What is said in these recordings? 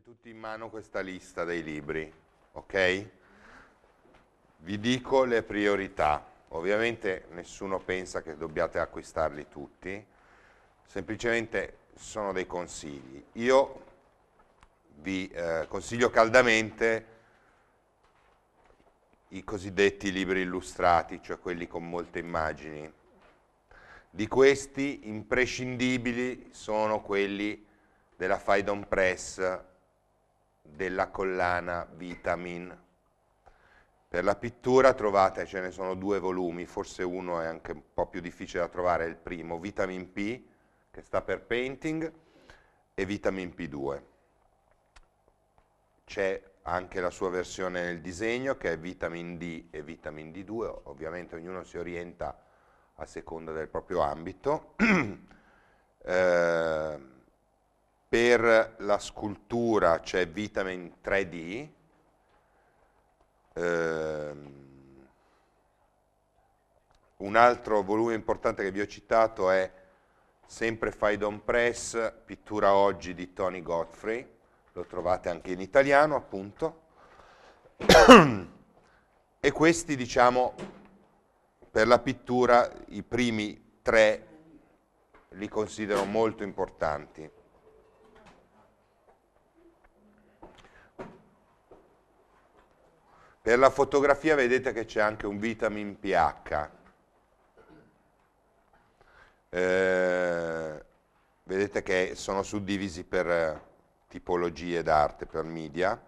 Avete tutti in mano questa lista dei libri, ok? Vi dico le priorità. Ovviamente nessuno pensa che dobbiate acquistarli tutti, semplicemente sono dei consigli. Io vi eh, consiglio caldamente i cosiddetti libri illustrati, cioè quelli con molte immagini. Di questi imprescindibili sono quelli della Faidon Press della collana Vitamin. Per la pittura trovate, ce ne sono due volumi, forse uno è anche un po' più difficile da trovare, il primo, Vitamin P, che sta per Painting, e Vitamin P2. C'è anche la sua versione nel disegno, che è Vitamin D e Vitamin D2, ovviamente ognuno si orienta a seconda del proprio ambito. eh, per la scultura c'è cioè Vitamin 3D, ehm, un altro volume importante che vi ho citato è sempre Fai Don Press, Pittura Oggi di Tony Godfrey, lo trovate anche in italiano appunto, e questi diciamo per la pittura i primi tre li considero molto importanti. Per la fotografia vedete che c'è anche un vitamin pH. Eh, vedete che sono suddivisi per eh, tipologie d'arte, per media.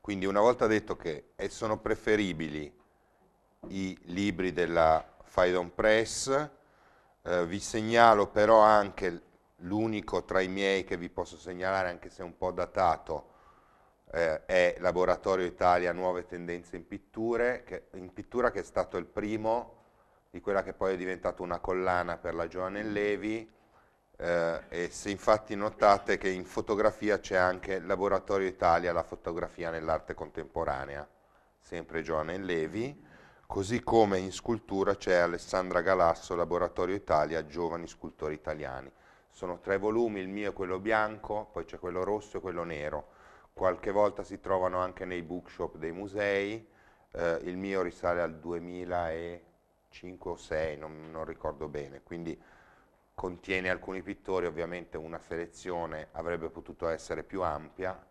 Quindi una volta detto che sono preferibili i libri della Faidon Press, eh, vi segnalo però anche l'unico tra i miei che vi posso segnalare, anche se è un po' datato, eh, è Laboratorio Italia Nuove Tendenze in, pitture, che, in Pittura, che è stato il primo di quella che poi è diventata una collana per la Giovanni Levi, eh, e se infatti notate che in fotografia c'è anche Laboratorio Italia, la fotografia nell'arte contemporanea, sempre Giovanni Levi, così come in scultura c'è Alessandra Galasso, Laboratorio Italia, Giovani Scultori Italiani. Sono tre volumi, il mio è quello bianco, poi c'è quello rosso e quello nero qualche volta si trovano anche nei bookshop dei musei, eh, il mio risale al 2005 o 2006, non, non ricordo bene, quindi contiene alcuni pittori, ovviamente una selezione avrebbe potuto essere più ampia,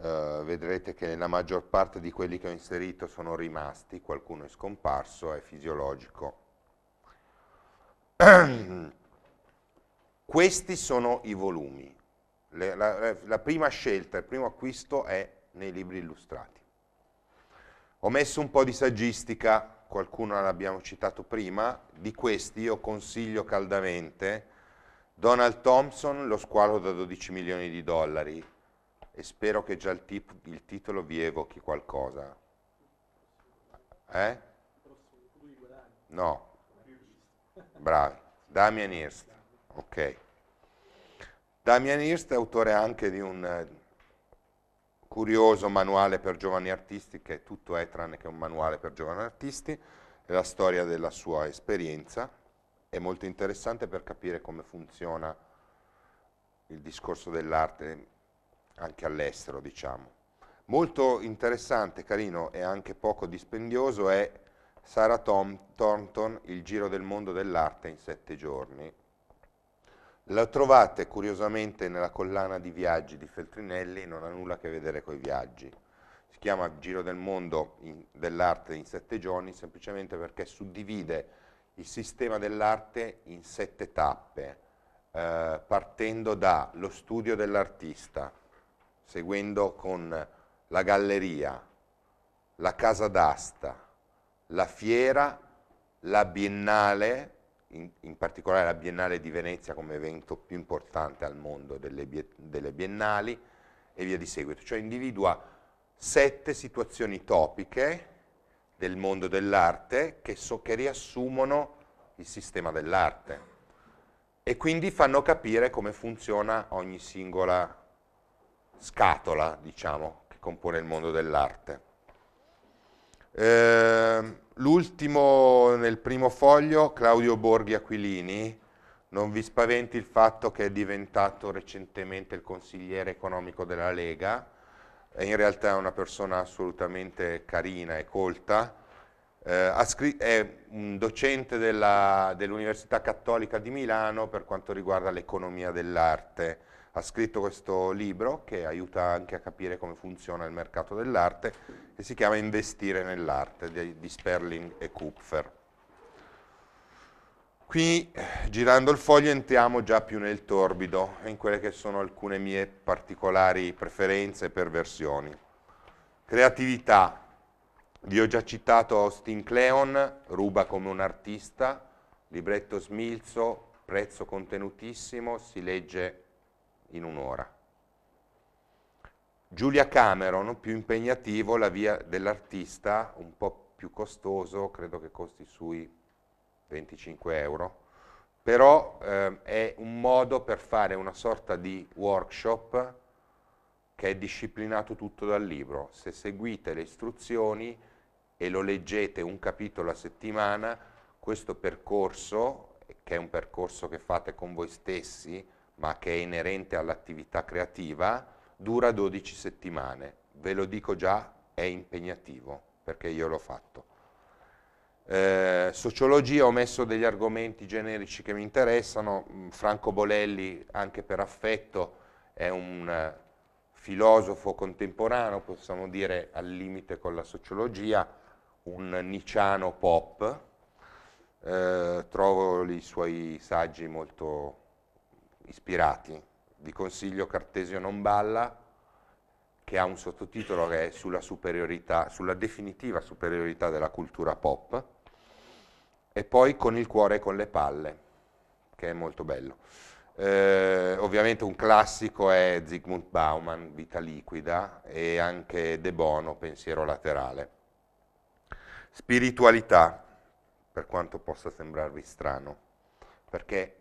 Uh, vedrete che la maggior parte di quelli che ho inserito sono rimasti, qualcuno è scomparso, è fisiologico. Questi sono i volumi le, la, la prima scelta, il primo acquisto è nei libri illustrati. Ho messo un po' di saggistica, qualcuno l'abbiamo citato prima, di questi io consiglio caldamente Donald Thompson, lo squalo da 12 milioni di dollari e spero che già il, tip, il titolo vi evochi qualcosa. Eh? No. Bravi. Damian Hirst. Ok. Damian Hirst è autore anche di un eh, curioso manuale per giovani artisti, che tutto è tranne che un manuale per giovani artisti, è la storia della sua esperienza, è molto interessante per capire come funziona il discorso dell'arte anche all'estero, diciamo. Molto interessante, carino e anche poco dispendioso è Sarah Tom, Thornton, Il giro del mondo dell'arte in sette giorni, la trovate curiosamente nella collana di viaggi di Feltrinelli, non ha nulla a che vedere con i viaggi. Si chiama Giro del mondo dell'arte in sette giorni semplicemente perché suddivide il sistema dell'arte in sette tappe, eh, partendo dallo studio dell'artista, seguendo con la galleria, la casa d'asta, la fiera, la biennale, in, in, particolare la Biennale di Venezia come evento più importante al mondo delle, delle biennali e via di seguito, cioè individua sette situazioni topiche del mondo dell'arte che, so, che riassumono il sistema dell'arte e quindi fanno capire come funziona ogni singola scatola, diciamo, che compone il mondo dell'arte. Ehm, l'ultimo nel primo foglio, Claudio Borghi Aquilini, non vi spaventi il fatto che è diventato recentemente il consigliere economico della Lega, è in realtà è una persona assolutamente carina e colta, eh, è un docente dell'Università dell Cattolica di Milano per quanto riguarda l'economia dell'arte, ha scritto questo libro che aiuta anche a capire come funziona il mercato dell'arte che si chiama Investire nell'arte di, di Sperling e Kupfer. Qui, girando il foglio, entriamo già più nel torbido, in quelle che sono alcune mie particolari preferenze e perversioni. Creatività. Vi ho già citato Austin Cleon, Ruba come un artista, libretto smilzo, prezzo contenutissimo, si legge in un'ora. Giulia Cameron, più impegnativo, la via dell'artista, un po' più costoso, credo che costi sui 25 euro, però eh, è un modo per fare una sorta di workshop che è disciplinato tutto dal libro. Se seguite le istruzioni e lo leggete un capitolo a settimana, questo percorso, che è un percorso che fate con voi stessi, ma che è inerente all'attività creativa, dura 12 settimane, ve lo dico già, è impegnativo perché io l'ho fatto. Eh, sociologia ho messo degli argomenti generici che mi interessano, mm, Franco Bolelli anche per affetto è un eh, filosofo contemporaneo, possiamo dire al limite con la sociologia, un niciano pop, eh, trovo i suoi saggi molto ispirati, vi consiglio Cartesio non balla, che ha un sottotitolo che è sulla, superiorità, sulla definitiva superiorità della cultura pop, e poi Con il cuore e con le palle, che è molto bello. Eh, ovviamente un classico è Zygmunt Bauman, Vita liquida, e anche De Bono, Pensiero laterale. Spiritualità, per quanto possa sembrarvi strano, perché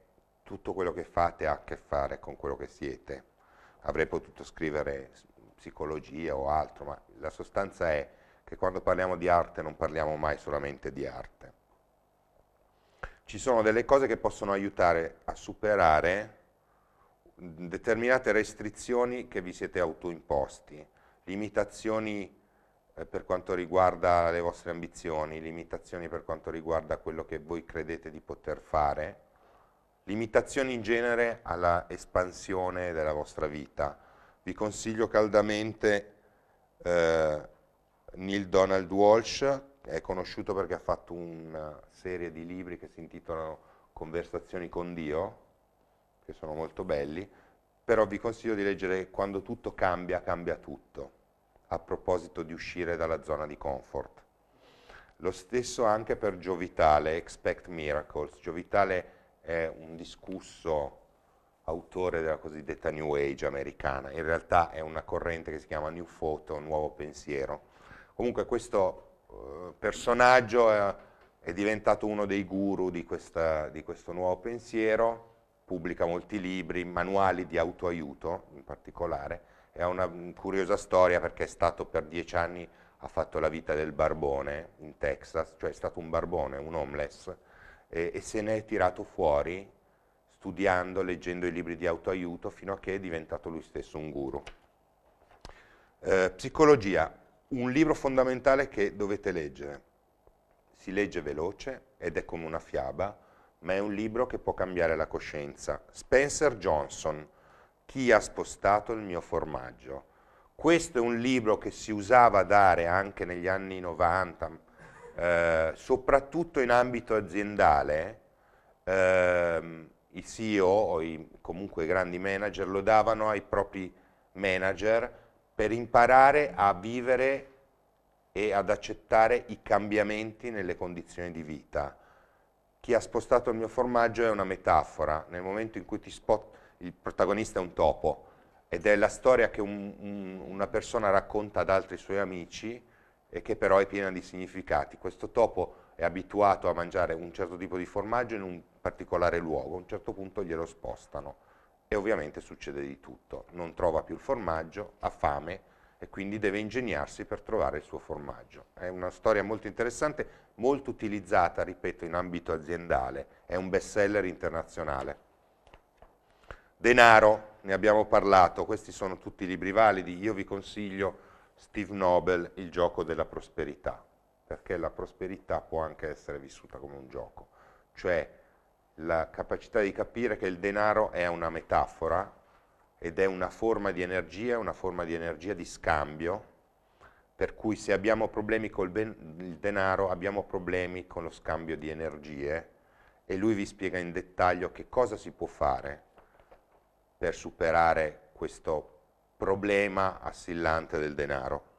tutto quello che fate ha a che fare con quello che siete. Avrei potuto scrivere psicologia o altro, ma la sostanza è che quando parliamo di arte non parliamo mai solamente di arte. Ci sono delle cose che possono aiutare a superare determinate restrizioni che vi siete autoimposti, limitazioni eh, per quanto riguarda le vostre ambizioni, limitazioni per quanto riguarda quello che voi credete di poter fare Limitazioni in genere alla espansione della vostra vita. Vi consiglio caldamente eh, Neil Donald Walsh, è conosciuto perché ha fatto una serie di libri che si intitolano Conversazioni con Dio, che sono molto belli, però vi consiglio di leggere Quando tutto cambia, cambia tutto, a proposito di uscire dalla zona di comfort. Lo stesso anche per Giovitale, Expect Miracles. Giovitale è è un discusso autore della cosiddetta New Age americana, in realtà è una corrente che si chiama New Photo, Nuovo Pensiero. Comunque questo eh, personaggio è, è, diventato uno dei guru di, questa, di questo nuovo pensiero, pubblica molti libri, manuali di autoaiuto in particolare, e ha una mm, curiosa storia perché è stato per dieci anni, ha fatto la vita del barbone in Texas, cioè è stato un barbone, un homeless, e, e se ne è tirato fuori studiando, leggendo i libri di autoaiuto fino a che è diventato lui stesso un guru. Eh, psicologia, un libro fondamentale che dovete leggere. Si legge veloce ed è come una fiaba, ma è un libro che può cambiare la coscienza. Spencer Johnson, Chi ha spostato il mio formaggio. Questo è un libro che si usava a dare anche negli anni 90, eh, soprattutto in ambito aziendale, ehm, i CEO o i, comunque i grandi manager lo davano ai propri manager per imparare a vivere e ad accettare i cambiamenti nelle condizioni di vita. Chi ha spostato il mio formaggio è una metafora, nel momento in cui ti spot, il protagonista è un topo ed è la storia che un, un, una persona racconta ad altri suoi amici e che però è piena di significati. Questo topo è abituato a mangiare un certo tipo di formaggio in un particolare luogo, a un certo punto glielo spostano e ovviamente succede di tutto, non trova più il formaggio, ha fame e quindi deve ingegnarsi per trovare il suo formaggio. È una storia molto interessante, molto utilizzata, ripeto, in ambito aziendale, è un best seller internazionale. Denaro, ne abbiamo parlato, questi sono tutti libri validi, io vi consiglio Steve Nobel, il gioco della prosperità, perché la prosperità può anche essere vissuta come un gioco, cioè la capacità di capire che il denaro è una metafora ed è una forma di energia, una forma di energia di scambio, per cui se abbiamo problemi con il denaro abbiamo problemi con lo scambio di energie e lui vi spiega in dettaglio che cosa si può fare per superare questo problema problema assillante del denaro.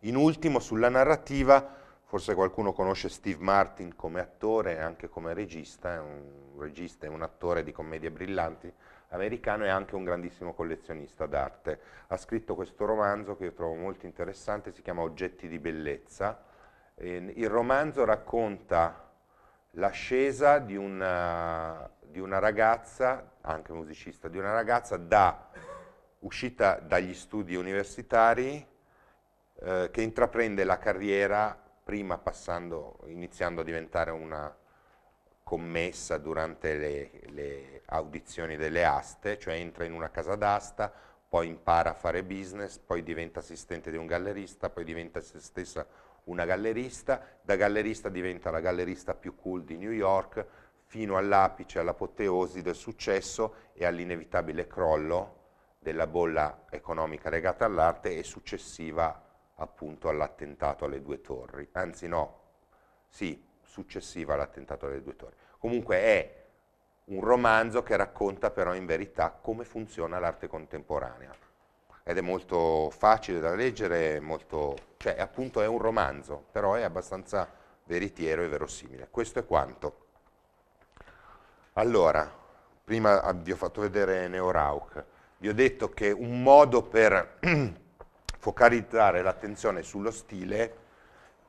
In ultimo, sulla narrativa, forse qualcuno conosce Steve Martin come attore e anche come regista, è un regista e un attore di commedie brillanti americano e anche un grandissimo collezionista d'arte. Ha scritto questo romanzo che io trovo molto interessante, si chiama Oggetti di bellezza. E ehm, il romanzo racconta l'ascesa di una, di una ragazza, anche musicista, di una ragazza da uscita dagli studi universitari eh, che intraprende la carriera prima passando, iniziando a diventare una commessa durante le, le audizioni delle aste, cioè entra in una casa d'asta, poi impara a fare business, poi diventa assistente di un gallerista, poi diventa se stessa una gallerista, da gallerista diventa la gallerista più cool di New York, fino all'apice, all'apoteosi del successo e all'inevitabile crollo della bolla economica legata all'arte e successiva appunto all'attentato alle due torri, anzi no, sì, successiva all'attentato alle due torri. Comunque è un romanzo che racconta però in verità come funziona l'arte contemporanea ed è molto facile da leggere, molto, cioè appunto è un romanzo, però è abbastanza veritiero e verosimile. Questo è quanto. Allora, prima vi ho fatto vedere Neorauch, vi ho detto che un modo per focalizzare l'attenzione sullo stile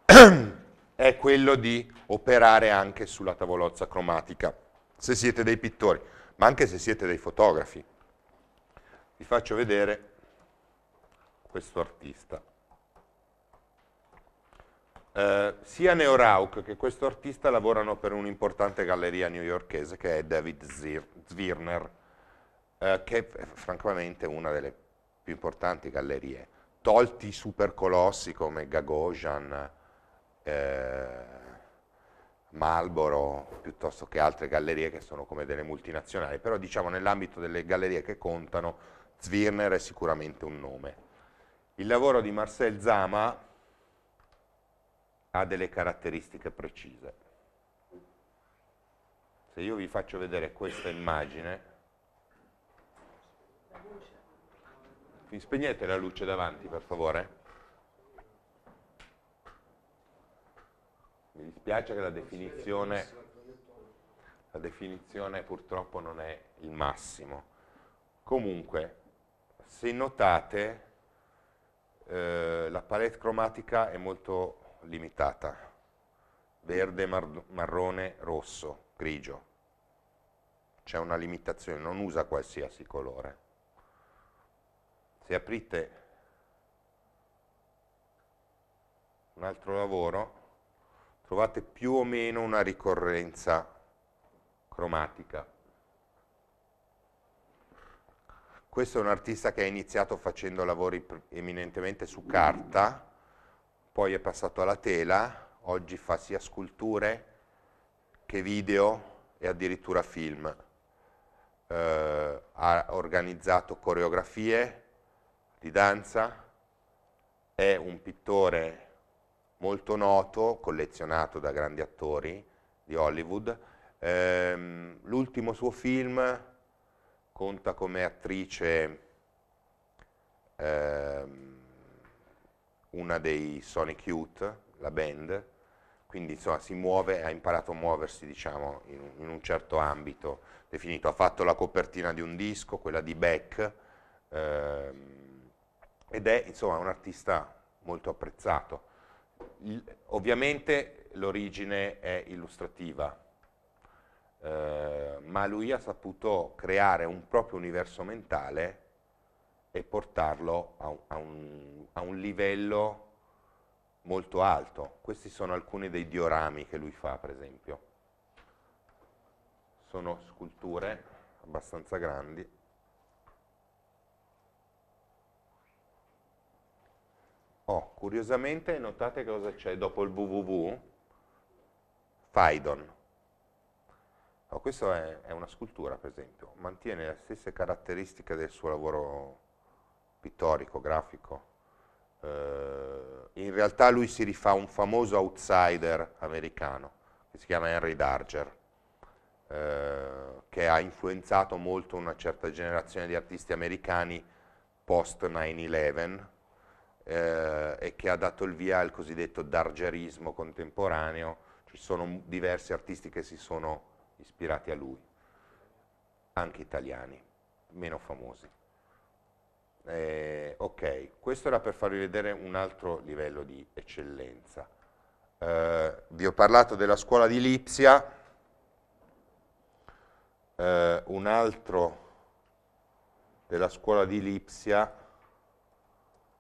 è quello di operare anche sulla tavolozza cromatica, se siete dei pittori, ma anche se siete dei fotografi. Vi faccio vedere questo artista. Eh, sia Rauk che questo artista lavorano per un'importante galleria newyorchese che è David Zir Zwirner eh, che è francamente una delle più importanti gallerie. Tolti i supercolossi come Gagosian, eh, Marlboro, piuttosto che altre gallerie che sono come delle multinazionali, però diciamo nell'ambito delle gallerie che contano, Zwirner è sicuramente un nome. Il lavoro di Marcel Zama ha delle caratteristiche precise. Se io vi faccio vedere questa immagine, Mi spegnete la luce davanti, per favore? Mi dispiace che la definizione, la definizione purtroppo non è il massimo. Comunque, se notate, eh, la palette cromatica è molto limitata. Verde, mar marrone, rosso, grigio. C'è una limitazione, non usa qualsiasi colore se aprite un altro lavoro, trovate più o meno una ricorrenza cromatica. Questo è un artista che ha iniziato facendo lavori eminentemente su carta, poi è passato alla tela, oggi fa sia sculture che video e addirittura film. Eh, ha organizzato coreografie, di danza, è un pittore molto noto, collezionato da grandi attori di Hollywood. Ehm, l'ultimo suo film conta come attrice ehm, una dei Sonic Youth, la band, quindi insomma si muove, ha imparato a muoversi diciamo in un, in un certo ambito definito, ha fatto la copertina di un disco, quella di Beck, ehm, ed è insomma un artista molto apprezzato. Il, ovviamente l'origine è illustrativa, eh, ma lui ha saputo creare un proprio universo mentale e portarlo a, a, un, a un livello molto alto. Questi sono alcuni dei diorami che lui fa, per esempio. Sono sculture abbastanza grandi. Oh, curiosamente notate cosa c'è dopo il www? Faidon. Oh, questa è, è, una scultura, per esempio, mantiene le stesse caratteristiche del suo lavoro pittorico, grafico. Eh, in realtà lui si rifà a un famoso outsider americano, che si chiama Henry Darger, eh, che ha influenzato molto una certa generazione di artisti americani post 9-11, eh, e che ha dato il via al cosiddetto dargerismo contemporaneo, ci sono diversi artisti che si sono ispirati a lui, anche italiani, meno famosi. Eh, ok, questo era per farvi vedere un altro livello di eccellenza. Eh, vi ho parlato della scuola di Lipsia, eh, un altro della scuola di Lipsia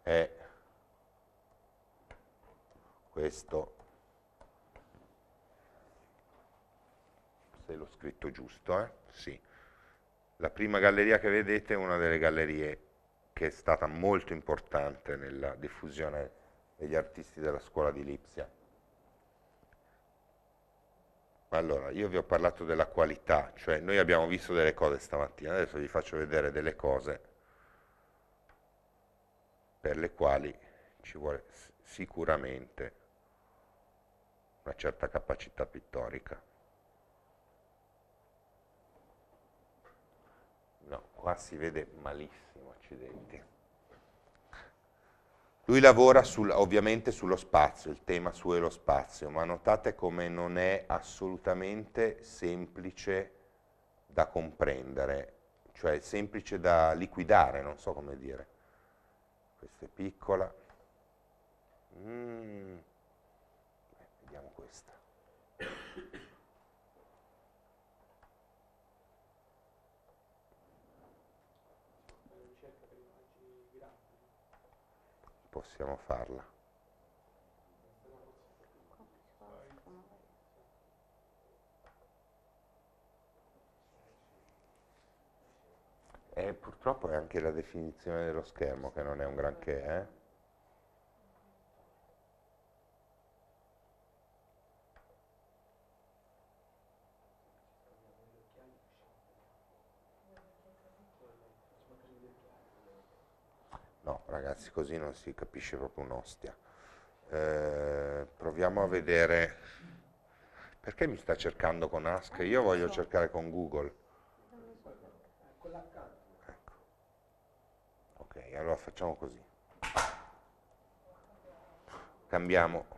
è questo se l'ho scritto giusto, eh? sì. La prima galleria che vedete è una delle gallerie che è stata molto importante nella diffusione degli artisti della scuola di Lipsia. Allora, io vi ho parlato della qualità, cioè noi abbiamo visto delle cose stamattina, adesso vi faccio vedere delle cose per le quali ci vuole sicuramente una certa capacità pittorica. No, qua si vede malissimo, accidenti. Lui lavora sul, ovviamente sullo spazio, il tema suo è lo spazio, ma notate come non è assolutamente semplice da comprendere, cioè semplice da liquidare, non so come dire. Questa è piccola. Mm. Possiamo farla. E eh, purtroppo è anche la definizione dello schermo che non è un granché, eh? messi così non si capisce proprio un'ostia. Eh, proviamo a vedere perché mi sta cercando con Ask? Io voglio cercare con Google. Ecco. ecco. Ok, allora facciamo così. Cambiamo.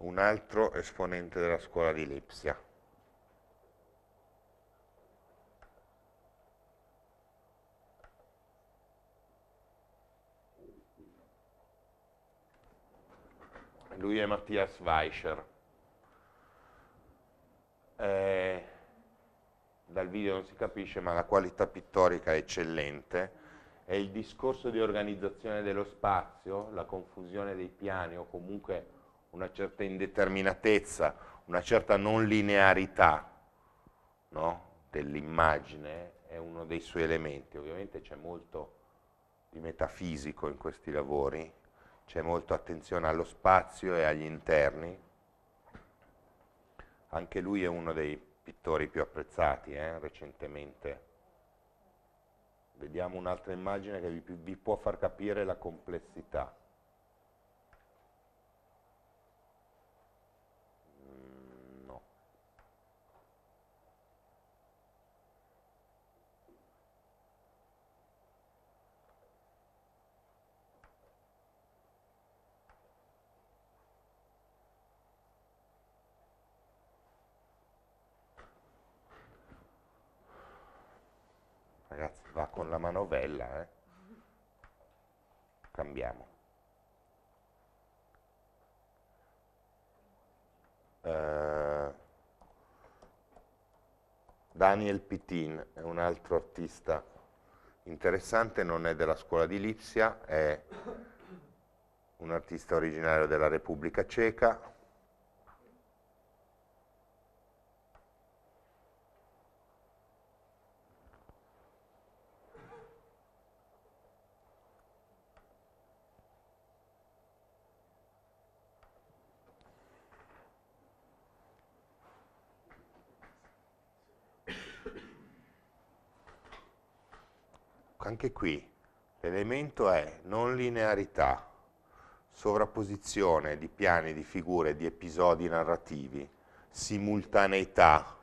un altro esponente della scuola di Lipsia. Lui è Mattias Weischer. Eh, dal video non si capisce, ma la qualità pittorica è eccellente. E il discorso di organizzazione dello spazio, la confusione dei piani o comunque una certa indeterminatezza, una certa non linearità no? dell'immagine è uno dei suoi elementi. Ovviamente c'è molto di metafisico in questi lavori, c'è molta attenzione allo spazio e agli interni. Anche lui è uno dei pittori più apprezzati eh, recentemente. Vediamo un'altra immagine che vi, vi può far capire la complessità. Daniel Pitin è un altro artista interessante, non è della scuola di Lipsia, è un artista originario della Repubblica Ceca, anche qui l'elemento è non linearità, sovrapposizione di piani, di figure, di episodi narrativi, simultaneità,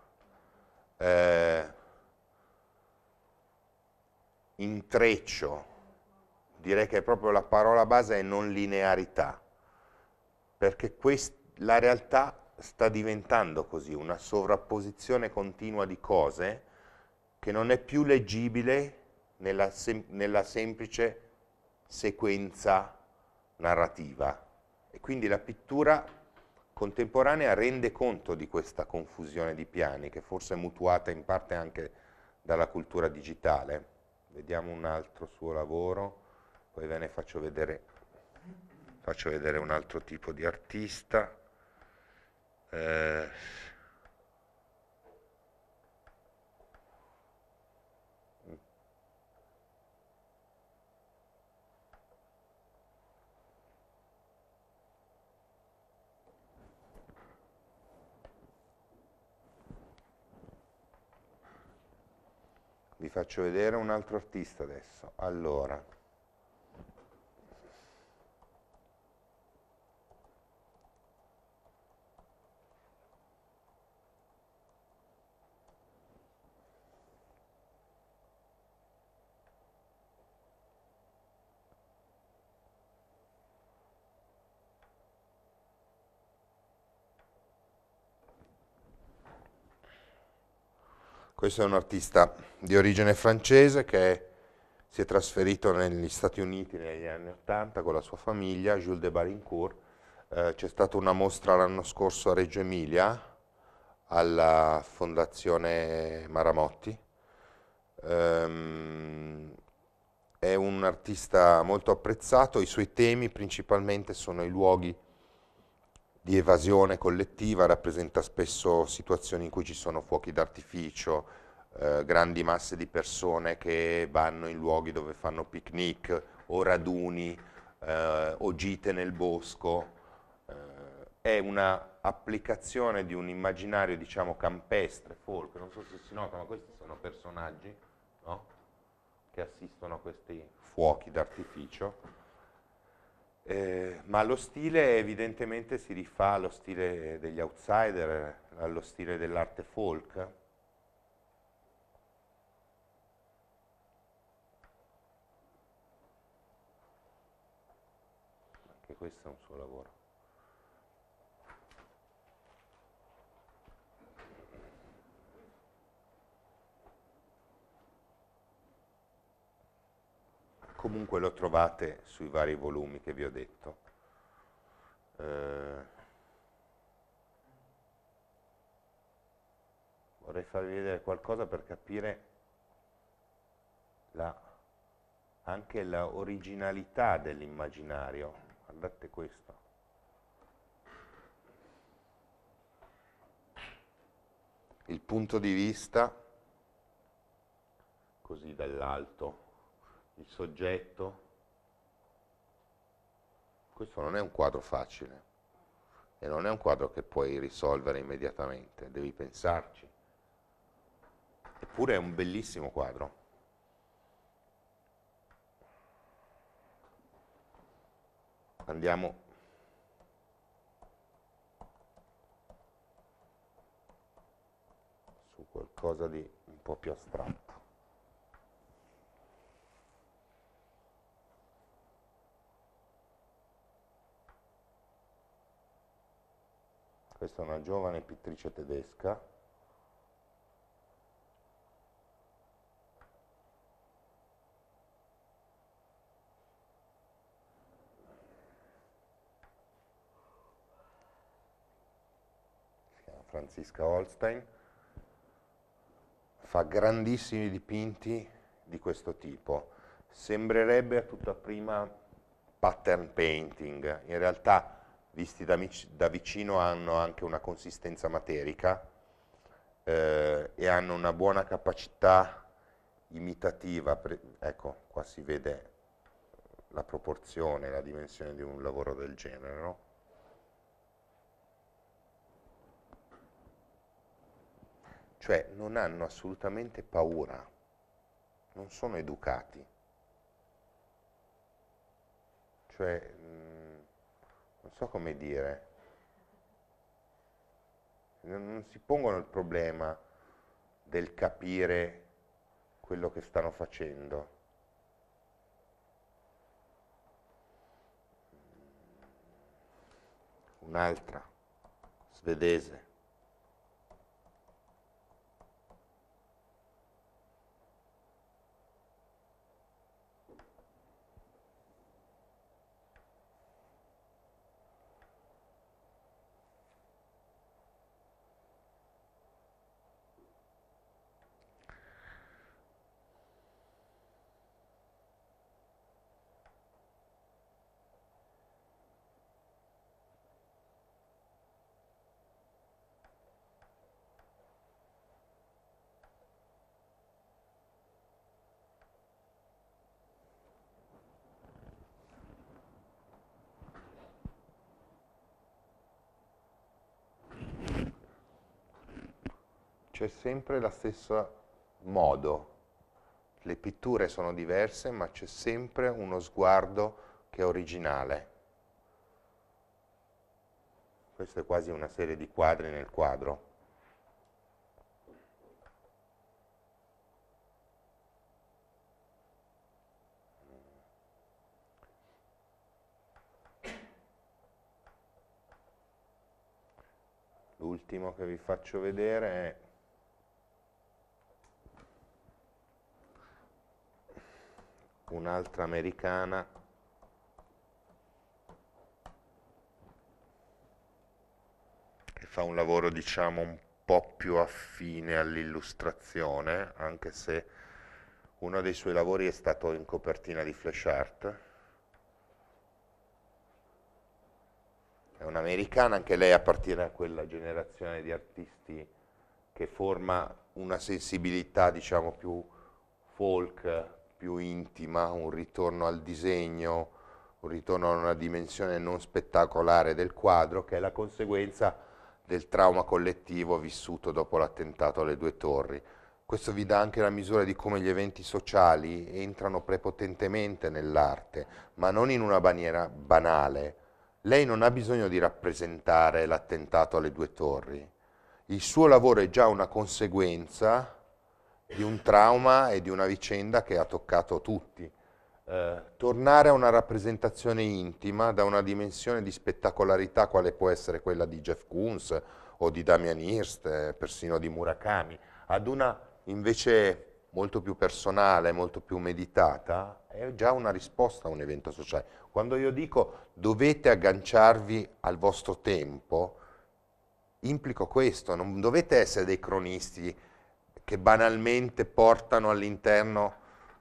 eh, intreccio, direi che proprio la parola base è non linearità, perché la realtà sta diventando così, una sovrapposizione continua di cose che non è più leggibile nella, sem nella semplice sequenza narrativa. E quindi la pittura contemporanea rende conto di questa confusione di piani, che forse è mutuata in parte anche dalla cultura digitale. Vediamo un altro suo lavoro, poi ve ne faccio vedere, faccio vedere un altro tipo di artista. Eh, vi faccio vedere un altro artista adesso allora Questo è un artista di origine francese che si è trasferito negli Stati Uniti negli anni Ottanta con la sua famiglia, Jules de Balincourt. Eh, c'è stata una mostra l'anno scorso a Reggio Emilia alla Fondazione Maramotti. Um, è un artista molto apprezzato, i suoi temi principalmente sono i luoghi di evasione collettiva rappresenta spesso situazioni in cui ci sono fuochi d'artificio, eh, grandi masse di persone che vanno in luoghi dove fanno picnic o raduni eh, o gite nel bosco. Eh, è un'applicazione di un immaginario, diciamo, campestre, folk, non so se si nota, ma questi sono personaggi no? che assistono a questi fuochi d'artificio eh, ma lo stile evidentemente si rifà allo stile degli outsider, allo stile dell'arte folk. Anche questo è un suo lavoro. comunque lo trovate sui vari volumi che vi ho detto. Eh, vorrei farvi vedere qualcosa per capire la, anche l'originalità dell'immaginario. Guardate questo. Il punto di vista così dall'alto il soggetto. Questo non è un quadro facile e non è un quadro che puoi risolvere immediatamente, devi pensarci. Eppure è un bellissimo quadro. Andiamo su qualcosa di un po' più astratto. questa è una giovane pittrice tedesca, Franziska Holstein, fa grandissimi dipinti di questo tipo. Sembrerebbe a tutta prima pattern painting, in realtà visti da, da vicino hanno anche una consistenza materica eh, e hanno una buona capacità imitativa, ecco qua si vede la proporzione, la dimensione di un lavoro del genere. No? Cioè non hanno assolutamente paura, non sono educati. Cioè, mh, mm, non so come dire, non, non si pongono il problema del capire quello che stanno facendo. Un'altra, svedese. c'è sempre lo stesso modo. Le pitture sono diverse, ma c'è sempre uno sguardo che è originale. Questo è quasi una serie di quadri nel quadro. L'ultimo che vi faccio vedere è un'altra americana che fa un lavoro diciamo un po' più affine all'illustrazione, anche se uno dei suoi lavori è stato in copertina di Flash Art. È un'americana, anche lei appartiene a quella generazione di artisti che forma una sensibilità diciamo più folk più intima, un ritorno al disegno, un ritorno a una dimensione non spettacolare del quadro, che è la conseguenza del trauma collettivo vissuto dopo l'attentato alle due torri. Questo vi dà anche la misura di come gli eventi sociali entrano prepotentemente nell'arte, ma non in una maniera banale. Lei non ha bisogno di rappresentare l'attentato alle due torri. Il suo lavoro è già una conseguenza di un trauma e di una vicenda che ha toccato tutti. Eh, tornare a una rappresentazione intima da una dimensione di spettacolarità quale può essere quella di Jeff Koons o di Damian Hirst, eh, persino di Murakami, ad una invece molto più personale, molto più meditata, è già una risposta a un evento sociale. Quando io dico dovete agganciarvi al vostro tempo, implico questo, non dovete essere dei cronisti che banalmente portano all'interno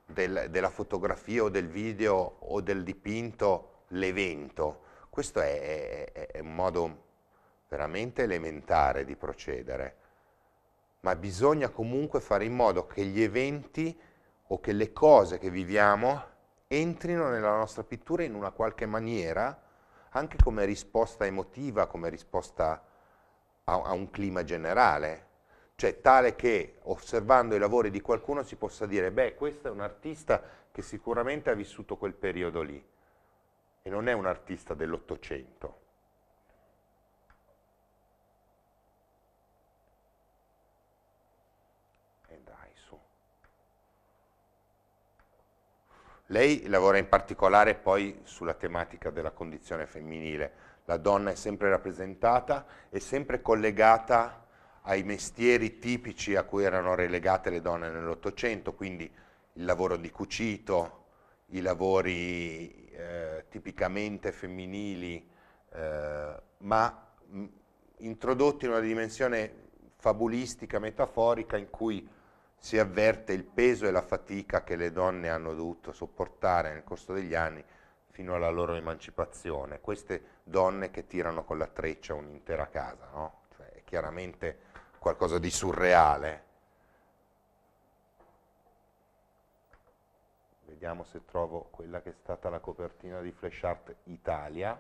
del, della fotografia o del video o del dipinto l'evento. Questo è, è, è un modo veramente elementare di procedere, ma bisogna comunque fare in modo che gli eventi o che le cose che viviamo entrino nella nostra pittura in una qualche maniera, anche come risposta emotiva, come risposta a, a un clima generale cioè tale che osservando i lavori di qualcuno si possa dire, beh, questo è un artista che sicuramente ha vissuto quel periodo lì e non è un artista dell'Ottocento. Lei lavora in particolare poi sulla tematica della condizione femminile. La donna è sempre rappresentata e sempre collegata ai mestieri tipici a cui erano relegate le donne nell'Ottocento, quindi il lavoro di cucito, i lavori eh, tipicamente femminili, eh, ma mm, introdotti in una dimensione fabulistica, metaforica, in cui si avverte il peso e la fatica che le donne hanno dovuto sopportare nel corso degli anni fino alla loro emancipazione. Queste donne che tirano con la treccia un'intera casa, no? cioè, chiaramente qualcosa di surreale. Vediamo se trovo quella che è stata la copertina di Flash Art Italia.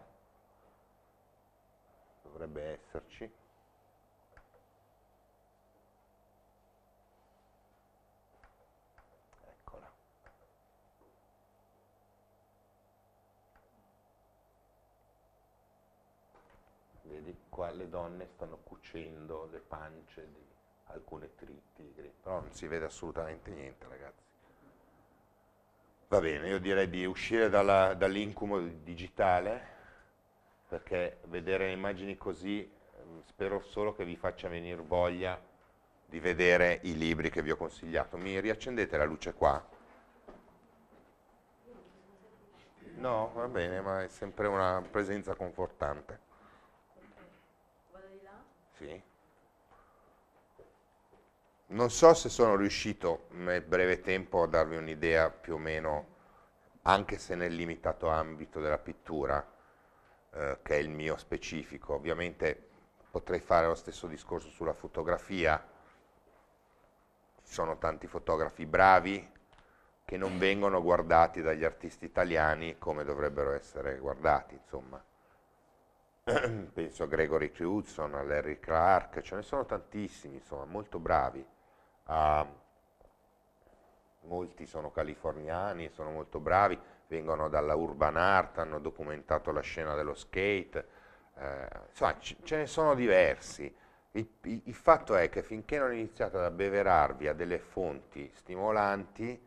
Dovrebbe esserci. di qua le donne stanno cucendo le pance di alcune triti, però non si vede assolutamente niente ragazzi. Va bene, io direi di uscire dall'incumo dall digitale, perché vedere immagini così mm, spero solo che vi faccia venire voglia di vedere i libri che vi ho consigliato. Mi riaccendete la luce qua? No, va bene, ma è sempre una presenza confortante. Sì. Non so se sono riuscito nel breve tempo a darvi un'idea più o meno, anche se nel limitato ambito della pittura, eh, che è il mio specifico. Ovviamente potrei fare lo stesso discorso sulla fotografia. Ci sono tanti fotografi bravi che non vengono guardati dagli artisti italiani come dovrebbero essere guardati, insomma. penso a Gregory Knudson, a Larry Clark, ce ne sono tantissimi, insomma, molto bravi. Uh, molti sono californiani, sono molto bravi, vengono dalla urban art, hanno documentato la scena dello skate, eh, insomma ce ne sono diversi. Il, il, il, fatto è che finché non iniziate ad abbeverarvi a delle fonti stimolanti,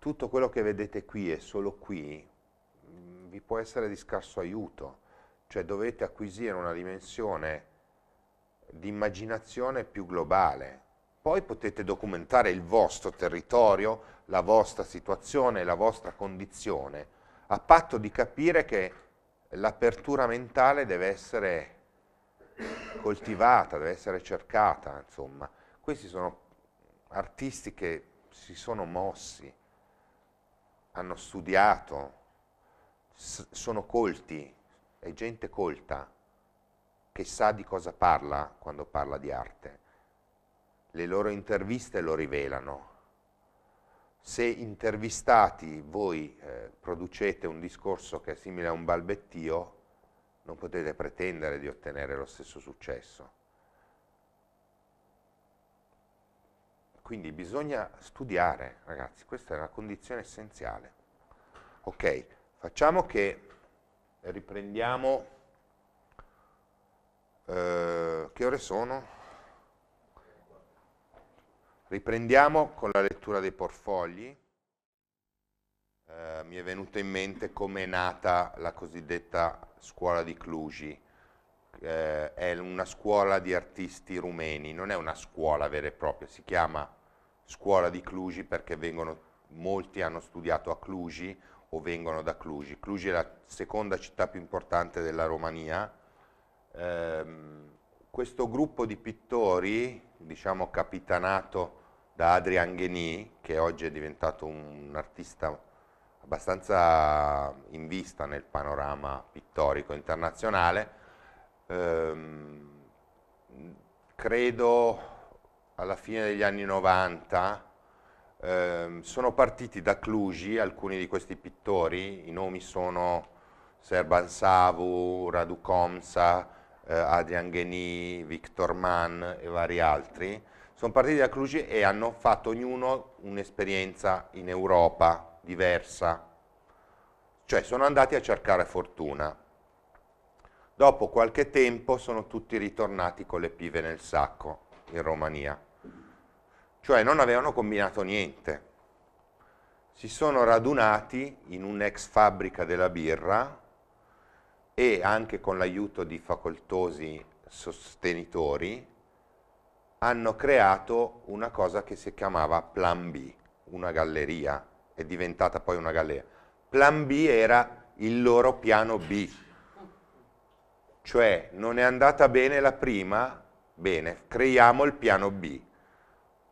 tutto quello che vedete qui e solo qui mh, mm, vi può essere di scarso aiuto cioè dovete acquisire una dimensione di immaginazione più globale. Poi potete documentare il vostro territorio, la vostra situazione, la vostra condizione, a patto di capire che l'apertura mentale deve essere coltivata, deve essere cercata, insomma. Questi sono artisti che si sono mossi, hanno studiato, sono colti, è gente colta, che sa di cosa parla quando parla di arte. Le loro interviste lo rivelano. Se intervistati voi eh, producete un discorso che è simile a un balbettio, non potete pretendere di ottenere lo stesso successo. Quindi bisogna studiare, ragazzi, questa è una condizione essenziale. Ok, facciamo che riprendiamo, eh, che ore sono? Riprendiamo con la lettura dei portfogli. Eh, mi è venuto in mente come è nata la cosiddetta scuola di Cluji. Eh, è una scuola di artisti rumeni, non è una scuola vera e propria, si chiama scuola di Cluji perché vengono, molti hanno studiato a Cluji, o vengono da Cluj. Cluj è la seconda città più importante della Romania. Ehm, questo gruppo di pittori, diciamo capitanato da Adrian Gheni, che oggi è diventato un artista abbastanza in vista nel panorama pittorico internazionale, ehm, credo alla fine degli anni 90 Ehm, sono partiti da Cluji alcuni di questi pittori, i nomi sono Serban Savu, Radu Komsa, eh, Adrian Geni, Victor Mann e vari altri. Sono partiti da Cluji e hanno fatto ognuno un'esperienza in Europa diversa, cioè sono andati a cercare fortuna. Dopo qualche tempo sono tutti ritornati con le pive nel sacco in Romania cioè non avevano combinato niente. Si sono radunati in un'ex fabbrica della birra e anche con l'aiuto di facoltosi sostenitori hanno creato una cosa che si chiamava Plan B, una galleria, è diventata poi una galleria. Plan B era il loro piano B, cioè non è andata bene la prima, bene, creiamo il piano B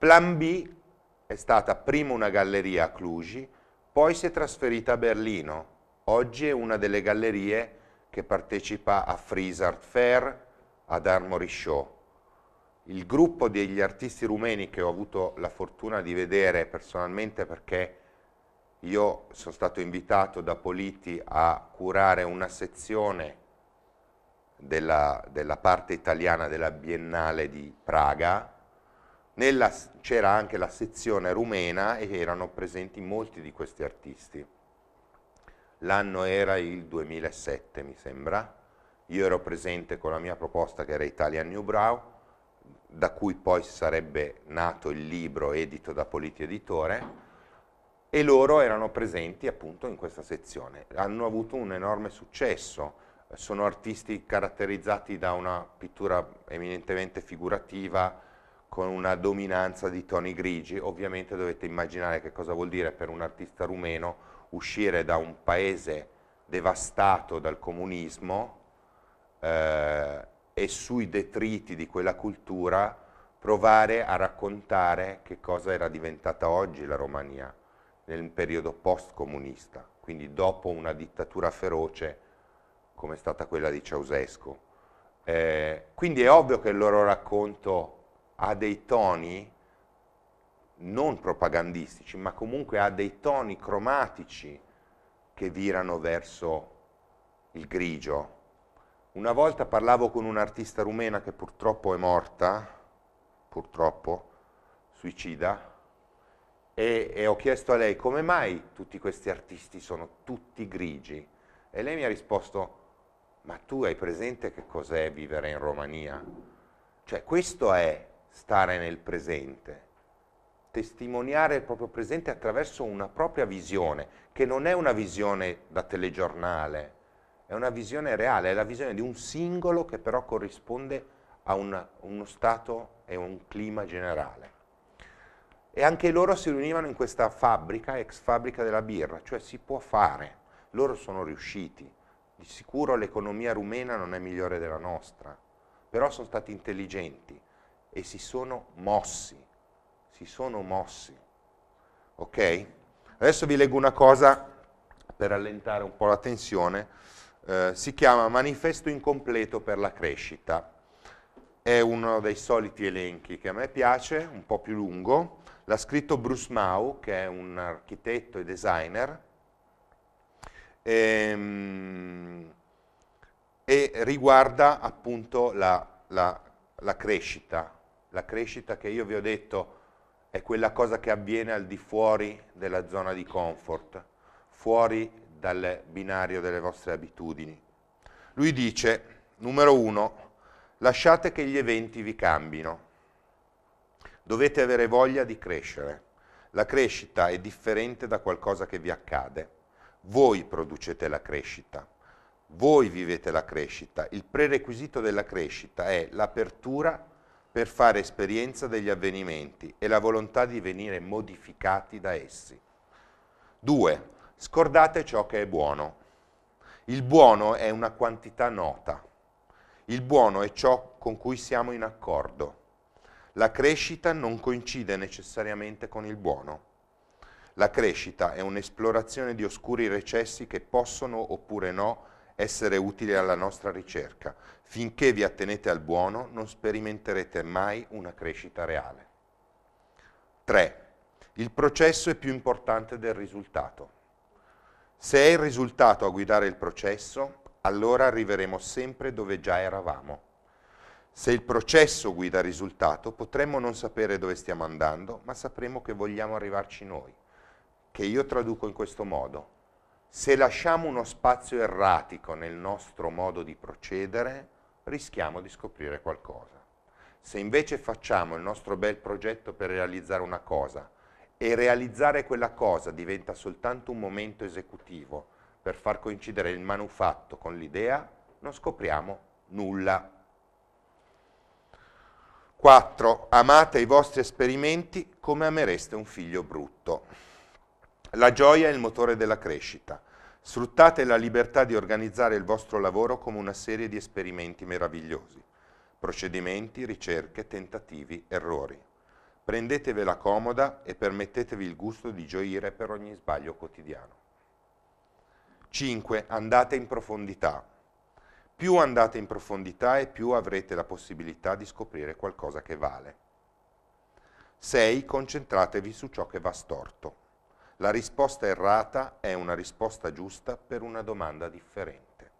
Plan B è stata prima una galleria a Cluj, poi si è trasferita a Berlino. Oggi è una delle gallerie che partecipa a Fries Art Fair, ad Armory Show. Il gruppo degli artisti rumeni che ho avuto la fortuna di vedere personalmente perché io sono stato invitato da Politi a curare una sezione della, della parte italiana della Biennale di Praga, c'era anche la sezione rumena e erano presenti molti di questi artisti. L'anno era il 2007 mi sembra, io ero presente con la mia proposta che era Italian New Brow, da cui poi sarebbe nato il libro edito da Politi Editore, e loro erano presenti appunto in questa sezione. Hanno avuto un enorme successo, sono artisti caratterizzati da una pittura eminentemente figurativa, con una dominanza di toni grigi, ovviamente dovete immaginare che cosa vuol dire per un artista rumeno uscire da un paese devastato dal comunismo eh, e sui detriti di quella cultura provare a raccontare che cosa era diventata oggi la Romania nel periodo post-comunista, quindi dopo una dittatura feroce come è stata quella di Ceausescu. Eh, quindi è ovvio che il loro racconto ha dei toni non propagandistici, ma comunque ha dei toni cromatici che virano verso il grigio. Una volta parlavo con un'artista rumena che purtroppo è morta, purtroppo, suicida, e, e, ho chiesto a lei come mai tutti questi artisti sono tutti grigi. E lei mi ha risposto, ma tu hai presente che cos'è vivere in Romania? Cioè questo è stare nel presente, testimoniare il proprio presente attraverso una propria visione, che non è una visione da telegiornale, è una visione reale, è la visione di un singolo che però corrisponde a una, uno stato e un clima generale. E anche loro si riunivano in questa fabbrica, ex fabbrica della birra, cioè si può fare, loro sono riusciti, di sicuro l'economia rumena non è migliore della nostra, però sono stati intelligenti, e si sono mossi, si sono mossi. Ok? Adesso vi leggo una cosa per allentare un po' la tensione, eh, si chiama Manifesto incompleto per la crescita. È uno dei soliti elenchi che a me piace, un po' più lungo. L'ha scritto Bruce Mau, che è un architetto e designer. E, ehm, e riguarda appunto la, la, la crescita, la crescita che io vi ho detto è quella cosa che avviene al di fuori della zona di comfort, fuori dal binario delle vostre abitudini. Lui dice, numero uno, lasciate che gli eventi vi cambino. Dovete avere voglia di crescere. La crescita è differente da qualcosa che vi accade. Voi producete la crescita, voi vivete la crescita. Il prerequisito della crescita è l'apertura per fare esperienza degli avvenimenti e la volontà di venire modificati da essi. 2. Scordate ciò che è buono. Il buono è una quantità nota. Il buono è ciò con cui siamo in accordo. La crescita non coincide necessariamente con il buono. La crescita è un'esplorazione di oscuri recessi che possono oppure no essere utili alla nostra ricerca, Finché vi attenete al buono non sperimenterete mai una crescita reale. 3. Il processo è più importante del risultato. Se è il risultato a guidare il processo, allora arriveremo sempre dove già eravamo. Se il processo guida il risultato, potremmo non sapere dove stiamo andando, ma sapremo che vogliamo arrivarci noi, che io traduco in questo modo. Se lasciamo uno spazio erratico nel nostro modo di procedere, rischiamo di scoprire qualcosa. Se invece facciamo il nostro bel progetto per realizzare una cosa e realizzare quella cosa diventa soltanto un momento esecutivo per far coincidere il manufatto con l'idea, non scopriamo nulla. 4. Amate i vostri esperimenti come amereste un figlio brutto. La gioia è il motore della crescita Sfruttate la libertà di organizzare il vostro lavoro come una serie di esperimenti meravigliosi, procedimenti, ricerche, tentativi, errori. Prendetevela comoda e permettetevi il gusto di gioire per ogni sbaglio quotidiano. 5. Andate in profondità. Più andate in profondità e più avrete la possibilità di scoprire qualcosa che vale. 6. Concentratevi su ciò che va storto. La risposta errata è una risposta giusta per una domanda differente.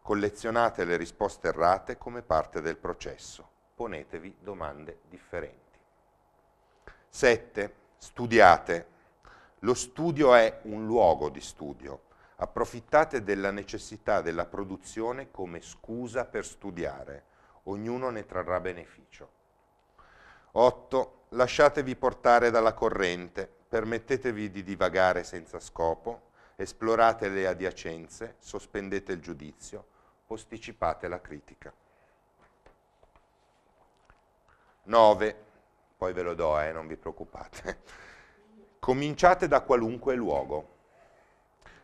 Collezionate le risposte errate come parte del processo. Ponetevi domande differenti. 7. Studiate. Lo studio è un luogo di studio. Approfittate della necessità della produzione come scusa per studiare. Ognuno ne trarrà beneficio. 8. Lasciatevi portare dalla corrente, permettetevi di divagare senza scopo, esplorate le adiacenze, sospendete il giudizio, posticipate la critica. 9. Poi ve lo do, eh, non vi preoccupate. Cominciate da qualunque luogo.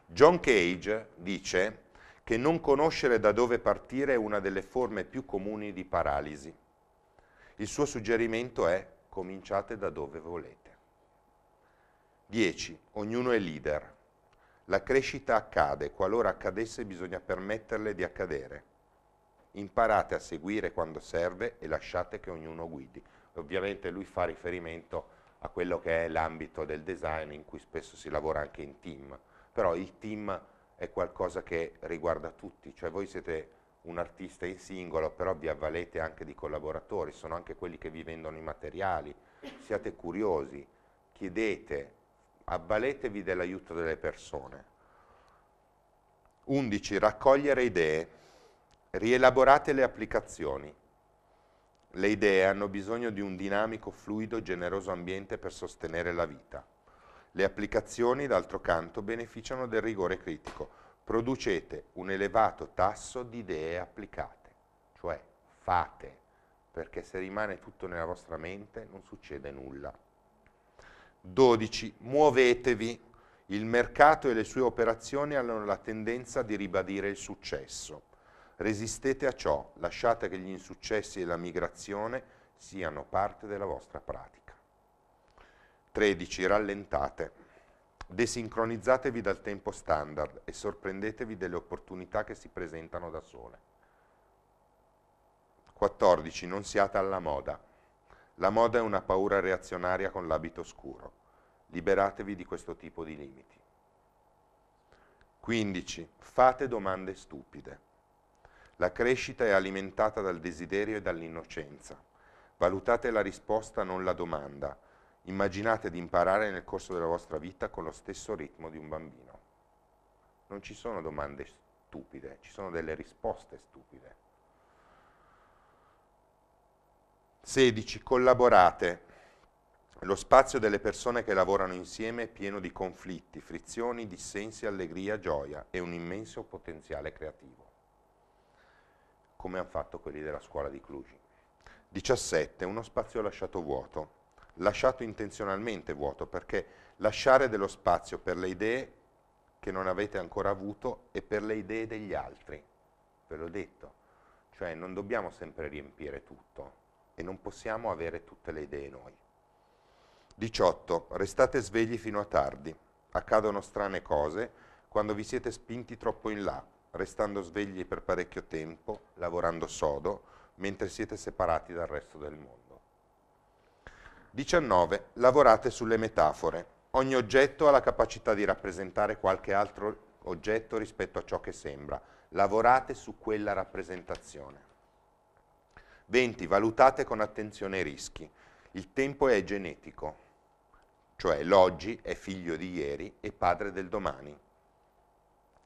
John Cage dice che non conoscere da dove partire è una delle forme più comuni di paralisi. Il suo suggerimento è cominciate da dove volete. 10. Ognuno è leader. La crescita accade, qualora accadesse bisogna permetterle di accadere. Imparate a seguire quando serve e lasciate che ognuno guidi. Ovviamente lui fa riferimento a quello che è l'ambito del design in cui spesso si lavora anche in team, però il team è qualcosa che riguarda tutti, cioè voi siete un artista in singolo, però vi avvalete anche di collaboratori, sono anche quelli che vi vendono i materiali, siate curiosi, chiedete, avvaletevi dell'aiuto delle persone. 11. Raccogliere idee, rielaborate le applicazioni. Le idee hanno bisogno di un dinamico, fluido, generoso ambiente per sostenere la vita. Le applicazioni, d'altro canto, beneficiano del rigore critico. Producete un elevato tasso di idee applicate, cioè fate, perché se rimane tutto nella vostra mente non succede nulla. 12. Muovetevi. Il mercato e le sue operazioni hanno la tendenza di ribadire il successo. Resistete a ciò, lasciate che gli insuccessi e la migrazione siano parte della vostra pratica. 13. Rallentate. Desincronizzatevi dal tempo standard e sorprendetevi delle opportunità che si presentano da sole. 14. Non siate alla moda. La moda è una paura reazionaria con l'abito scuro. Liberatevi di questo tipo di limiti. 15. Fate domande stupide. La crescita è alimentata dal desiderio e dall'innocenza. Valutate la risposta, non la domanda. Immaginate di imparare nel corso della vostra vita con lo stesso ritmo di un bambino. Non ci sono domande stupide, ci sono delle risposte stupide. 16. Collaborate. Lo spazio delle persone che lavorano insieme è pieno di conflitti, frizioni, dissensi, allegria, gioia e un immenso potenziale creativo. Come hanno fatto quelli della scuola di Cluji. 17. Uno spazio lasciato vuoto. Lasciato intenzionalmente vuoto perché lasciare dello spazio per le idee che non avete ancora avuto e per le idee degli altri. Ve l'ho detto. Cioè non dobbiamo sempre riempire tutto e non possiamo avere tutte le idee noi. 18. Restate svegli fino a tardi. Accadono strane cose quando vi siete spinti troppo in là, restando svegli per parecchio tempo, lavorando sodo, mentre siete separati dal resto del mondo. 19. Lavorate sulle metafore. Ogni oggetto ha la capacità di rappresentare qualche altro oggetto rispetto a ciò che sembra. Lavorate su quella rappresentazione. 20. Valutate con attenzione i rischi. Il tempo è genetico, cioè l'oggi è figlio di ieri e padre del domani.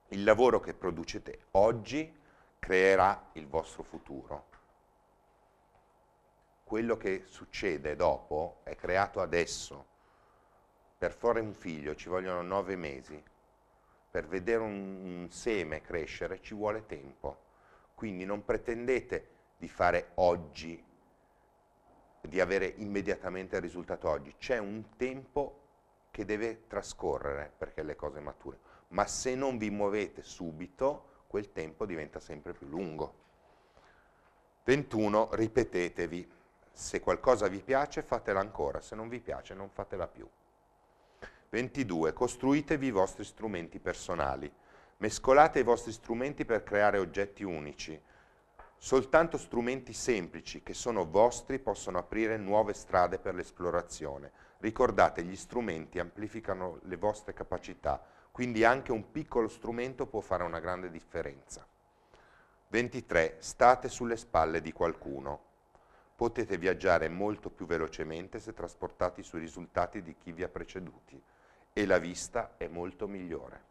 Il lavoro che producete oggi creerà il vostro futuro. Quello che succede dopo è creato adesso. Per fare un figlio ci vogliono nove mesi, per vedere un, un seme crescere ci vuole tempo. Quindi non pretendete di fare oggi, di avere immediatamente il risultato oggi. C'è un tempo che deve trascorrere perché le cose mature, ma se non vi muovete subito, quel tempo diventa sempre più lungo. 21. Ripetetevi. Se qualcosa vi piace, fatela ancora, se non vi piace, non fatela più. 22. Costruitevi i vostri strumenti personali. Mescolate i vostri strumenti per creare oggetti unici Soltanto strumenti semplici che sono vostri possono aprire nuove strade per l'esplorazione. Ricordate, gli strumenti amplificano le vostre capacità, quindi anche un piccolo strumento può fare una grande differenza. 23. State sulle spalle di qualcuno. Potete viaggiare molto più velocemente se trasportati sui risultati di chi vi ha preceduti e la vista è molto migliore.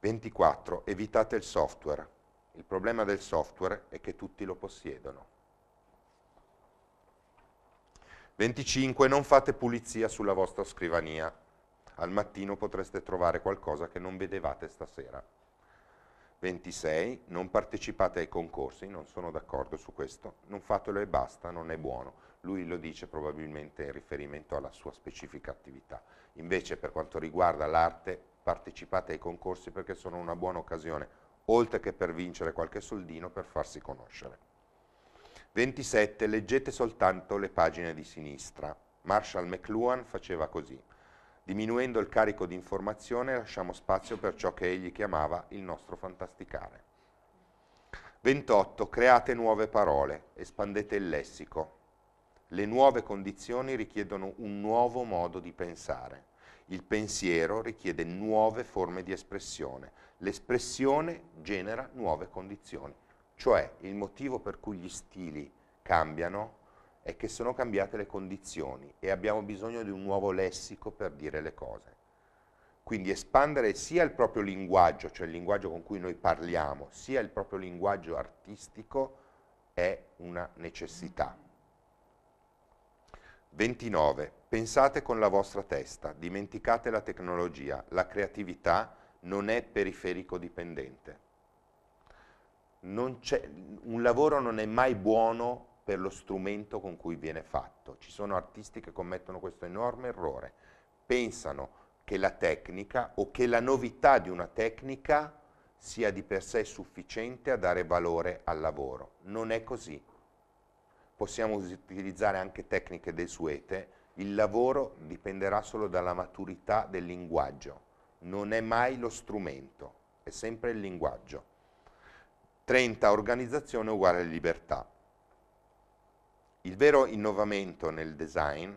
24. Evitate il software. Il problema del software è che tutti lo possiedono. 25. Non fate pulizia sulla vostra scrivania. Al mattino potreste trovare qualcosa che non vedevate stasera. 26. Non partecipate ai concorsi, non sono d'accordo su questo, non fatelo e basta, non è buono. Lui lo dice probabilmente in riferimento alla sua specifica attività. Invece per quanto riguarda l'arte, partecipate ai concorsi perché sono una buona occasione oltre che per vincere qualche soldino per farsi conoscere. 27. Leggete soltanto le pagine di sinistra. Marshall McLuhan faceva così. Diminuendo il carico di informazione lasciamo spazio per ciò che egli chiamava il nostro fantasticare. 28. Create nuove parole, espandete il lessico. Le nuove condizioni richiedono un nuovo modo di pensare. Il pensiero richiede nuove forme di espressione. L'espressione genera nuove condizioni. Cioè il motivo per cui gli stili cambiano è che sono cambiate le condizioni e abbiamo bisogno di un nuovo lessico per dire le cose. Quindi espandere sia il proprio linguaggio, cioè il linguaggio con cui noi parliamo, sia il proprio linguaggio artistico è una necessità. 29. Pensate con la vostra testa, dimenticate la tecnologia, la creatività non è periferico dipendente. un lavoro non è mai buono per lo strumento con cui viene fatto. Ci sono artisti che commettono questo enorme errore. Pensano che la tecnica o che la novità di una tecnica sia di per sé sufficiente a dare valore al lavoro. Non è così possiamo utilizzare anche tecniche desuete, il lavoro dipenderà solo dalla maturità del linguaggio, non è mai lo strumento, è sempre il linguaggio. 30 organizzazione uguale libertà. Il vero innovamento nel design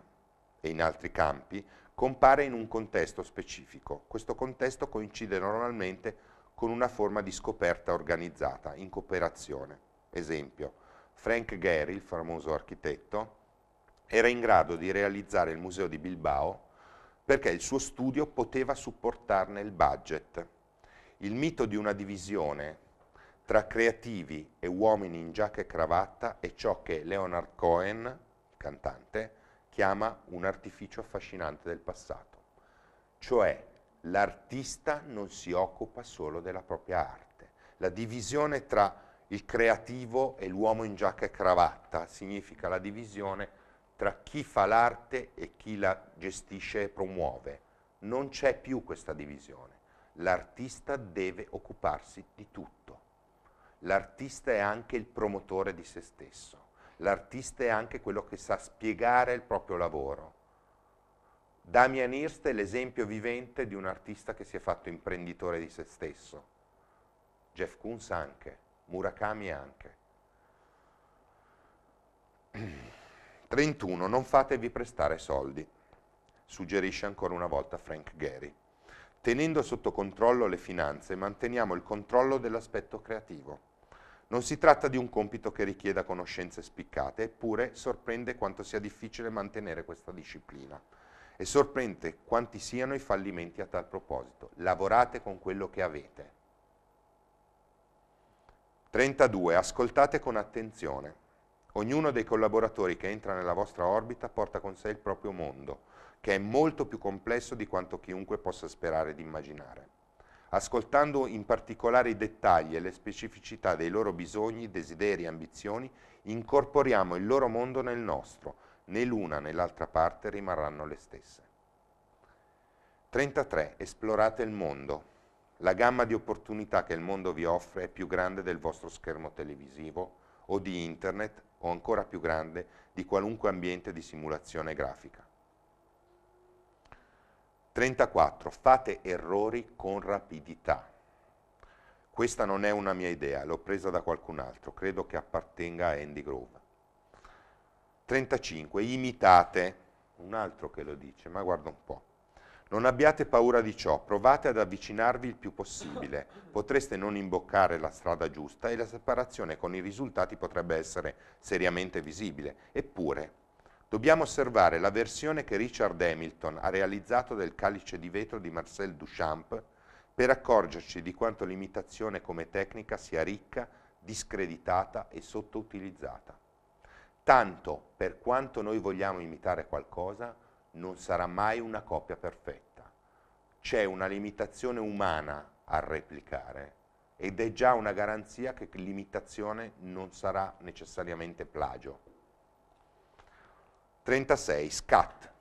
e in altri campi compare in un contesto specifico. Questo contesto coincide normalmente con una forma di scoperta organizzata, in cooperazione. Esempio, Frank Gehry, il famoso architetto, era in grado di realizzare il museo di Bilbao perché il suo studio poteva supportarne il budget. Il mito di una divisione tra creativi e uomini in giacca e cravatta è ciò che Leonard Cohen, cantante, chiama un artificio affascinante del passato, cioè l'artista non si occupa solo della propria arte. La divisione tra il creativo e l'uomo in giacca e cravatta, significa la divisione tra chi fa l'arte e chi la gestisce e promuove. Non c'è più questa divisione. L'artista deve occuparsi di tutto. L'artista è anche il promotore di se stesso. L'artista è anche quello che sa spiegare il proprio lavoro. Damian Hirst è l'esempio vivente di un artista che si è fatto imprenditore di se stesso. Jeff Koons anche. Murakami anche. 31. Non fatevi prestare soldi, suggerisce ancora una volta Frank Gehry. Tenendo sotto controllo le finanze, manteniamo il controllo dell'aspetto creativo. Non si tratta di un compito che richieda conoscenze spiccate, eppure sorprende quanto sia difficile mantenere questa disciplina e sorprende quanti siano i fallimenti a tal proposito. Lavorate con quello che avete. 32. Ascoltate con attenzione. Ognuno dei collaboratori che entra nella vostra orbita porta con sé il proprio mondo, che è molto più complesso di quanto chiunque possa sperare di immaginare, ascoltando in particolare i dettagli e le specificità dei loro bisogni, desideri e ambizioni, incorporiamo il loro mondo nel nostro, né l'una né l'altra parte rimarranno le stesse. 33. Esplorate il mondo. La gamma di opportunità che il mondo vi offre è più grande del vostro schermo televisivo o di internet o ancora più grande di qualunque ambiente di simulazione grafica. 34. Fate errori con rapidità. Questa non è una mia idea, l'ho presa da qualcun altro, credo che appartenga a Andy Grove. 35. Imitate. Un altro che lo dice, ma guarda un po'. Non abbiate paura di ciò, provate ad avvicinarvi il più possibile. Potreste non imboccare la strada giusta e la separazione con i risultati potrebbe essere seriamente visibile. Eppure, dobbiamo osservare la versione che Richard Hamilton ha realizzato del calice di vetro di Marcel Duchamp per accorgerci di quanto l'imitazione come tecnica sia ricca, discreditata e sottoutilizzata. Tanto per quanto noi vogliamo imitare qualcosa, non sarà mai una copia perfetta. C'è una limitazione umana a replicare ed è già una garanzia che l'imitazione non sarà necessariamente plagio. 36. Scat.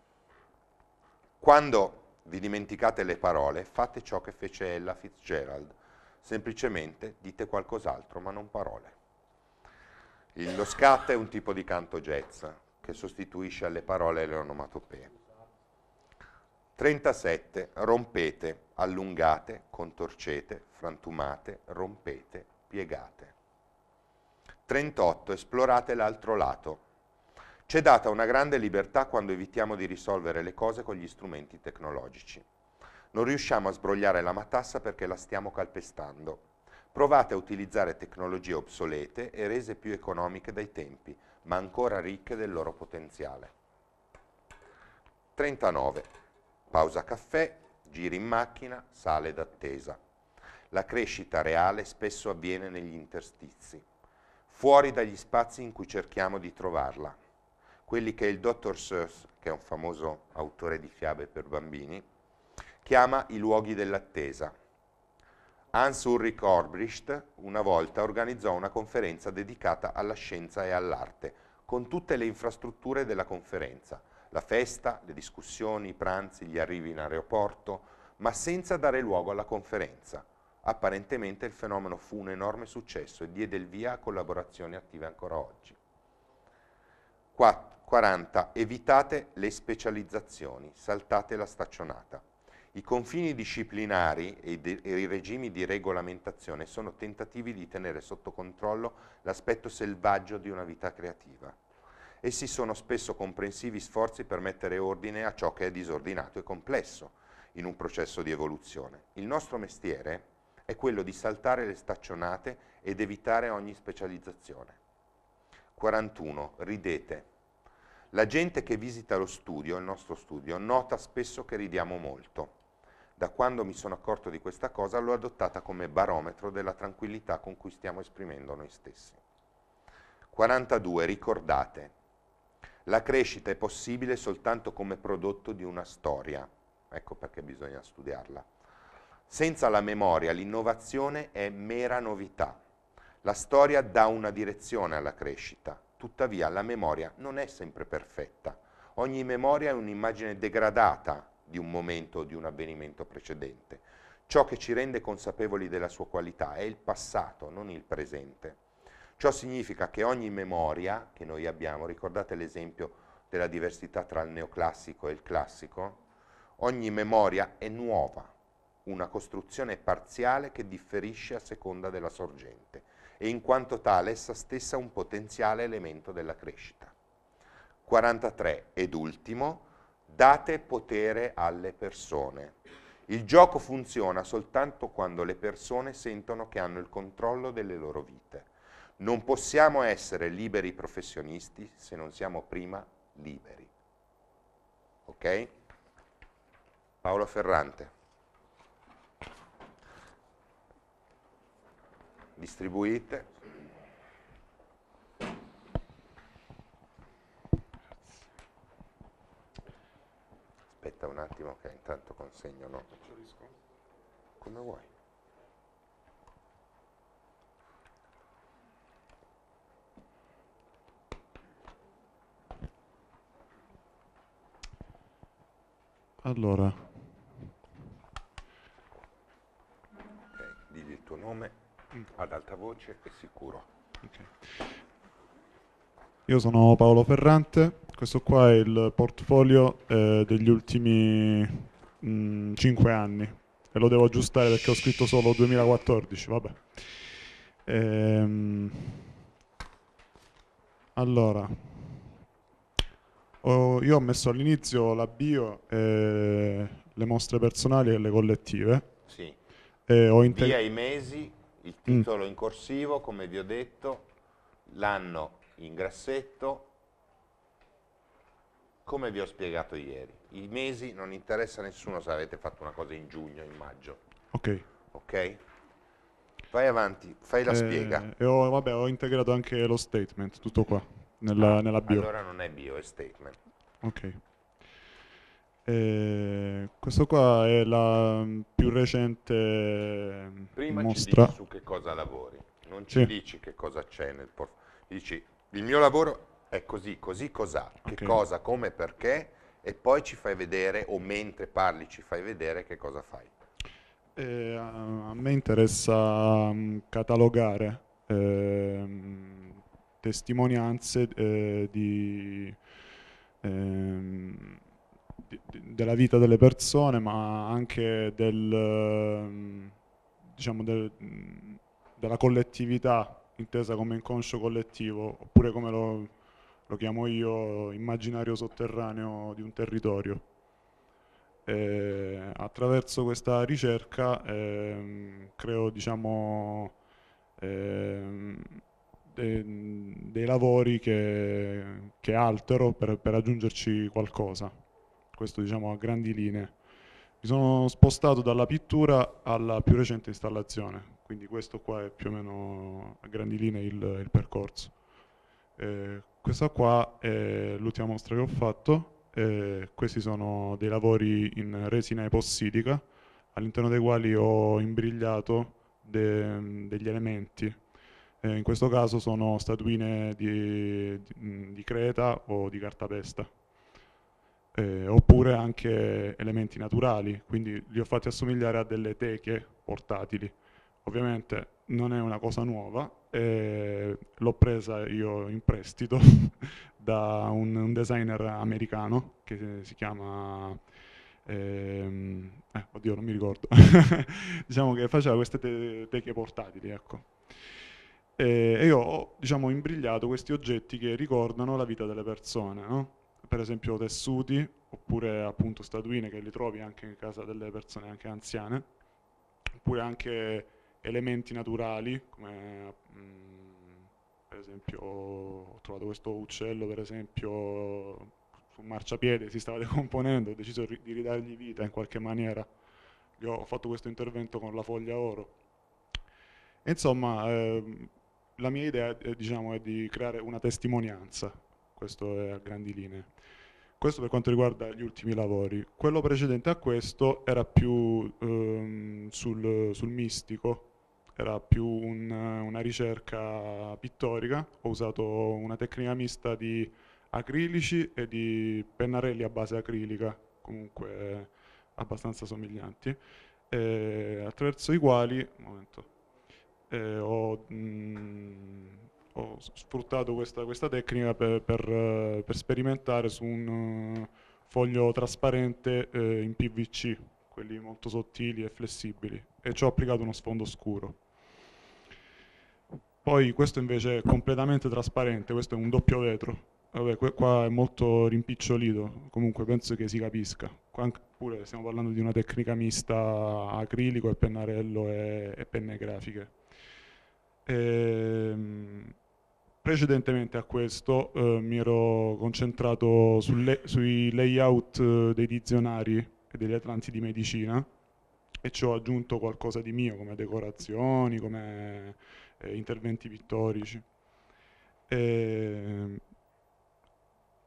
Quando vi dimenticate le parole, fate ciò che fece Ella Fitzgerald. Semplicemente dite qualcos'altro, ma non parole. Il, lo scat è un tipo di canto jazz che sostituisce alle parole le onomatopee. 37. Rompete, allungate, contorcete, frantumate, rompete, piegate. 38. Esplorate l'altro lato. C'è data una grande libertà quando evitiamo di risolvere le cose con gli strumenti tecnologici. Non riusciamo a sbrogliare la matassa perché la stiamo calpestando. Provate a utilizzare tecnologie obsolete e rese più economiche dai tempi, ma ancora ricche del loro potenziale. 39. Pausa caffè, giri in macchina, sale d'attesa. La crescita reale spesso avviene negli interstizi, fuori dagli spazi in cui cerchiamo di trovarla. Quelli che il dottor Seuss, che è un famoso autore di fiabe per bambini, chiama i luoghi dell'attesa. Hans Ulrich Orbricht una volta organizzò una conferenza dedicata alla scienza e all'arte, con tutte le infrastrutture della conferenza, la festa, le discussioni, i pranzi, gli arrivi in aeroporto, ma senza dare luogo alla conferenza. Apparentemente il fenomeno fu un enorme successo e diede il via a collaborazioni attive ancora oggi. 40. Evitate le specializzazioni, saltate la staccionata. I confini disciplinari e, e i regimi di regolamentazione sono tentativi di tenere sotto controllo l'aspetto selvaggio di una vita creativa essi sono spesso comprensivi sforzi per mettere ordine a ciò che è disordinato e complesso in un processo di evoluzione. Il nostro mestiere è quello di saltare le staccionate ed evitare ogni specializzazione. 41. Ridete. La gente che visita lo studio, il nostro studio, nota spesso che ridiamo molto. Da quando mi sono accorto di questa cosa l'ho adottata come barometro della tranquillità con cui stiamo esprimendo noi stessi. 42. Ricordate. La crescita è possibile soltanto come prodotto di una storia, ecco perché bisogna studiarla. Senza la memoria l'innovazione è mera novità. La storia dà una direzione alla crescita, tuttavia la memoria non è sempre perfetta. Ogni memoria è un'immagine degradata di un momento o di un avvenimento precedente. Ciò che ci rende consapevoli della sua qualità è il passato, non il presente. Ciò significa che ogni memoria che noi abbiamo, ricordate l'esempio della diversità tra il neoclassico e il classico, ogni memoria è nuova, una costruzione parziale che differisce a seconda della sorgente e in quanto tale essa stessa un potenziale elemento della crescita. 43 ed ultimo, date potere alle persone. Il gioco funziona soltanto quando le persone sentono che hanno il controllo delle loro vite. Non possiamo essere liberi professionisti se non siamo prima liberi. Ok? Paolo Ferrante. Distribuite. Aspetta un attimo che intanto consegno no. Come vuoi? Allora. Okay, digli il tuo nome ad alta voce e sicuro. Okay. Io sono Paolo Ferrante, questo qua è il portfolio eh, degli ultimi mh, mm, 5 anni e lo devo aggiustare perché ho scritto solo 2014, vabbè. Ehm, allora, Oh, io ho messo all'inizio la bio, eh, le mostre personali e le collettive. Sì. Eh, ho inter- Via i mesi, il mm. titolo mm. in corsivo, come vi ho detto, l'anno in grassetto, come vi ho spiegato ieri. I mesi non interessa a nessuno se avete fatto una cosa in giugno, o in maggio. Ok. Ok? Vai avanti, fai la eh, spiega. E ho, vabbè, ho integrato anche lo statement, tutto qua nella, ah, nella bio. Allora non è bio, è statement. Ok. E eh, questo qua è la mm, più recente mm, Prima mostra. Prima su che cosa lavori, non ci sì. dici che cosa c'è nel portfolio. Dici, il mio lavoro è così, così, cos'ha, okay. che cosa, come, perché, e poi ci fai vedere, o mentre parli ci fai vedere che cosa fai. Eh, a me interessa mm, catalogare eh, testimonianze eh, di, ehm, di, della vita delle persone, ma anche del, ehm, diciamo del, della collettività intesa come inconscio collettivo, oppure come lo, lo chiamo io, immaginario sotterraneo di un territorio. E attraverso questa ricerca ehm, creo diciamo, ehm, dei, dei lavori che, che altero per, per, aggiungerci qualcosa. Questo diciamo a grandi linee. Mi sono spostato dalla pittura alla più recente installazione, quindi questo qua è più o meno a grandi linee il, il percorso. Eh, questa qua è l'ultima mostra che ho fatto, eh, questi sono dei lavori in resina epossidica all'interno dei quali ho imbrigliato de, degli elementi eh, in questo caso sono statuine di, di, mm, di creta o di cartapesta. Eh, oppure anche elementi naturali, quindi li ho fatti assomigliare a delle teche portatili. Ovviamente non è una cosa nuova, eh, l'ho presa io in prestito da un, un, designer americano che si chiama... Ehm, eh, oddio, non mi ricordo. diciamo che faceva queste te teche portatili, ecco. Eh, e io ho diciamo, imbrigliato questi oggetti che ricordano la vita delle persone, no? per esempio tessuti oppure appunto statuine che li trovi anche in casa delle persone anche anziane, oppure anche elementi naturali come mh, mm, per esempio ho trovato questo uccello per esempio sul marciapiede si stava decomponendo, ho deciso ri di ridargli vita in qualche maniera, Io ho fatto questo intervento con la foglia oro. Insomma, ehm, la mia idea è, eh, diciamo, è di creare una testimonianza, questo è a grandi linee. Questo per quanto riguarda gli ultimi lavori. Quello precedente a questo era più ehm, sul, sul, mistico, era più un, una ricerca pittorica. Ho usato una tecnica mista di acrilici e di pennarelli a base acrilica, comunque eh, abbastanza somiglianti, eh, attraverso i quali... Un momento, eh, ho, mh, mm, ho, sfruttato questa, questa tecnica per, per, eh, per, sperimentare su un eh, foglio trasparente eh, in PVC, quelli molto sottili e flessibili, e ci ho applicato uno sfondo scuro. Poi questo invece è completamente trasparente, questo è un doppio vetro. Vabbè, qua è molto rimpicciolito, comunque penso che si capisca. Qua pure stiamo parlando di una tecnica mista acrilico e pennarello e, e penne grafiche. Ehm, precedentemente a questo eh, mi ero concentrato sulle, sui layout eh, dei dizionari e degli atlanti di medicina e ci ho aggiunto qualcosa di mio come decorazioni, come eh, interventi pittorici. E, ehm,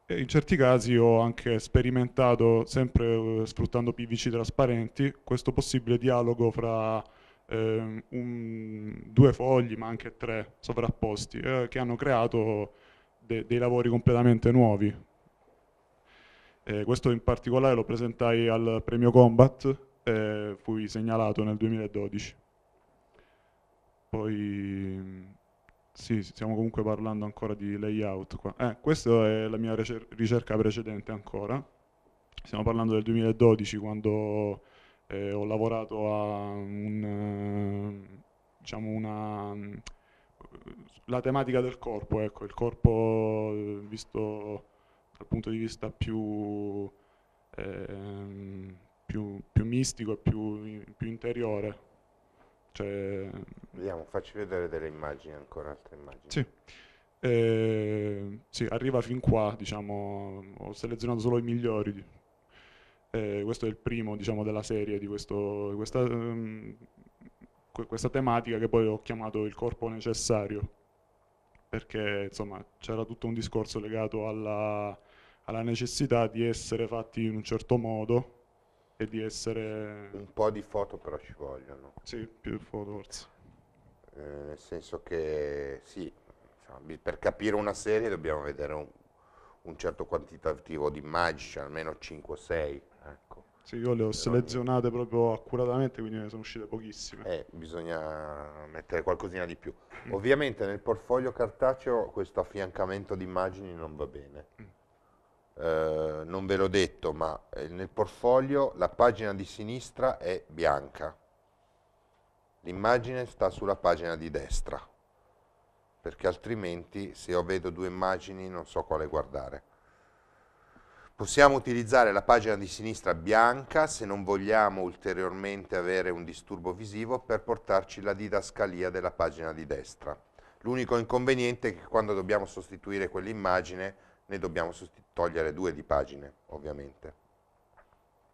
e in certi casi ho anche sperimentato, sempre eh, sfruttando PVC trasparenti, questo possibile dialogo fra eh, un, due fogli, ma anche tre sovrapposti, eh, che hanno creato de dei lavori completamente nuovi. Eh, questo in particolare lo presentai al premio Combat, eh, fui segnalato nel 2012. Poi sì, stiamo comunque parlando ancora di layout. Qua. Eh, questa è la mia ricerca precedente ancora. Stiamo parlando del 2012 quando eh, ho lavorato a un, eh, diciamo una, la tematica del corpo, ecco, il corpo eh, visto dal punto di vista più, eh, più, più mistico e più, più interiore. Cioè, Vediamo, facci vedere delle immagini ancora, altre immagini. Sì. Eh, sì, arriva fin qua, diciamo, ho selezionato solo i migliori, eh, questo è il primo diciamo, della serie di questo, questa, um, questa tematica che poi ho chiamato il corpo necessario, perché insomma c'era tutto un discorso legato alla, alla necessità di essere fatti in un certo modo e di essere... Un po' di foto però ci vogliono. Sì, più foto forse. Eh, nel senso che sì, diciamo, per capire una serie dobbiamo vedere un, un certo quantitativo di immagini, cioè almeno 5 o 6. Ecco. Sì, io le ho selezionate proprio accuratamente, quindi ne sono uscite pochissime. Eh, bisogna mettere qualcosina di più. Mm. Ovviamente nel portfolio cartaceo questo affiancamento di immagini non va bene. Mm. Eh, non ve l'ho detto, ma eh, nel portfolio la pagina di sinistra è bianca. L'immagine sta sulla pagina di destra, perché altrimenti se io vedo due immagini non so quale guardare. Possiamo utilizzare la pagina di sinistra bianca se non vogliamo ulteriormente avere un disturbo visivo per portarci la didascalia della pagina di destra. L'unico inconveniente è che quando dobbiamo sostituire quell'immagine ne dobbiamo togliere due di pagine, ovviamente,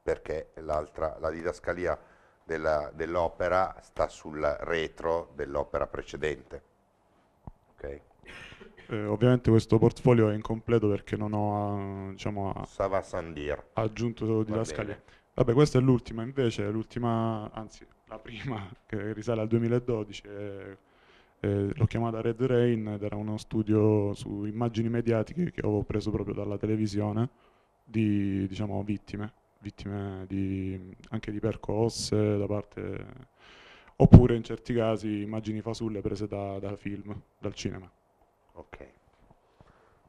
perché la didascalia dell'opera dell sta sul retro dell'opera precedente. Okay. Eh, ovviamente questo portfolio è incompleto perché non ho eh, diciamo, aggiunto di didascalia. Vabbè, questa è l'ultima invece, l'ultima, anzi la prima che risale al 2012, eh, eh, l'ho chiamata Red Rain ed era uno studio su immagini mediatiche che avevo preso proprio dalla televisione di diciamo, vittime, vittime di, anche di percosse da parte, oppure in certi casi immagini fasulle prese da, da film, dal cinema ok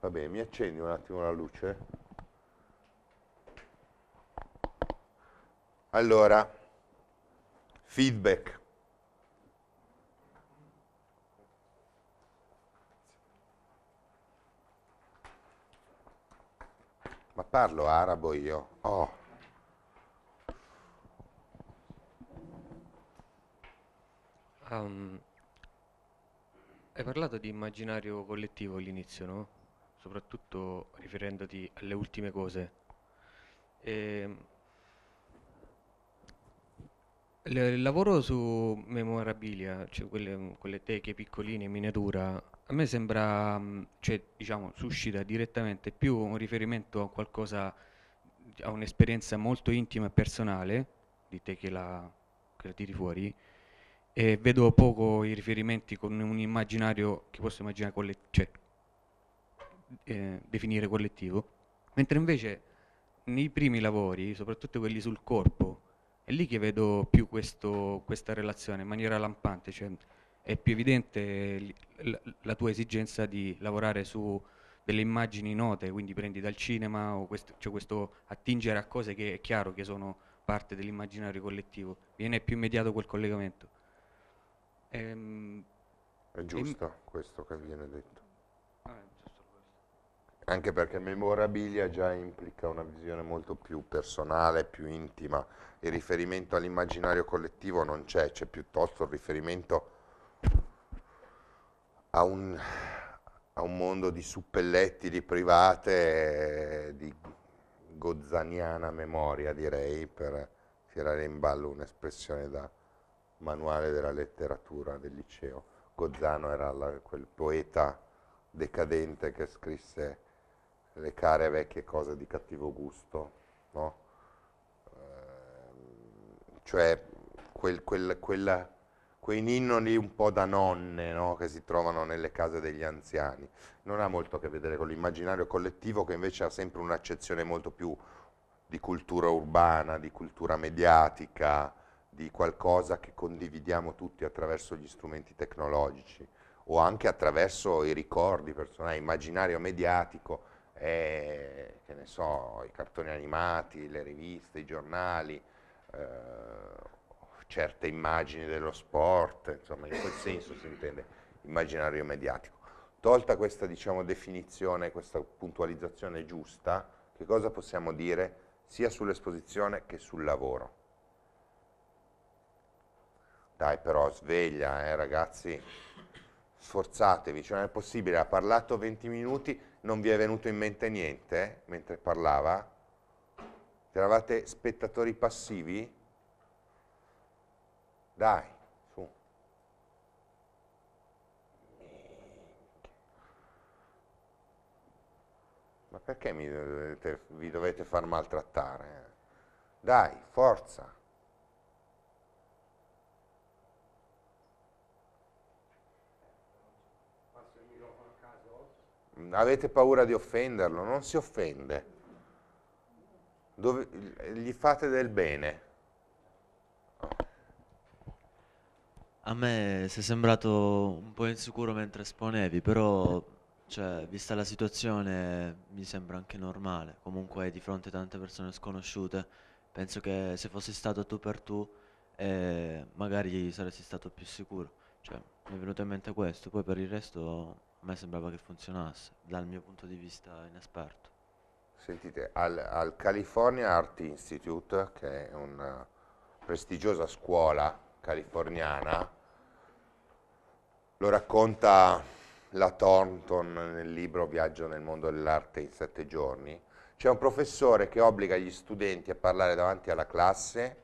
va bene mi accendi un attimo la luce allora feedback ma parlo arabo io oh um hai parlato di immaginario collettivo all'inizio, no? Soprattutto riferendoti alle ultime cose. E... Ehm, il lavoro su memorabilia, cioè quelle, quelle teche piccoline in miniatura, a me sembra, mm, cioè, diciamo, suscita direttamente più un riferimento a qualcosa, a un'esperienza molto intima e personale di te che la, che la tiri fuori, e vedo poco i riferimenti con un immaginario che posso immaginare collet- cioè, eh, definire collettivo, mentre invece nei primi lavori, soprattutto quelli sul corpo, è lì che vedo più questo, questa relazione in maniera lampante, cioè è più evidente la tua esigenza di lavorare su delle immagini note, quindi prendi dal cinema o questo, cioè questo attingere a cose che è chiaro che sono parte dell'immaginario collettivo, viene più immediato quel collegamento. Ehm, è giusto e... questo che viene detto. Ah, Anche perché memorabilia già implica una visione molto più personale, più intima. Il riferimento all'immaginario collettivo non c'è, c'è piuttosto il riferimento a un, a un mondo di suppellettili private, di gozzaniana memoria direi, per tirare in ballo un'espressione da manuale della letteratura del liceo. Gozzano era la, quel poeta decadente che scrisse le care vecchie cose di cattivo gusto, no? Ehm, cioè quel, quel, quella, quei ninnoli un po' da nonne no? che si trovano nelle case degli anziani. Non ha molto a che vedere con l'immaginario collettivo che invece ha sempre un'accezione molto più di cultura urbana, di cultura mediatica, di qualcosa che condividiamo tutti attraverso gli strumenti tecnologici o anche attraverso i ricordi personali, immaginario mediatico, eh, che ne so, i cartoni animati, le riviste, i giornali, eh, certe immagini dello sport, insomma in quel senso si intende immaginario mediatico. Tolta questa diciamo, definizione, questa puntualizzazione giusta, che cosa possiamo dire sia sull'esposizione che sul lavoro? Dai però sveglia eh, ragazzi, sforzatevi, cioè non è possibile, ha parlato 20 minuti, non vi è venuto in mente niente eh, mentre parlava? Eravate spettatori passivi? Dai, su. Ma perché dovete, vi dovete far maltrattare? Eh? Dai, forza. avete paura di offenderlo, non si offende, Dove, gli fate del bene. A me si è sembrato un po' insicuro mentre esponevi, però cioè, vista la situazione mi sembra anche normale, comunque di fronte a tante persone sconosciute, penso che se fossi stato tu per tu eh, magari saresti stato più sicuro, cioè, mi è venuto in mente questo, poi per il resto a me sembrava che funzionasse, dal mio punto di vista inesperto. Sentite, al, al California Art Institute, che è una eh, prestigiosa scuola californiana, lo racconta la Thornton nel libro Viaggio nel mondo dell'arte in sette giorni, c'è un professore che obbliga gli studenti a parlare davanti alla classe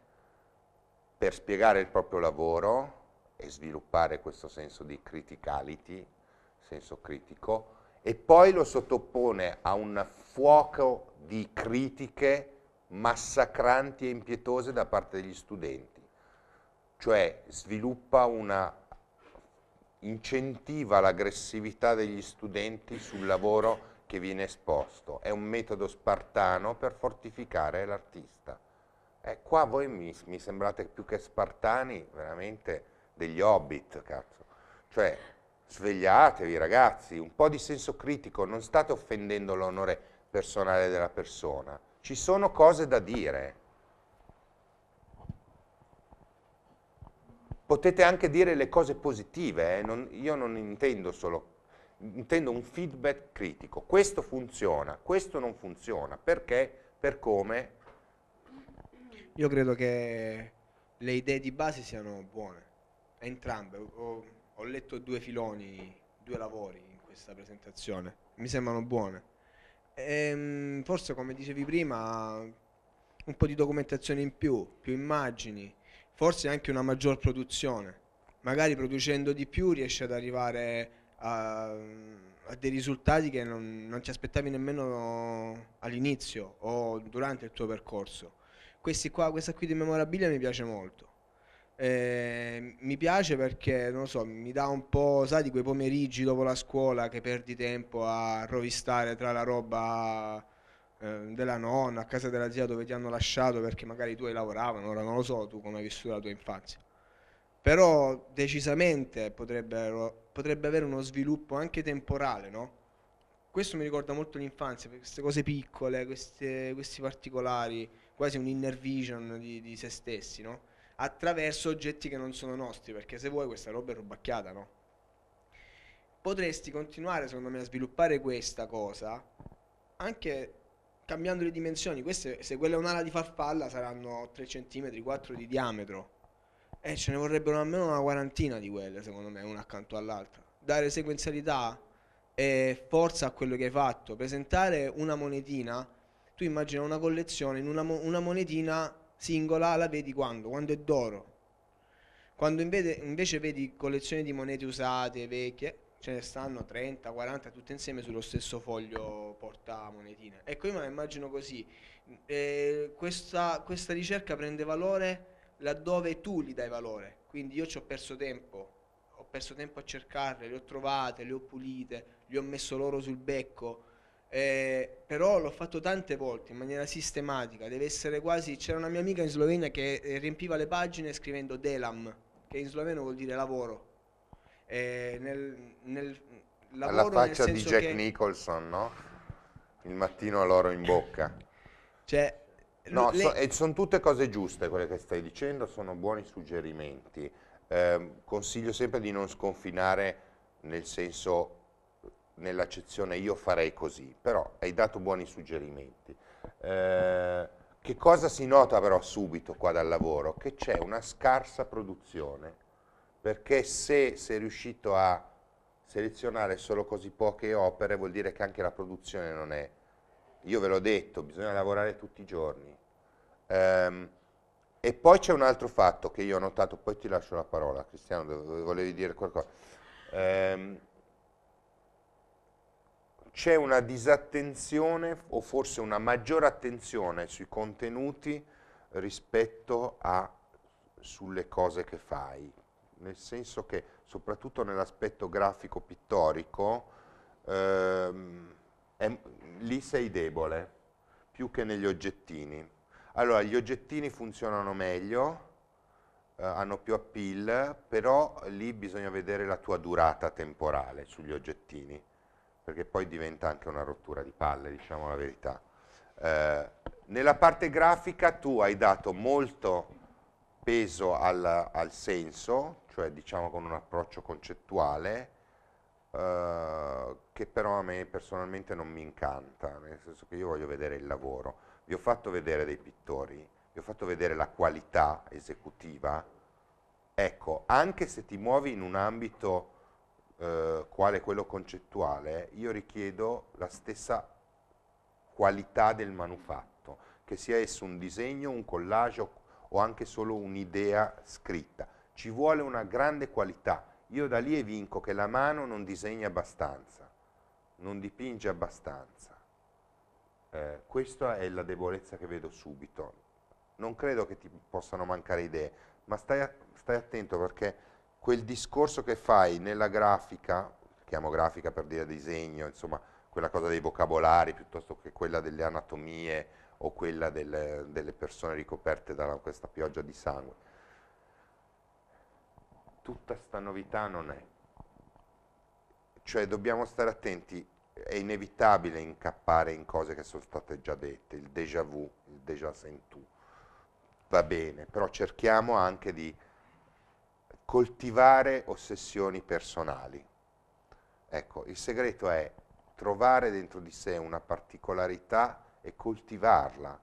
per spiegare il proprio lavoro e sviluppare questo senso di criticality senso critico, e poi lo sottopone a un fuoco di critiche massacranti e impietose da parte degli studenti, cioè sviluppa una incentiva l'aggressività degli studenti sul lavoro che viene esposto, è un metodo spartano per fortificare l'artista. Eh, qua voi mi, mi sembrate più che spartani, veramente degli hobbit, cazzo. Cioè, svegliatevi ragazzi, un po' di senso critico, non state offendendo l'onore personale della persona, ci sono cose da dire. Potete anche dire le cose positive, eh? non, io non intendo solo, intendo un feedback critico, questo funziona, questo non funziona, perché, per come. Io credo che le idee di base siano buone, entrambe. O ho letto due filoni, due lavori in questa presentazione, mi sembrano buone. E, ehm, forse come dicevi prima, un po' di documentazione in più, più immagini, forse anche una maggior produzione. Magari producendo di più riesci ad arrivare a, a dei risultati che non, non ti aspettavi nemmeno all'inizio o durante il tuo percorso. Questi Qua, questa qui di memorabilia mi piace molto. Eh, mi piace perché, non so, mi dà un po', sai, di quei pomeriggi dopo la scuola che perdi tempo a rovistare tra la roba eh, della nonna, a casa della zia dove ti hanno lasciato perché magari tu hai lavorato, ora non lo so tu come hai vissuto la tua infanzia. Però decisamente potrebbe, potrebbe avere uno sviluppo anche temporale, no? Questo mi ricorda molto l'infanzia, queste cose piccole, queste, questi particolari, quasi un inner vision di, di se stessi, no? attraverso oggetti che non sono nostri, perché se vuoi questa roba è rubacchiata, no? Potresti continuare, secondo me, a sviluppare questa cosa anche cambiando le dimensioni. Queste, se quella è un'ala di farfalla, saranno 3 cm, 4 di diametro. E eh, ce ne vorrebbero almeno una quarantina di quelle, secondo me, una accanto all'altra. Dare sequenzialità e forza a quello che hai fatto. Presentare una monetina, tu immagina una collezione, in una, mo- una monetina singola la vedi quando? Quando è d'oro. Quando invece, invece vedi collezioni di monete usate, vecchie, ce ne stanno 30, 40 tutte insieme sullo stesso foglio porta monetina. Ecco, io me la immagino così. Eh, questa, questa, ricerca prende valore laddove tu gli dai valore. Quindi io ci ho perso tempo, ho perso tempo a cercarle, le ho trovate, le ho pulite, le ho messo l'oro sul becco, eh, però l'ho fatto tante volte in maniera sistematica, deve essere quasi, c'era una mia amica in Slovenia che eh, riempiva le pagine scrivendo Delam, che in sloveno vuol dire lavoro. Eh, nel, nel lavoro, Alla faccia di Jack che... Nicholson, no? Il mattino l'oro in bocca. Cioè, no, le... so, sono tutte cose giuste quelle che stai dicendo, sono buoni suggerimenti. Eh, consiglio sempre di non sconfinare nel senso nell'accezione io farei così, però hai dato buoni suggerimenti. Eh, che cosa si nota però subito qua dal lavoro? Che c'è una scarsa produzione, perché se sei riuscito a selezionare solo così poche opere vuol dire che anche la produzione non è... Io ve l'ho detto, bisogna lavorare tutti i giorni. Eh, e poi c'è un altro fatto che io ho notato, poi ti lascio la parola Cristiano, volevi dire qualcosa. Eh, c'è una disattenzione o forse una maggiore attenzione sui contenuti rispetto a sulle cose che fai, nel senso che soprattutto nell'aspetto grafico pittorico ehm, è, lì sei debole più che negli oggettini. Allora, gli oggettini funzionano meglio, eh, hanno più appeal, però lì bisogna vedere la tua durata temporale sugli oggettini perché poi diventa anche una rottura di palle, diciamo la verità. Eh, nella parte grafica tu hai dato molto peso al, al senso, cioè diciamo con un approccio concettuale, eh, che però a me personalmente non mi incanta, nel senso che io voglio vedere il lavoro. Vi ho fatto vedere dei pittori, vi ho fatto vedere la qualità esecutiva. Ecco, anche se ti muovi in un ambito eh, quale quello concettuale, io richiedo la stessa qualità del manufatto, che sia esso un disegno, un collage o anche solo un'idea scritta. Ci vuole una grande qualità. Io da lì evinco che la mano non disegna abbastanza, non dipinge abbastanza. Eh, questa è la debolezza che vedo subito. Non credo che ti possano mancare idee, ma stai, stai attento perché quel discorso che fai nella grafica, chiamo grafica per dire disegno, insomma, quella cosa dei vocabolari piuttosto che quella delle anatomie o quella delle, delle persone ricoperte da questa pioggia di sangue. Tutta sta novità non è. Cioè dobbiamo stare attenti, è inevitabile incappare in cose che sono state già dette, il déjà vu, il déjà sentù. Va bene, però cerchiamo anche di coltivare ossessioni personali. Ecco, il segreto è trovare dentro di sé una particolarità e coltivarla,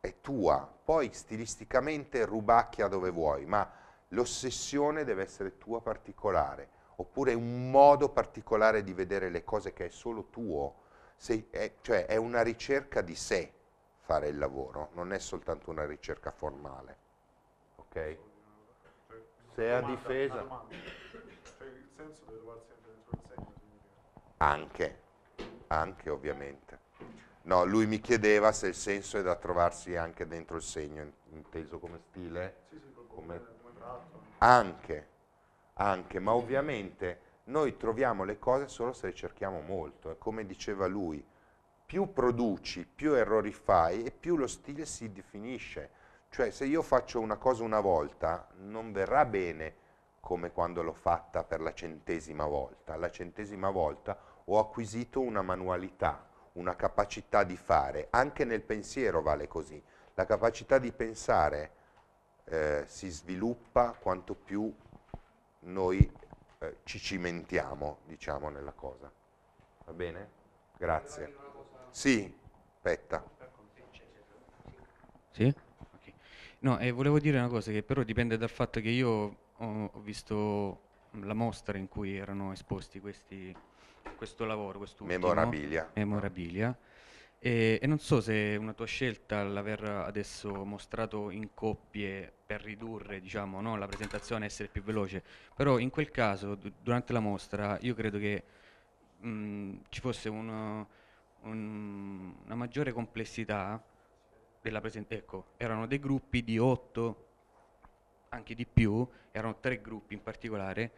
è tua, poi stilisticamente rubacchia dove vuoi, ma l'ossessione deve essere tua particolare, oppure un modo particolare di vedere le cose che è solo tuo, Se, è, cioè è una ricerca di sé fare il lavoro, non è soltanto una ricerca formale. Ok? Se è a difesa... Domanda. Cioè il senso deve trovarsi sempre dentro il segno. Anche, anche ovviamente. No, lui mi chiedeva se il senso è da trovarsi anche dentro il segno, inteso come stile. Sì, sì, come, come tratto. Anche, anche, ma ovviamente noi troviamo le cose solo se le cerchiamo molto. E come diceva lui, più produci, più errori fai e più lo stile si definisce cioè se io faccio una cosa una volta non verrà bene come quando l'ho fatta per la centesima volta. La centesima volta ho acquisito una manualità, una capacità di fare, anche nel pensiero vale così. La capacità di pensare eh, si sviluppa quanto più noi eh, ci cimentiamo, diciamo, nella cosa. Va bene? Grazie. Sì, aspetta. Sì? No, e volevo dire una cosa che però dipende dal fatto che io ho, ho visto la mostra in cui erano esposti questi, questo lavoro, quest'ultimo. Memorabilia. Memorabilia. E, e, non so se è una tua scelta l'aver adesso mostrato in coppie per ridurre diciamo, no, la presentazione, essere più veloce, però in quel caso durante la mostra io credo che mh, mhmm, ci fosse una, un, una maggiore complessità della presentazione, ecco, erano dei gruppi di otto, anche di più, erano tre gruppi in particolare,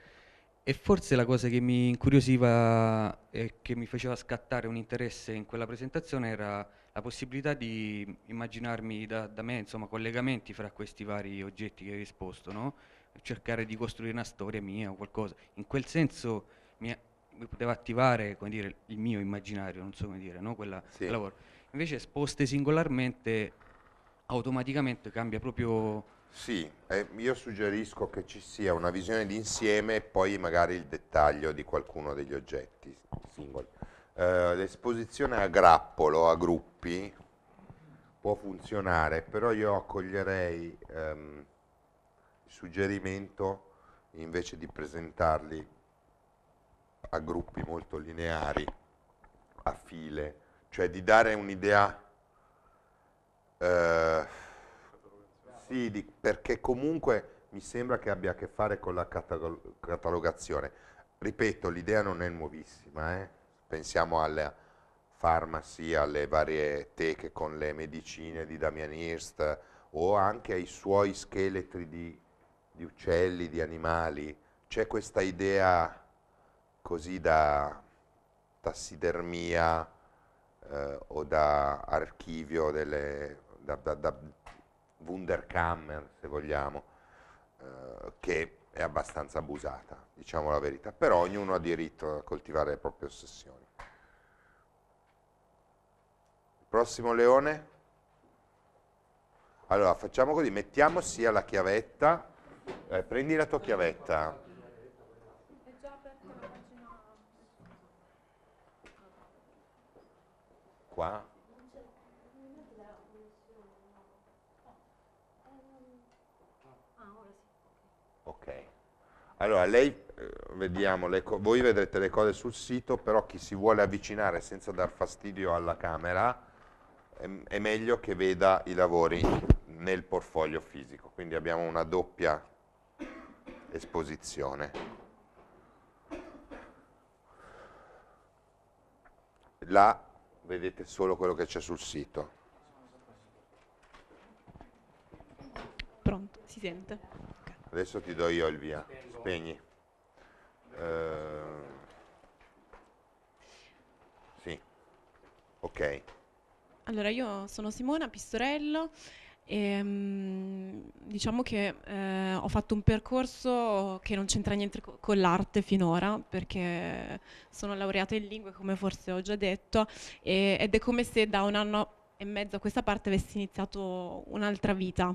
e forse la cosa che mi incuriosiva e che mi faceva scattare un interesse in quella presentazione era la possibilità di immaginarmi da, da me insomma, collegamenti fra questi vari oggetti che hai esposto, no? cercare di costruire una storia mia o qualcosa. In quel senso mi, poteva attivare come dire, il mio immaginario, non so come dire, no? quella, sì. quella lavoro. Invece esposte singolarmente automaticamente cambia proprio... Sì, eh, io suggerisco che ci sia una visione d'insieme e poi magari il dettaglio di qualcuno degli oggetti singoli. Eh, l'esposizione a grappolo, a gruppi, può funzionare, però io accoglierei ehm, il suggerimento invece di presentarli a gruppi molto lineari, a file, cioè di dare un'idea, eh, sì, di, perché comunque mi sembra che abbia a che fare con la catalogazione. Ripeto, l'idea non è nuovissima, eh? pensiamo alla farmaci, alle varie teche con le medicine di Damian Hirst o anche ai suoi scheletri di, di uccelli, di animali. C'è questa idea così da tassidermia, eh, o da archivio, delle, da, da, da Wunderkammer se vogliamo, eh, che è abbastanza abusata, diciamo la verità, però ognuno ha diritto a coltivare le proprie ossessioni. Prossimo leone? Allora facciamo così, mettiamo sia la chiavetta, eh, prendi la tua chiavetta. qua. Ok. Allora, lei, eh, vediamo, voi vedrete le cose sul sito, però chi si vuole avvicinare senza dar fastidio alla camera è, è meglio che veda i lavori nel portfolio fisico, quindi abbiamo una doppia esposizione. La vedete solo quello che c'è sul sito. Pronto, si sente. Okay. Adesso ti do io il via, spegni. Uh, sì, ok. Allora, io sono Simona Pistorello, e, ehm, diciamo che eh, ho fatto un percorso che non c'entra niente co con l'arte finora, perché sono laureata in lingue, come forse ho già detto, e, ed è come se da un anno e mezzo a questa parte avessi iniziato un'altra vita.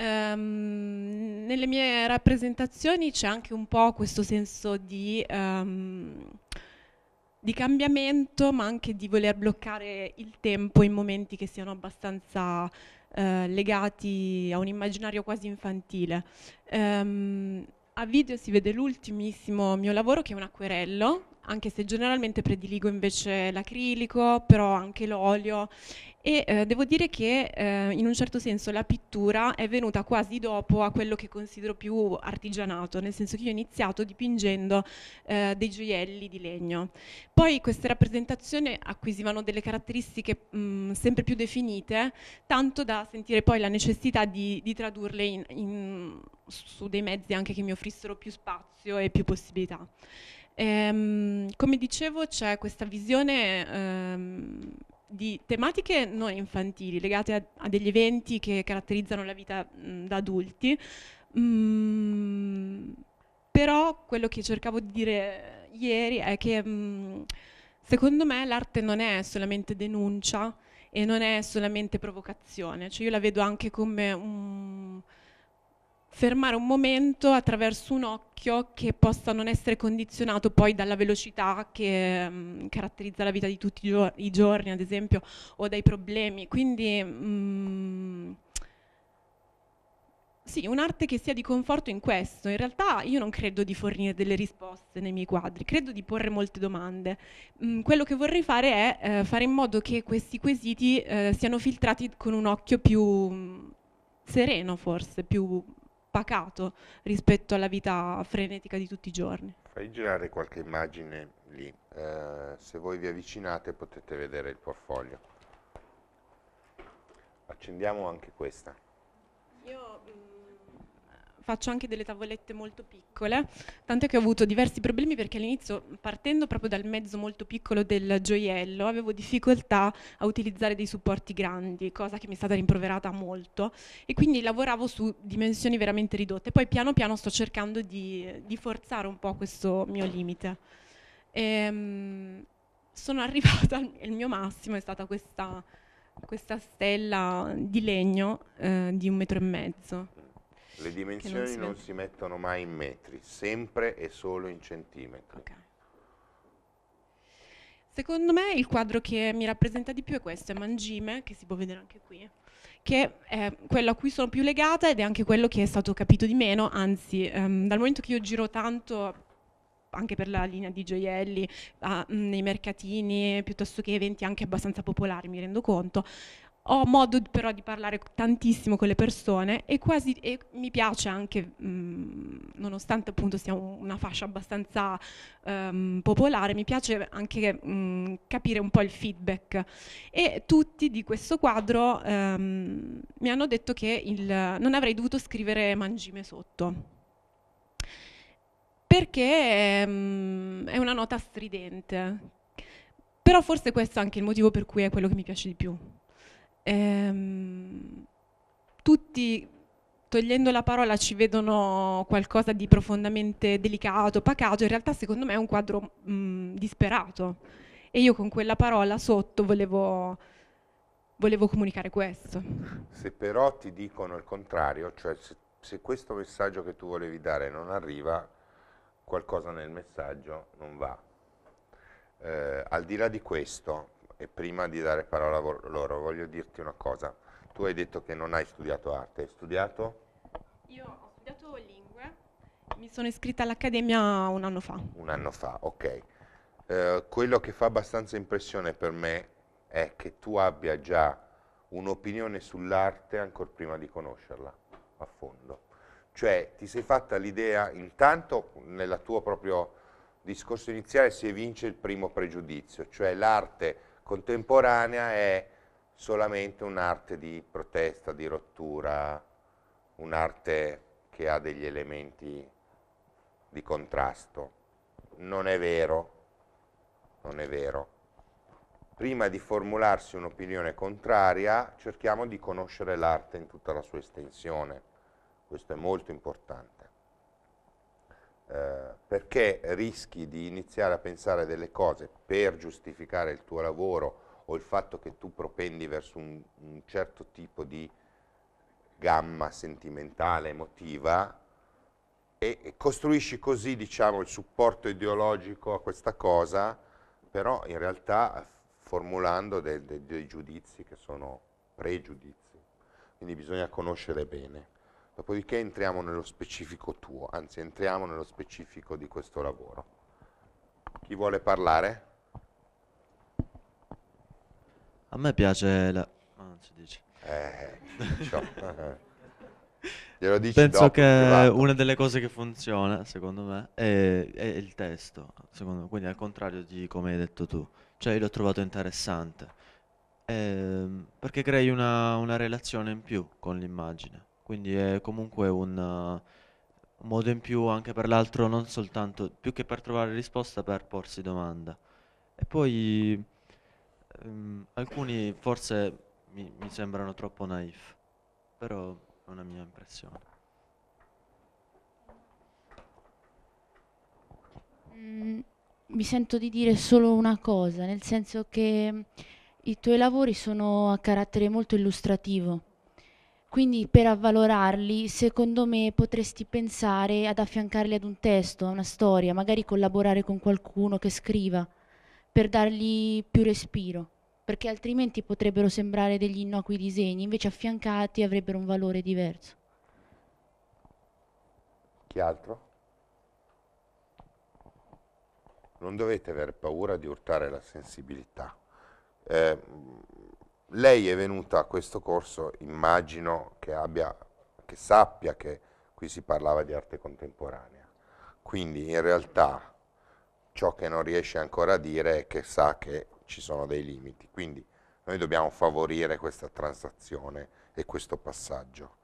Um, nelle mie rappresentazioni c'è anche un po' questo senso di, um, di, cambiamento, ma anche di voler bloccare il tempo in momenti che siano abbastanza eh, legati a un immaginario quasi infantile. Um, a video si vede l'ultimissimo mio lavoro che è un acquerello anche se generalmente prediligo invece l'acrilico, però anche l'olio e eh, devo dire che eh, in un certo senso la pittura è venuta quasi dopo a quello che considero più artigianato, nel senso che io ho iniziato dipingendo eh, dei gioielli di legno. Poi queste rappresentazioni acquisivano delle caratteristiche mh, mm, sempre più definite, tanto da sentire poi la necessità di, di tradurle in, in, su dei mezzi anche che mi offrissero più spazio e più possibilità. Ehm, come dicevo c'è questa visione ehm, di tematiche non infantili, legate a, a, degli eventi che caratterizzano la vita mh, da adulti, mh, mm, però quello che cercavo di dire ieri è che mh, secondo me l'arte non è solamente denuncia e non è solamente provocazione, cioè io la vedo anche come un fermare un momento attraverso un occhio che possa non essere condizionato poi dalla velocità che mh, mm, caratterizza la vita di tutti i, giorni, ad esempio, o dai problemi. Quindi mh, mm, sì, un'arte che sia di conforto in questo. In realtà io non credo di fornire delle risposte nei miei quadri, credo di porre molte domande. Mm, quello che vorrei fare è eh, fare in modo che questi quesiti eh, siano filtrati con un occhio più mh, mm, sereno, forse, più pacato rispetto alla vita frenetica di tutti i giorni. Fai girare qualche immagine lì, eh, se voi vi avvicinate potete vedere il portfolio. Accendiamo anche questa. Io mm, faccio anche delle tavolette molto piccole, tanto che ho avuto diversi problemi perché all'inizio, partendo proprio dal mezzo molto piccolo del gioiello, avevo difficoltà a utilizzare dei supporti grandi, cosa che mi è stata rimproverata molto, e quindi lavoravo su dimensioni veramente ridotte. Poi piano piano sto cercando di, di forzare un po' questo mio limite. Ehm, sono arrivata, il mio massimo è stata questa questa stella di legno eh, di un metro e mezzo. Le dimensioni non si, non si, mettono mai in metri, sempre e solo in centimetri. Okay. Secondo me il quadro che mi rappresenta di più è questo, è Mangime, che si può vedere anche qui, che è quello a cui sono più legata ed è anche quello che è stato capito di meno, anzi ehm, dal momento che io giro tanto anche per la linea di gioielli, ah, nei mercatini, piuttosto che eventi anche abbastanza popolari, mi rendo conto, ho modo però di parlare tantissimo con le persone e quasi e mi piace anche, mh, mm, nonostante appunto sia una fascia abbastanza um, popolare, mi piace anche mh, mm, capire un po' il feedback. E tutti di questo quadro um, mi hanno detto che il, non avrei dovuto scrivere Mangime sotto perché um, è una nota stridente. Però forse questo è anche il motivo per cui è quello che mi piace di più ehm, tutti togliendo la parola ci vedono qualcosa di profondamente delicato, pacato, in realtà secondo me è un quadro mh, mhmm, disperato e io con quella parola sotto volevo, volevo, comunicare questo. Se però ti dicono il contrario, cioè se, se questo messaggio che tu volevi dare non arriva, qualcosa nel messaggio non va. Eh, al di là di questo, e prima di dare parola a loro voglio dirti una cosa. Tu hai detto che non hai studiato arte, hai studiato? Io ho studiato lingue, mi sono iscritta all'Accademia un anno fa. Un anno fa, ok. Eh, quello che fa abbastanza impressione per me è che tu abbia già un'opinione sull'arte ancora prima di conoscerla a fondo. Cioè ti sei fatta l'idea, intanto nel tuo proprio discorso iniziale si evince il primo pregiudizio, cioè l'arte contemporanea è solamente un'arte di protesta, di rottura, un'arte che ha degli elementi di contrasto. Non è vero, non è vero. Prima di formularsi un'opinione contraria, cerchiamo di conoscere l'arte in tutta la sua estensione. Questo è molto importante. Eh, perché rischi di iniziare a pensare delle cose per giustificare il tuo lavoro o il fatto che tu propendi verso un, un certo tipo di gamma sentimentale, emotiva, e, e costruisci così diciamo, il supporto ideologico a questa cosa, però in realtà eh, formulando dei, dei, dei giudizi che sono pregiudizi, quindi bisogna conoscere bene. Dopodiché entriamo nello specifico tuo, anzi entriamo nello specifico di questo lavoro. Chi vuole parlare? A me piace la... Oh, non si dice. Eh, eh, eh, Glielo dici Penso dopo, che una delle cose che funziona, secondo me, è, è il testo, quindi al contrario di come hai detto tu. Cioè io l'ho trovato interessante, eh, perché crei una, una relazione in più con l'immagine quindi è comunque eh, un modo in più anche per l'altro, non soltanto, più che per trovare risposta, per porsi domanda. E poi um, alcuni forse mi, mi sembrano troppo naif, però è una mia impressione. Mm, mi sento di dire solo una cosa, nel senso che mm, i tuoi lavori sono a carattere molto illustrativo quindi per avvalorarli, secondo me potresti pensare ad affiancarli ad un testo, a una storia, magari collaborare con qualcuno che scriva per dargli più respiro, perché altrimenti potrebbero sembrare degli innocui disegni, invece affiancati avrebbero un valore diverso. Chi altro? Non dovete aver paura di urtare la sensibilità. Eh, lei è venuta a questo corso, immagino che, abbia, che sappia che qui si parlava di arte contemporanea, quindi in realtà ciò che non riesce ancora a dire è che sa che ci sono dei limiti, quindi noi dobbiamo favorire questa transazione e questo passaggio.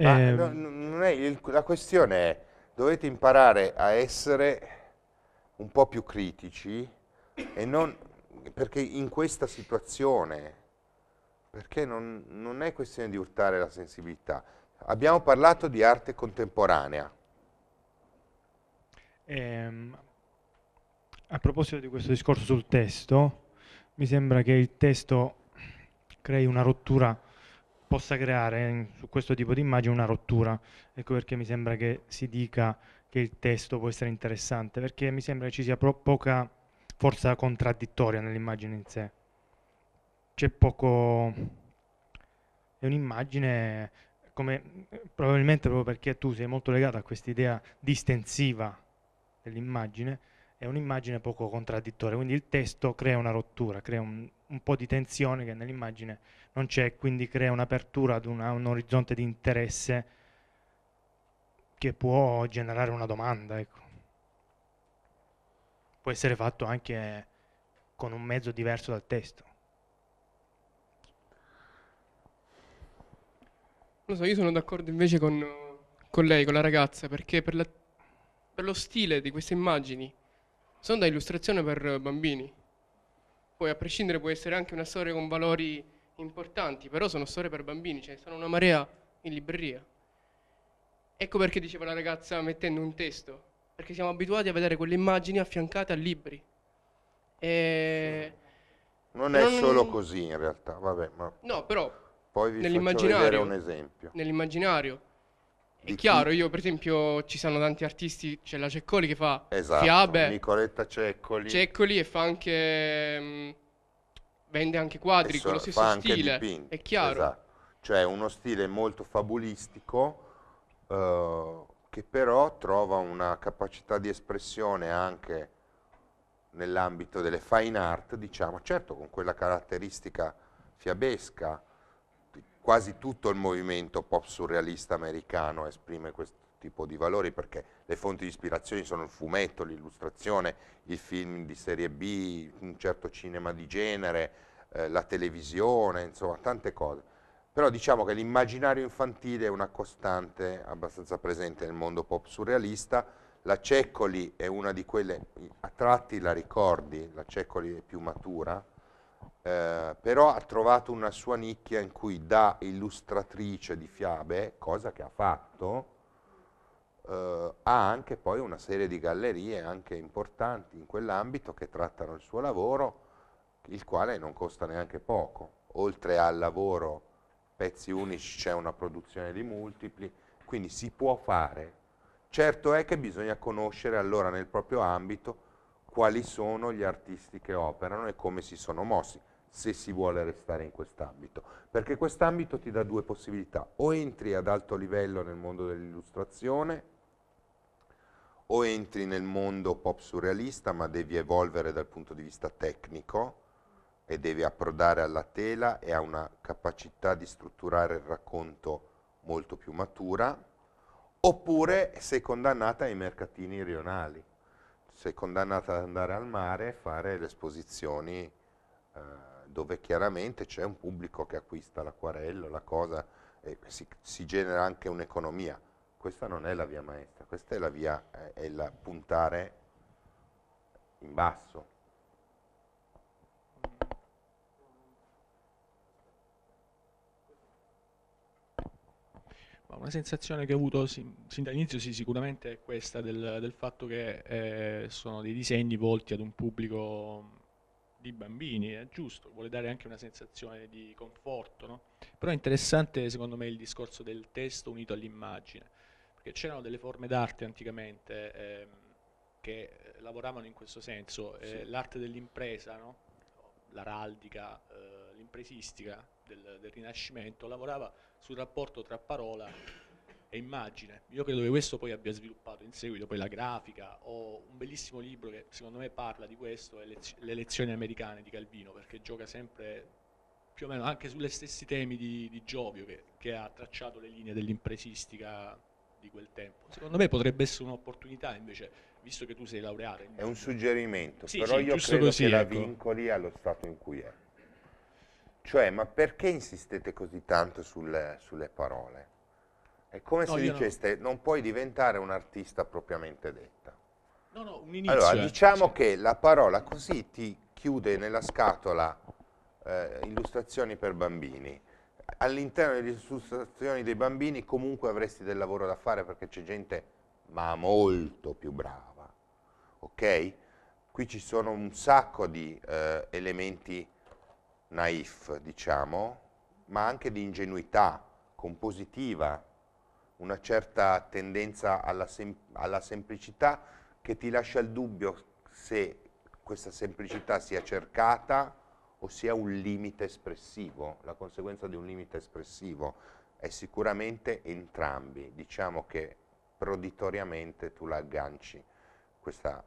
Eh, no, è, il, la questione è, dovete imparare a essere un po' più critici e non, perché in questa situazione, perché non, non è questione di urtare la sensibilità. Abbiamo parlato di arte contemporanea. Eh, a proposito di questo discorso sul testo, mi sembra che il testo crei una rottura possa creare in, su questo tipo di immagine una rottura. Ecco perché mi sembra che si dica che il testo può essere interessante, perché mi sembra che ci sia poca forza contraddittoria nell'immagine in sé. C'è poco... è un'immagine come probabilmente proprio perché tu sei molto legato a questa idea distensiva dell'immagine, è un'immagine poco contraddittoria, quindi il testo crea una rottura, crea un, un po' di tensione che nell'immagine non c'è, quindi crea un'apertura ad una, un orizzonte di interesse che può generare una domanda. Ecco. Può essere fatto anche con un mezzo diverso dal testo. Non so, io sono d'accordo invece con, con lei, con la ragazza, perché per, la, per lo stile di queste immagini sono da illustrazione per eh, bambini. Poi a prescindere può essere anche una storia con valori importanti, però sono storie per bambini, cioè sono una marea in libreria. Ecco perché diceva la ragazza mettendo un testo, perché siamo abituati a vedere quelle immagini affiancate a libri. E... Non è non... solo così in realtà, vabbè, ma... No, però... Poi vi faccio un esempio. Nell'immaginario è chiaro, io per esempio ci sono tanti artisti, c'è la Ceccoli che fa esatto, fiabe, Nicoletta Ceccoli. Ceccoli e fa anche mh, mm, vende anche quadri con lo stesso stile. Dipinti, è chiaro. Esatto. Cioè uno stile molto fabulistico eh, che però trova una capacità di espressione anche nell'ambito delle fine art, diciamo, certo con quella caratteristica fiabesca, quasi tutto il movimento pop surrealista americano esprime questo tipo di valori perché le fonti di ispirazione sono il fumetto, l'illustrazione, i film di serie B, un certo cinema di genere, eh, la televisione, insomma tante cose. Però diciamo che l'immaginario infantile è una costante abbastanza presente nel mondo pop surrealista. La Ceccoli è una di quelle, a tratti la ricordi, la Ceccoli è più matura, eh, però ha trovato una sua nicchia in cui da illustratrice di fiabe, cosa che ha fatto, Uh, ha anche poi una serie di gallerie anche importanti in quell'ambito che trattano il suo lavoro, il quale non costa neanche poco. Oltre al lavoro pezzi unici c'è una produzione di multipli, quindi si può fare. Certo è che bisogna conoscere allora nel proprio ambito quali sono gli artisti che operano e come si sono mossi se si vuole restare in quest'ambito, perché quest'ambito ti dà due possibilità, o entri ad alto livello nel mondo dell'illustrazione, o entri nel mondo pop surrealista, ma devi evolvere dal punto di vista tecnico e devi approdare alla tela e a una capacità di strutturare il racconto molto più matura, oppure sei condannata ai mercatini rionali, sei condannata ad andare al mare e fare le esposizioni eh, dove chiaramente c'è un pubblico che acquista l'acquarello, la cosa, e si, si genera anche un'economia. Questa non è la via maestra, questa è la via, è la puntare in basso. Una sensazione che ho avuto sin, sin dall'inizio sì, sicuramente è questa del, del fatto che eh, sono dei disegni volti ad un pubblico di bambini, è giusto, vuole dare anche una sensazione di conforto, no? però è interessante secondo me il discorso del testo unito all'immagine, perché c'erano delle forme d'arte anticamente ehm, eh, che lavoravano in questo senso, eh, l'arte dell'impresa, no? l'araldica, eh, l'impresistica del, del Rinascimento, lavorava sul rapporto tra parola e immagine. Io credo che questo poi abbia sviluppato in seguito poi la grafica. o un bellissimo libro che secondo me parla di questo, è Le lezioni americane di Calvino, perché gioca sempre più o meno anche sugli stessi temi di, di Giovio che, che, ha tracciato le linee dell'impresistica di quel tempo. Secondo me potrebbe essere un'opportunità invece, visto che tu sei laureato. È un suggerimento, sì, però sì, io credo così, che la ecco. vincoli allo stato in cui è. Cioè, ma perché insistete così tanto sul, sulle parole? È come no, se diceste no. non puoi diventare un artista propriamente detta. No, no, un inizio. Allora, eh. diciamo che la parola così ti chiude nella scatola eh, illustrazioni per bambini. All'interno delle illustrazioni dei bambini comunque avresti del lavoro da fare perché c'è gente ma molto più brava, ok? Qui ci sono un sacco di eh, elementi naif, diciamo, ma anche di ingenuità compositiva, una certa tendenza alla, sem alla semplicità che ti lascia il dubbio se questa semplicità sia cercata o sia un limite espressivo, la conseguenza di un limite espressivo è sicuramente entrambi, diciamo che proditoriamente tu la agganci questa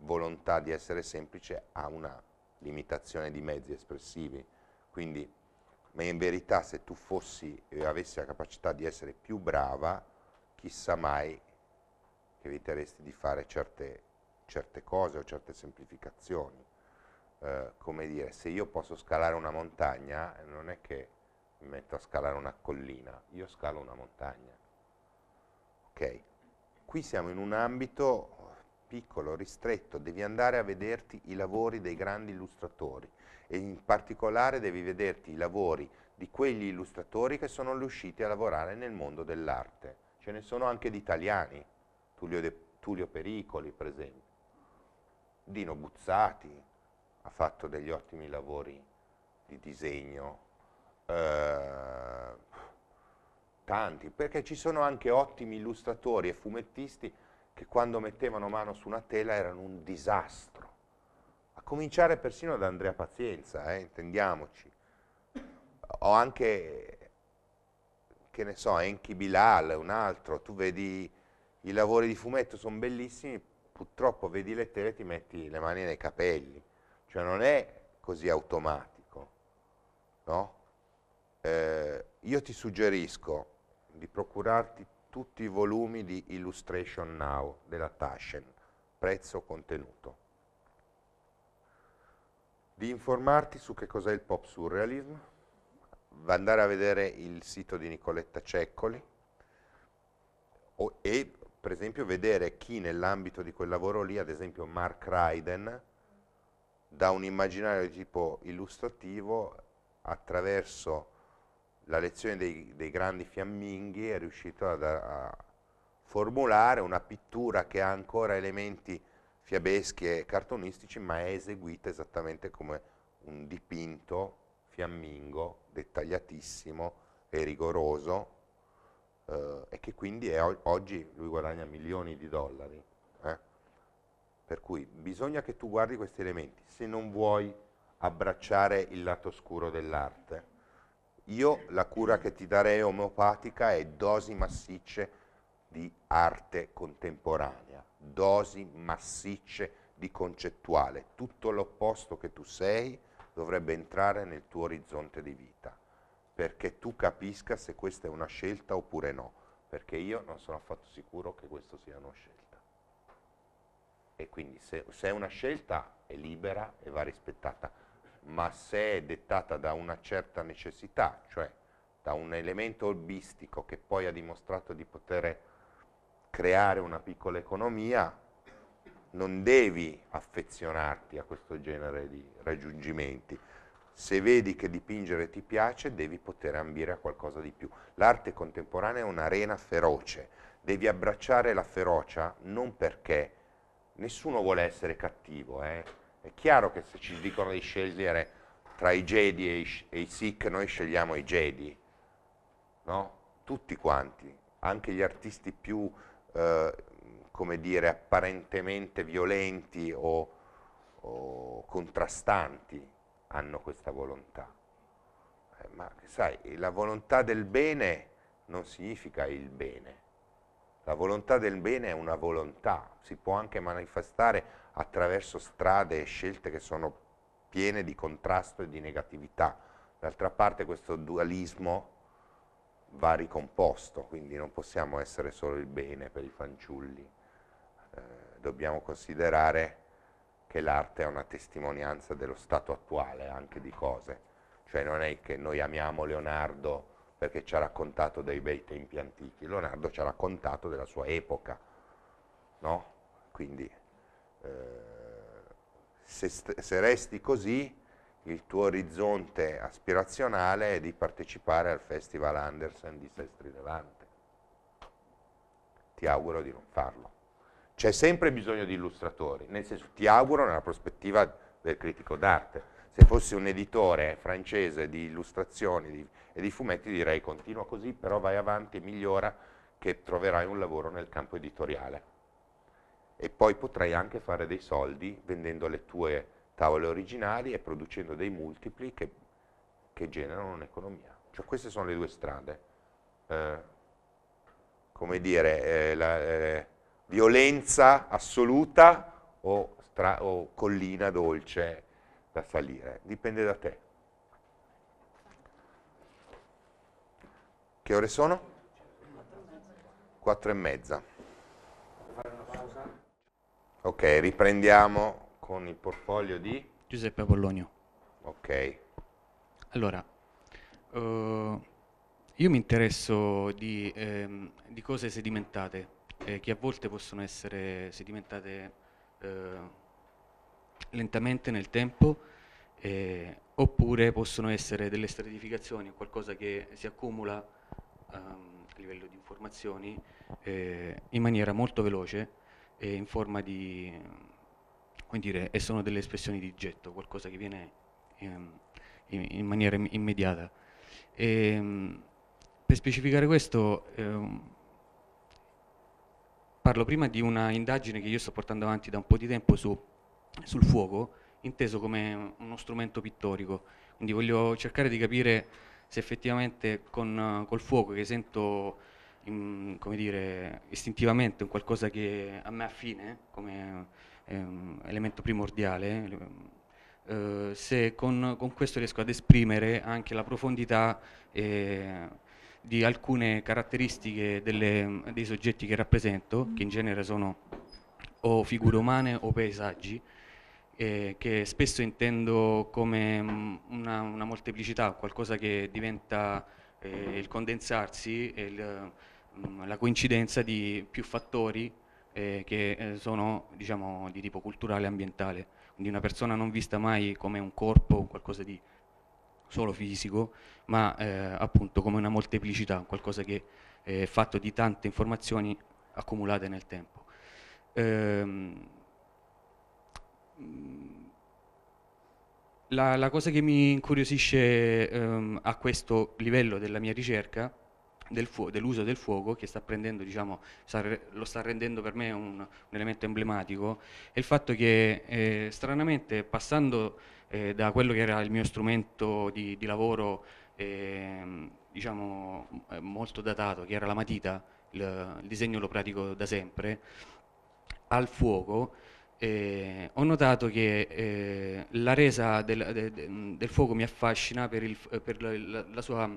volontà di essere semplice a una limitazione di mezzi espressivi, quindi ma in verità se tu fossi e eh, avessi la capacità di essere più brava, chissà mai che eviteresti di fare certe, certe cose o certe semplificazioni. Eh, come dire, se io posso scalare una montagna, non è che mi metto a scalare una collina, io scalo una montagna. Ok? Qui siamo in un ambito piccolo, ristretto, devi andare a vederti i lavori dei grandi illustratori e in particolare devi vederti i lavori di quegli illustratori che sono riusciti a lavorare nel mondo dell'arte. Ce ne sono anche di italiani, Tullio, De, Tullio Pericoli per esempio, Dino Buzzati ha fatto degli ottimi lavori di disegno, eh, tanti, perché ci sono anche ottimi illustratori e fumettisti che quando mettevano mano su una tela erano un disastro. A cominciare persino da Andrea Pazienza, eh, intendiamoci. O anche, che ne so, Enki Bilal, un altro, tu vedi i lavori di fumetto, sono bellissimi, purtroppo vedi le tele e ti metti le mani nei capelli. Cioè non è così automatico, no? Eh, io ti suggerisco di procurarti tutti i volumi di Illustration Now della Taschen, prezzo contenuto. Di informarti su che cos'è il pop surrealism, andare a vedere il sito di Nicoletta Ceccoli o, e per esempio vedere chi nell'ambito di quel lavoro lì, ad esempio Mark Ryden, da un immaginario di tipo illustrativo attraverso la lezione dei, dei grandi fiamminghi è riuscito ad, a formulare una pittura che ha ancora elementi fiabeschi e cartonistici, ma è eseguita esattamente come un dipinto fiammingo, dettagliatissimo e rigoroso, eh, e che quindi è, oggi lui guadagna milioni di dollari. Eh? Per cui bisogna che tu guardi questi elementi, se non vuoi abbracciare il lato scuro dell'arte. Io la cura che ti darei omeopatica è dosi massicce di arte contemporanea, dosi massicce di concettuale. Tutto l'opposto che tu sei dovrebbe entrare nel tuo orizzonte di vita, perché tu capisca se questa è una scelta oppure no, perché io non sono affatto sicuro che questa sia una scelta. E quindi se, se è una scelta è libera e va rispettata ma se è dettata da una certa necessità, cioè da un elemento holbistico che poi ha dimostrato di poter creare una piccola economia, non devi affezionarti a questo genere di raggiungimenti. Se vedi che dipingere ti piace, devi poter ambire a qualcosa di più. L'arte contemporanea è un'arena feroce, devi abbracciare la ferocia non perché nessuno vuole essere cattivo, eh? È chiaro che se ci dicono di scegliere tra i Jedi e i, e i Sikh, noi scegliamo i Jedi, no? Tutti quanti, anche gli artisti più, eh, come dire, apparentemente violenti o, o contrastanti hanno questa volontà. Eh, ma sai, la volontà del bene non significa il bene. La volontà del bene è una volontà, si può anche manifestare attraverso strade e scelte che sono piene di contrasto e di negatività. D'altra parte questo dualismo va ricomposto, quindi non possiamo essere solo il bene per i fanciulli. Eh, dobbiamo considerare che l'arte è una testimonianza dello stato attuale anche di cose, cioè non è che noi amiamo Leonardo perché ci ha raccontato dei bei tempi antichi, Leonardo ci ha raccontato della sua epoca, no? Quindi eh, se, se resti così, il tuo orizzonte aspirazionale è di partecipare al Festival Andersen di Sestri Levante. Ti auguro di non farlo. C'è sempre bisogno di illustratori, nel senso ti auguro nella prospettiva del critico d'arte. Se fossi un editore francese di illustrazioni di, e di fumetti direi continua così, però vai avanti, e migliora, che troverai un lavoro nel campo editoriale e poi potrai anche fare dei soldi vendendo le tue tavole originali e producendo dei multipli che, che generano un'economia. Cioè queste sono le due strade. Eh, come dire, eh, la, eh, violenza assoluta o, stra, o collina dolce da salire. Dipende da te. Che ore sono? Quattro e mezza. Fare una pausa? Ok, riprendiamo con il portfolio di Giuseppe Apollonio. Ok. Allora, uh, io mi interesso di, ehm, di cose sedimentate, eh, che a volte possono essere sedimentate eh, lentamente nel tempo, eh, oppure possono essere delle stratificazioni, qualcosa che si accumula ehm, a livello di informazioni eh, in maniera molto veloce e in forma di, come dire, e sono delle espressioni di getto, qualcosa che viene in, ehm, in, in maniera immediata. E, ehm, per specificare questo, eh, parlo prima di una indagine che io sto portando avanti da un po' di tempo su, sul fuoco, inteso come uno strumento pittorico. Quindi voglio cercare di capire se effettivamente con, col fuoco che sento in, come dire, istintivamente un qualcosa che a me affine come ehm, elemento primordiale, ehm, eh, se con, con, questo riesco ad esprimere anche la profondità eh, di alcune caratteristiche delle, dei soggetti che rappresento, mm. che in genere sono o figure umane o paesaggi, eh, che spesso intendo come mm, una, una molteplicità, qualcosa che diventa eh, il condensarsi e il, mm, la coincidenza di più fattori eh, che eh, sono diciamo, di tipo culturale e ambientale. Quindi una persona non vista mai come un corpo, qualcosa di solo fisico, ma eh, appunto come una molteplicità, qualcosa che eh, è fatto di tante informazioni accumulate nel tempo. Ehm, la, la cosa che mi incuriosisce ehm, a questo livello della mia ricerca del dell'uso del fuoco che sta prendendo, diciamo, sta lo sta rendendo per me un, un, elemento emblematico, è il fatto che eh, stranamente passando eh, da quello che era il mio strumento di, di lavoro ehm, diciamo, eh, diciamo, molto datato, che era la matita, il, il disegno lo pratico da sempre, al fuoco, eh, ho notato che eh, la resa del, de, de, del, fuoco mi affascina per, il, per la, la sua,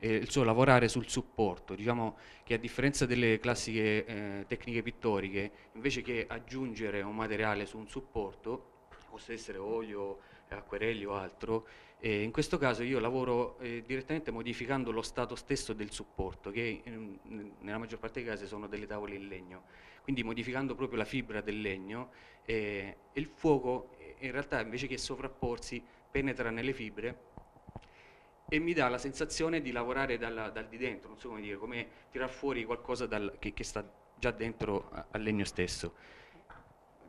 eh, il, suo lavorare sul supporto, diciamo che a differenza delle classiche eh, tecniche pittoriche, invece che aggiungere un materiale su un supporto, possa essere olio, acquerelli o altro, eh, in questo caso io lavoro eh, direttamente modificando lo stato stesso del supporto, che nella maggior parte dei casi sono delle tavole in legno quindi modificando proprio la fibra del legno eh, il fuoco eh, in realtà invece che sovrapporsi penetra nelle fibre e mi dà la sensazione di lavorare dalla, dal di dentro, non so come dire, come tirar fuori qualcosa dal, che, che, sta già dentro a, al legno stesso.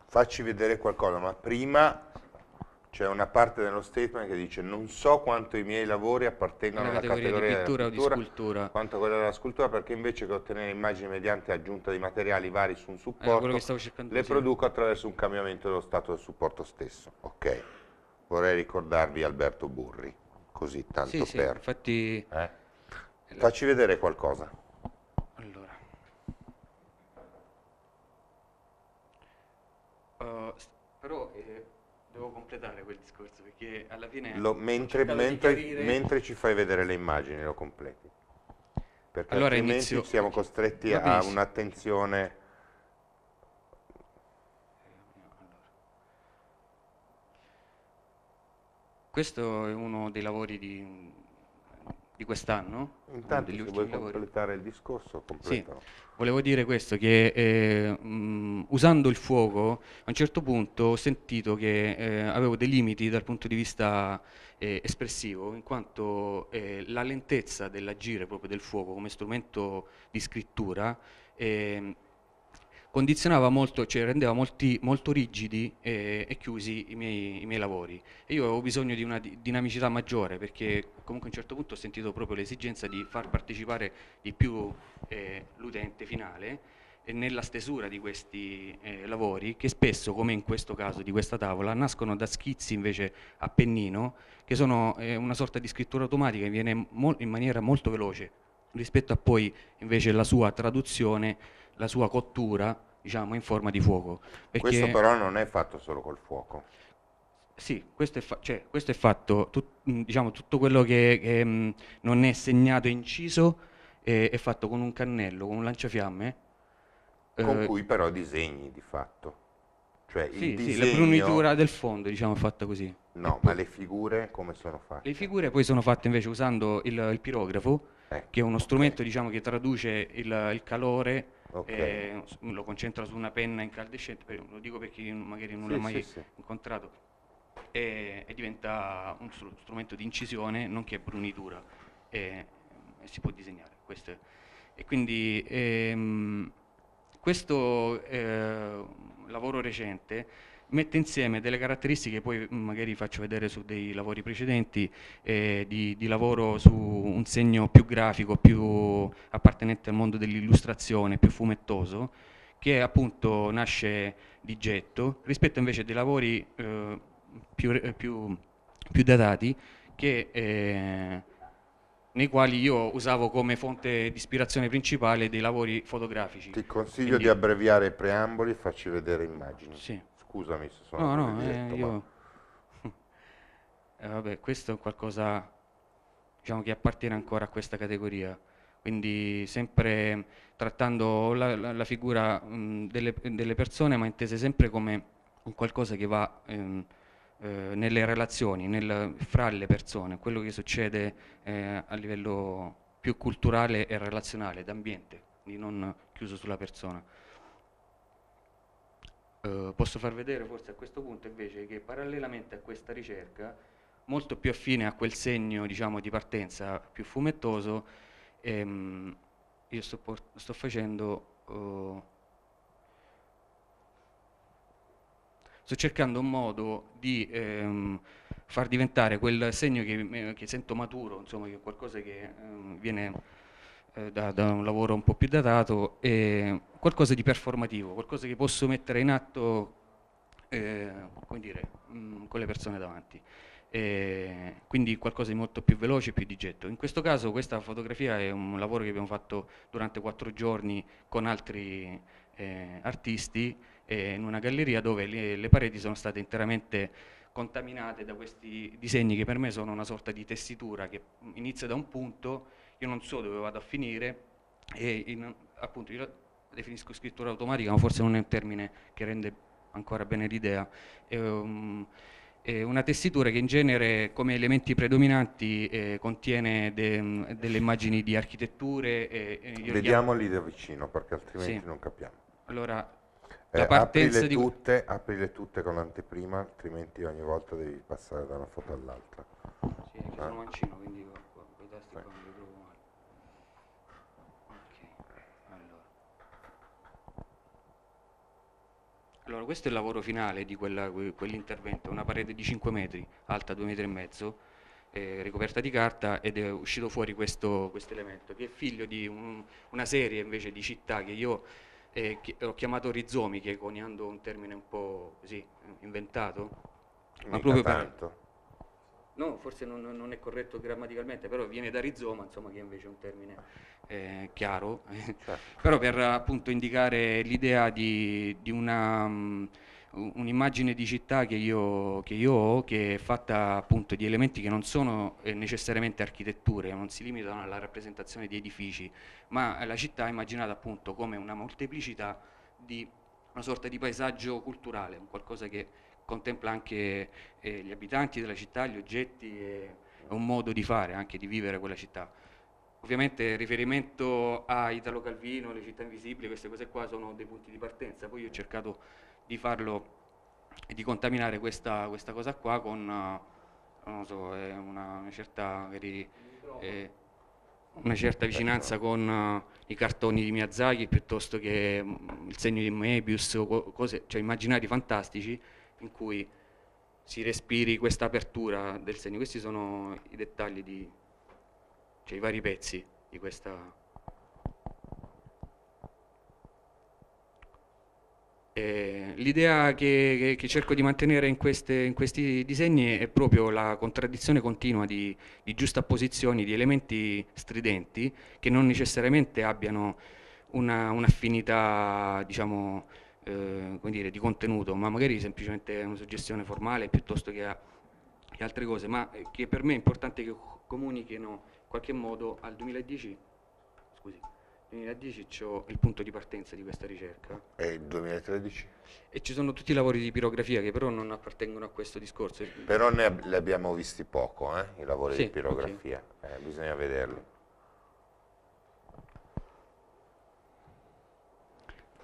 Facci vedere qualcosa, ma prima c'è una parte dello statement che dice non so quanto i miei lavori appartengono alla categoria, categoria di pittura, o di scultura quanto a quella della scultura perché invece che ottenere immagini mediante aggiunta di materiali vari su un supporto le produco attraverso un cambiamento dello stato del supporto stesso ok vorrei ricordarvi Alberto Burri così tanto sì, sì, per infatti eh? eh facci vedere qualcosa allora uh, completare quel discorso perché alla fine... Lo, mentre, mentre, chiarire... mentre ci fai vedere le immagini lo completi. Perché allora altrimenti inizio... siamo costretti a un'attenzione... Questo è uno dei lavori di di quest'anno. Intanto se vuoi lavori. completare il discorso, completalo. Sì, volevo dire questo, che eh, mh, usando il fuoco a un certo punto ho sentito che eh, avevo dei limiti dal punto di vista eh, espressivo, in quanto eh, la lentezza dell'agire proprio del fuoco come strumento di scrittura ehm, condizionava molto, cioè rendeva molti, molto rigidi e, eh, e chiusi i miei, i miei, lavori. E io avevo bisogno di una dinamicità maggiore perché comunque a un certo punto ho sentito proprio l'esigenza di far partecipare di più eh, l'utente finale nella stesura di questi eh, lavori che spesso, come in questo caso di questa tavola, nascono da schizzi invece a pennino che sono eh, una sorta di scrittura automatica che viene in maniera molto veloce rispetto a poi invece la sua traduzione la sua cottura diciamo in forma di fuoco. Questo però non è fatto solo col fuoco. Sì, questo è, fa- cioè, questo è fatto, tut- diciamo, tutto quello che, che mh, non è segnato e inciso eh, è fatto con un cannello, con un lanciafiamme. Eh, con eh, cui però disegni di fatto. Cioè, sì, disegno... sì, la brunitura del fondo diciamo, è fatta così. No, poi... ma le figure come sono fatte? Le figure poi sono fatte invece usando il, il pirografo Ecco. che è uno strumento diciamo, che traduce il, il calore, okay. Eh, lo concentra su una penna incandescente, lo dico per chi magari non sì, l'ha mai sì, incontrato, e, e, diventa un strumento di incisione nonché brunitura e, e si può disegnare. Questo è. E quindi ehm, questo eh, lavoro recente mette insieme delle caratteristiche, poi mm, magari faccio vedere su dei lavori precedenti, eh, di, di, lavoro su un segno più grafico, più appartenente al mondo dell'illustrazione, più fumettoso, che appunto nasce di getto, rispetto invece a dei lavori eh, più, eh, più, più, datati, che, eh, nei quali io usavo come fonte di ispirazione principale dei lavori fotografici. Ti consiglio Quindi, di abbreviare i preamboli e farci vedere immagini. Sì. Scusami se sono no, no, eh, io... ma... eh, vabbè, questo è qualcosa diciamo, che appartiene ancora a questa categoria. Quindi sempre trattando la, la, la figura mh, delle, delle, persone, ma intese sempre come qualcosa che va ehm, eh, nelle relazioni, nel, fra le persone, quello che succede eh, a livello più culturale e relazionale, d'ambiente, quindi non chiuso sulla persona. Eh, posso far vedere forse a questo punto invece che parallelamente a questa ricerca, molto più affine a quel segno diciamo, di partenza più fumettoso, ehm, io sto, sto facendo... Eh, sto cercando un modo di ehm, far diventare quel segno che, che sento maturo, insomma, che è qualcosa che ehm, viene eh, da, da, un lavoro un po' più datato, e qualcosa di performativo, qualcosa che posso mettere in atto eh, dire, mh, mm, con le persone davanti. E quindi qualcosa di molto più veloce, più di getto. In questo caso questa fotografia è un lavoro che abbiamo fatto durante quattro giorni con altri eh, artisti eh, in una galleria dove le, le, pareti sono state interamente contaminate da questi disegni che per me sono una sorta di tessitura che inizia da un punto io non so dove vado a finire e in, appunto io definisco scrittura automatica, ma forse non è un termine che rende ancora bene l'idea. È, um, ehm, è una tessitura che in genere come elementi predominanti eh, contiene de, delle immagini di architetture. E, e Vediamoli da vicino perché altrimenti sì. non capiamo. Allora, eh, aprire di... tutte, aprile tutte con l'anteprima, altrimenti ogni volta devi passare da una foto all'altra. Sì, eh? mancino, quindi... Allora, questo è il lavoro finale di quella, quell'intervento, una parete di 5 metri, alta 2 metri e mezzo, eh, ricoperta di carta ed è uscito fuori questo quest elemento, che è figlio di un, una serie invece di città che io eh, che ho chiamato rizomi, che coniando un termine un po' così eh, inventato, Mica ma proprio tanto. per, no, forse non, non, è corretto grammaticalmente, però viene da rizoma, insomma, che invece è un termine eh, chiaro, certo. però per appunto indicare l'idea di, di una... Um, un'immagine di città che io, che io, ho che è fatta appunto di elementi che non sono eh, necessariamente architetture, non si limitano alla rappresentazione di edifici, ma la città è immaginata appunto come una molteplicità di una sorta di paesaggio culturale, un qualcosa che contempla anche eh, gli abitanti della città, gli oggetti, è un modo di fare, anche di vivere quella città. Ovviamente riferimento a Italo Calvino, le città invisibili, queste cose qua sono dei punti di partenza, poi ho cercato di farlo e di contaminare questa, questa cosa qua con eh, so, eh, una, una, certa, magari, eh, una, certa, vicinanza con uh, i cartoni di Miyazaki piuttosto che mh, mm, il segno di Mebius, cose, cioè immaginari fantastici in cui si respiri questa apertura del segno. Questi sono i dettagli di, cioè i vari pezzi di questa. l'idea che, che, che, cerco di mantenere in, queste, in, questi disegni è proprio la contraddizione continua di, di giustapposizioni di elementi stridenti che non necessariamente abbiano un'affinità, un diciamo, eh, dire, di contenuto, ma magari semplicemente una suggestione formale piuttosto che, a, che altre cose, ma eh, che per me è importante che comunichino in qualche modo al 2010, scusi, 2010 ho il punto di partenza di questa ricerca. E il 2013? E ci sono tutti i lavori di pirografia che però non appartengono a questo discorso. Però ne ab abbiamo visti poco, eh, i lavori sì, di pirografia, okay. eh, bisogna vederli.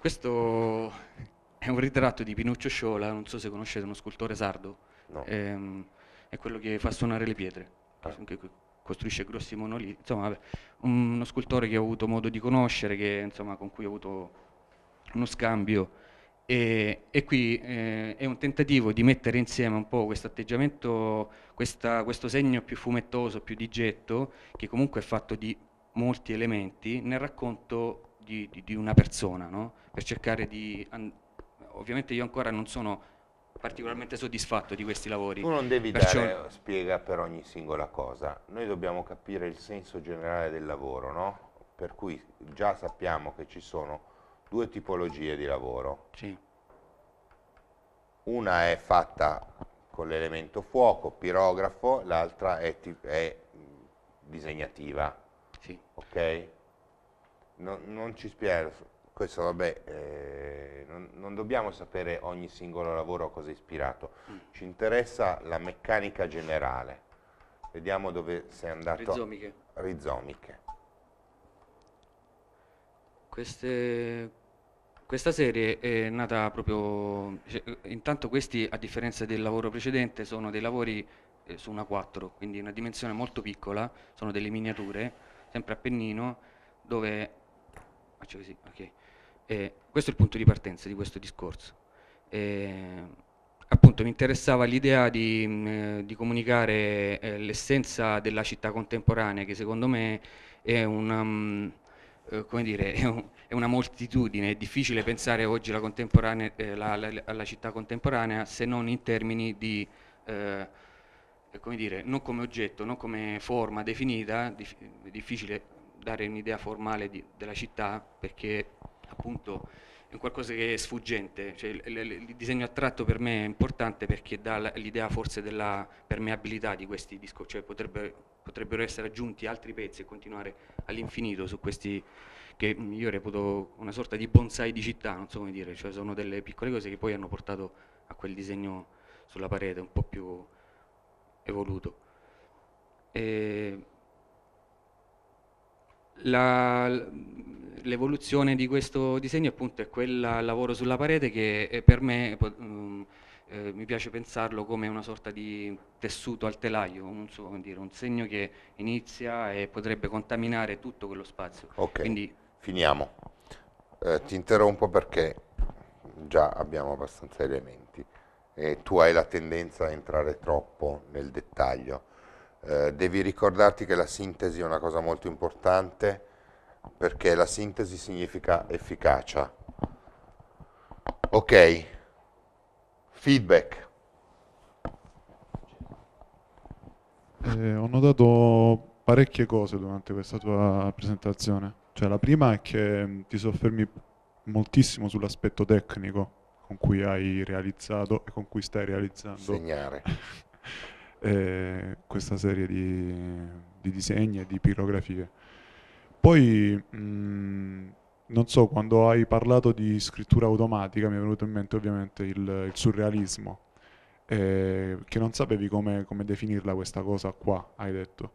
Questo è un ritratto di Pinuccio Sciola, non so se conoscete, uno scultore sardo. No. Ehm, è quello che fa suonare le pietre, ah. che costruisce grossi monoliti. Insomma, vabbè, uno scultore che ho avuto modo di conoscere, che, insomma, con cui ho avuto uno scambio. E, e qui eh, è un tentativo di mettere insieme un po' questo atteggiamento, questo segno più fumettoso, più di getto, che comunque è fatto di molti elementi, nel racconto di, di, di una persona, no? per cercare di... Ovviamente io ancora non sono particolarmente soddisfatto di questi lavori. Tu non devi Perciò... dare eh, spiega per ogni singola cosa, noi dobbiamo capire il senso generale del lavoro, no? per cui già sappiamo che ci sono due tipologie di lavoro. Sì. Una è fatta con l'elemento fuoco, pirografo, l'altra è, è, disegnativa. Sì. Okay? non, non ci spiego, questo vabbè, eh, non, non, dobbiamo sapere ogni singolo lavoro a cosa è ispirato, ci interessa la meccanica generale, vediamo dove sei andato. Rizomiche. Rizomiche. Queste, questa serie è nata proprio, cioè, intanto questi a differenza del lavoro precedente sono dei lavori eh, su una 4, quindi una dimensione molto piccola, sono delle miniature, sempre a pennino, dove faccio così, ok? Eh, questo è il punto di partenza di questo discorso. Eh, appunto mi interessava l'idea di, mm, eh, di comunicare eh, l'essenza della città contemporanea che secondo me è una, mm, eh, come dire, è, una moltitudine, è difficile pensare oggi alla, la, la, alla città contemporanea se non in termini di, come dire, non come oggetto, non come forma definita, dif difficile dare un'idea formale di, della città perché appunto è qualcosa che è sfuggente, cioè, il, il, il, disegno a tratto per me è importante perché dà l'idea forse della permeabilità di questi discorsi, cioè potrebbe, potrebbero essere aggiunti altri pezzi e continuare all'infinito su questi che io reputo una sorta di bonsai di città, non so come dire, cioè sono delle piccole cose che poi hanno portato a quel disegno sulla parete un po' più evoluto. E la, l'evoluzione di questo disegno appunto è quella lavoro sulla parete che per me um, eh, mi piace pensarlo come una sorta di tessuto al telaio, un, dire, un segno che inizia e potrebbe contaminare tutto quello spazio. Ok, Quindi, finiamo. Eh, ti interrompo perché già abbiamo abbastanza elementi e tu hai la tendenza a entrare troppo nel dettaglio eh, devi ricordarti che la sintesi è una cosa molto importante perché la sintesi significa efficacia. Ok, feedback. Eh, ho notato parecchie cose durante questa tua presentazione. Cioè, la prima è che mm, ti soffermi moltissimo sull'aspetto tecnico con cui hai realizzato e con cui stai realizzando. Segnare. eh, questa serie di, di, disegni e di pirografie. Poi, mh, mm, non so, quando hai parlato di scrittura automatica mi è venuto in mente ovviamente il, il surrealismo, eh, che non sapevi come, come, definirla questa cosa qua, hai detto.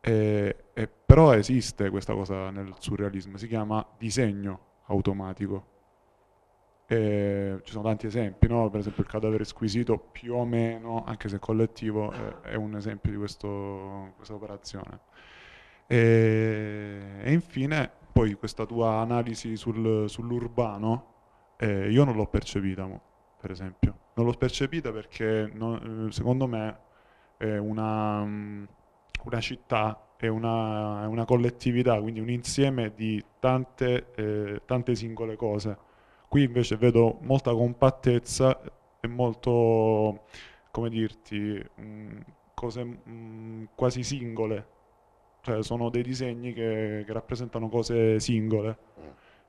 Eh, però esiste questa cosa nel surrealismo, si chiama disegno automatico eh, ci sono tanti esempi, no? per esempio il cadavere squisito più o meno, anche se collettivo, eh, è un esempio di questo, questa operazione. E, e, infine poi questa tua analisi sul, sull'urbano, eh, io non l'ho percepita, per esempio. Non l'ho percepita perché non, eh, secondo me una, mm, una, città è una, una, collettività, quindi un insieme di tante, eh, tante singole cose Qui invece vedo molta compattezza e molto, come dirti, mm, cose mm, quasi singole. Cioè sono dei disegni che, che rappresentano cose singole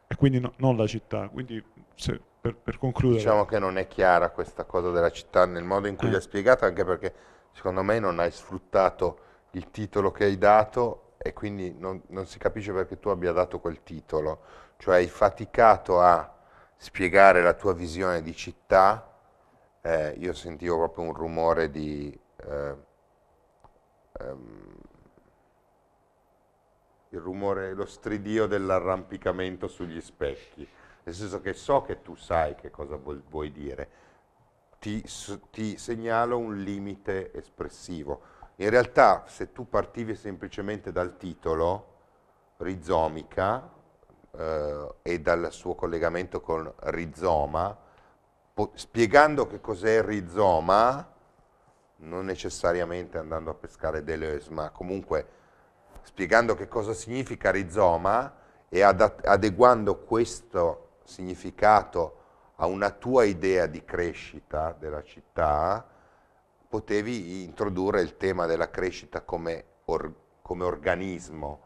e quindi no, non la città. Quindi se, per, per, concludere... Diciamo che non è chiara questa cosa della città nel modo in cui eh. l'hai spiegata, anche perché secondo me non hai sfruttato il titolo che hai dato e quindi non, non si capisce perché tu abbia dato quel titolo. Cioè hai faticato a spiegare la tua visione di città, eh, io sentivo proprio un rumore di... Eh, ehm, il rumore, lo stridio dell'arrampicamento sugli specchi, nel senso che so che tu sai che cosa vuoi dire, ti, ti segnalo un limite espressivo. In realtà se tu partivi semplicemente dal titolo, rizomica, eh, e dal suo collegamento con rizoma, spiegando che cos'è il rizoma, non necessariamente andando a pescare Deleuze, ma comunque spiegando che cosa significa rizoma e adeguando questo significato a una tua idea di crescita della città, potevi introdurre il tema della crescita come, or come organismo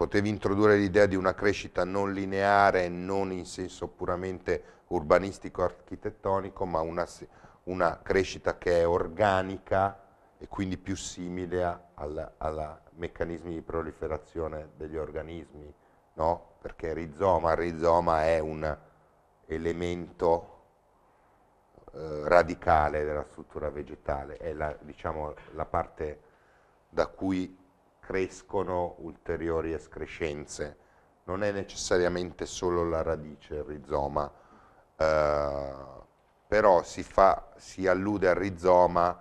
potevi introdurre l'idea di una crescita non lineare, non in senso puramente urbanistico-architettonico, ma una, una, crescita che è organica e quindi più simile ai meccanismi di proliferazione degli organismi, no? perché rizoma, rizoma è un elemento eh, radicale della struttura vegetale, è la, diciamo, la parte da cui crescono ulteriori escrescenze. Non è necessariamente solo la radice, il rizoma, eh, però si, fa, si allude al rizoma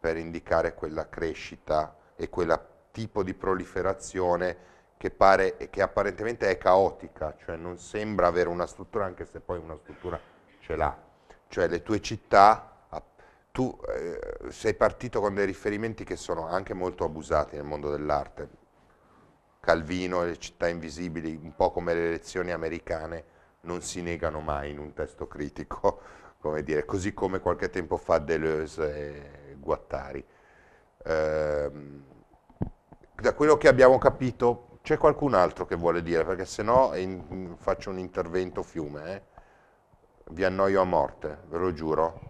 per indicare quella crescita e quel tipo di proliferazione che, pare, che apparentemente è caotica, cioè non sembra avere una struttura, anche se poi una struttura ce l'ha. Cioè le tue città tu eh, sei partito con dei riferimenti che sono anche molto abusati nel mondo dell'arte, Calvino e le città invisibili, un po' come le elezioni americane, non si negano mai in un testo critico, come dire, così come qualche tempo fa Deleuze e Guattari. Eh, da quello che abbiamo capito c'è qualcun altro che vuole dire, perché se no faccio un intervento fiume, eh? vi annoio a morte, ve lo giuro.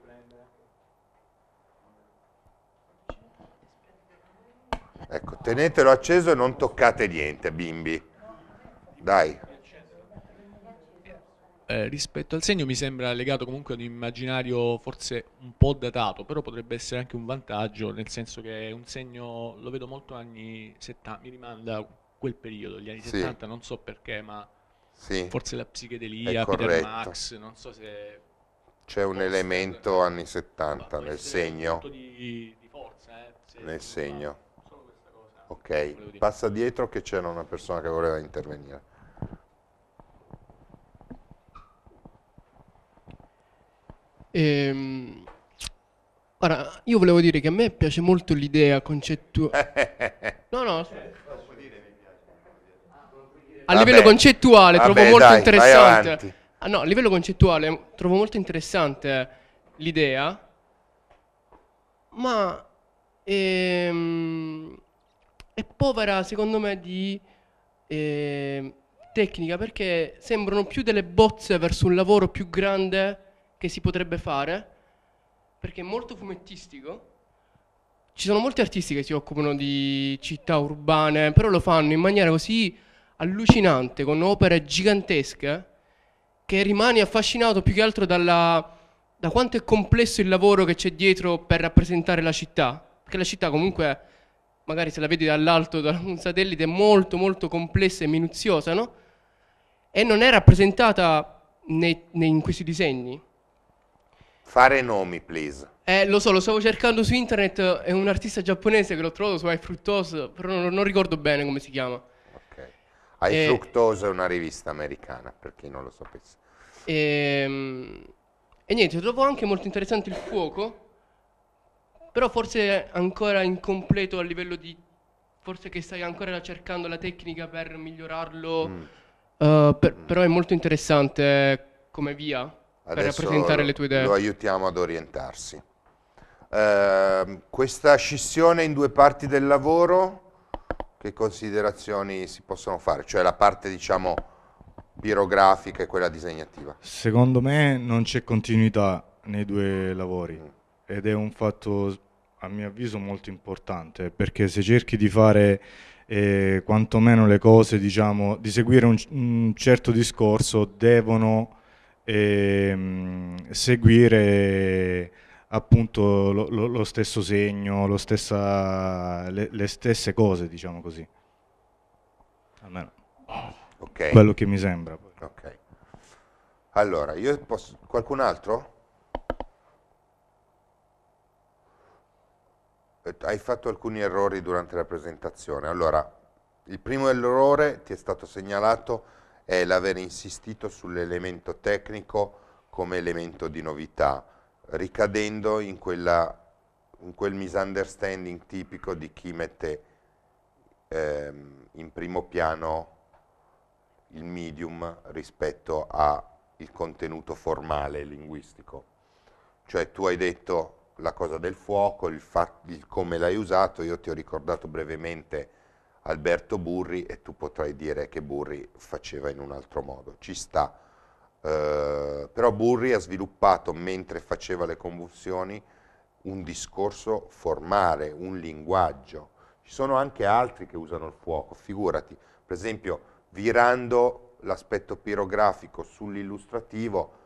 Tenetelo acceso e non toccate niente, bimbi. Dai. Eh, rispetto al segno mi sembra legato comunque ad un immaginario forse un po' datato, però potrebbe essere anche un vantaggio, nel senso che è un segno, lo vedo molto anni 70, mi rimanda quel periodo, gli anni sì. 70, non so perché, ma sì. forse la psichedelia, Peter Max, non so se... C'è un elemento anni 70 nel segno. Un Di, di forza, eh, nel segno. Ok, passa dietro che c'era una persona che voleva intervenire. Ehm, ora, io volevo dire che a me piace molto l'idea concettuale. no, no. Eh, a ah, livello vabbè, concettuale vabbè, ah, trovo molto dai, interessante. Ah, no, a livello concettuale trovo molto interessante l'idea, ma ehm, è povera secondo me di eh, tecnica perché sembrano più delle bozze verso un lavoro più grande che si potrebbe fare perché è molto fumettistico ci sono molti artisti che si occupano di città urbane però lo fanno in maniera così allucinante con opere gigantesche che rimani affascinato più che altro dalla, da quanto è complesso il lavoro che c'è dietro per rappresentare la città perché la città comunque magari se la vedi dall'alto da un satellite molto molto complessa e minuziosa, no? E non è rappresentata nei, nei, in questi disegni. Fare nomi, please. Eh, lo so, lo stavo cercando su internet, è un artista giapponese che l'ho trovato su iFructose, però non, non, ricordo bene come si chiama. Ok. Eh, iFructose e... è una rivista americana, per chi non lo sapesse. E, ehm, e niente, trovo anche molto interessante il fuoco, però forse ancora incompleto a livello di... forse che stai ancora cercando la tecnica per migliorarlo, mm. uh, per, mm. però è molto interessante come via Adesso per rappresentare le tue idee. Lo aiutiamo ad orientarsi. Uh, questa scissione in due parti del lavoro che considerazioni si possono fare? Cioè la parte, diciamo, pirografica e quella disegnativa? Secondo me non c'è continuità nei due lavori. Mm ed è un fatto a mio avviso molto importante perché se cerchi di fare eh, quantomeno le cose, diciamo, di seguire un, un certo discorso devono eh, seguire appunto lo, lo, lo stesso segno, lo stessa, le, le, stesse cose, diciamo così. Almeno okay. quello che mi sembra. Okay. Allora, io posso... qualcun altro? Eh, hai fatto alcuni errori durante la presentazione. Allora, il primo errore ti è stato segnalato è l'aver insistito sull'elemento tecnico come elemento di novità, ricadendo in, quella, in quel misunderstanding tipico di chi mette ehm, in primo piano il medium rispetto al contenuto formale linguistico. Cioè tu hai detto la cosa del fuoco, il, il come l'hai usato, io ti ho ricordato brevemente Alberto Burri e tu potrai dire che Burri faceva in un altro modo, ci sta. Eh, però Burri ha sviluppato mentre faceva le convulsioni un discorso formale, un linguaggio. Ci sono anche altri che usano il fuoco, figurati, per esempio virando l'aspetto pirografico sull'illustrativo,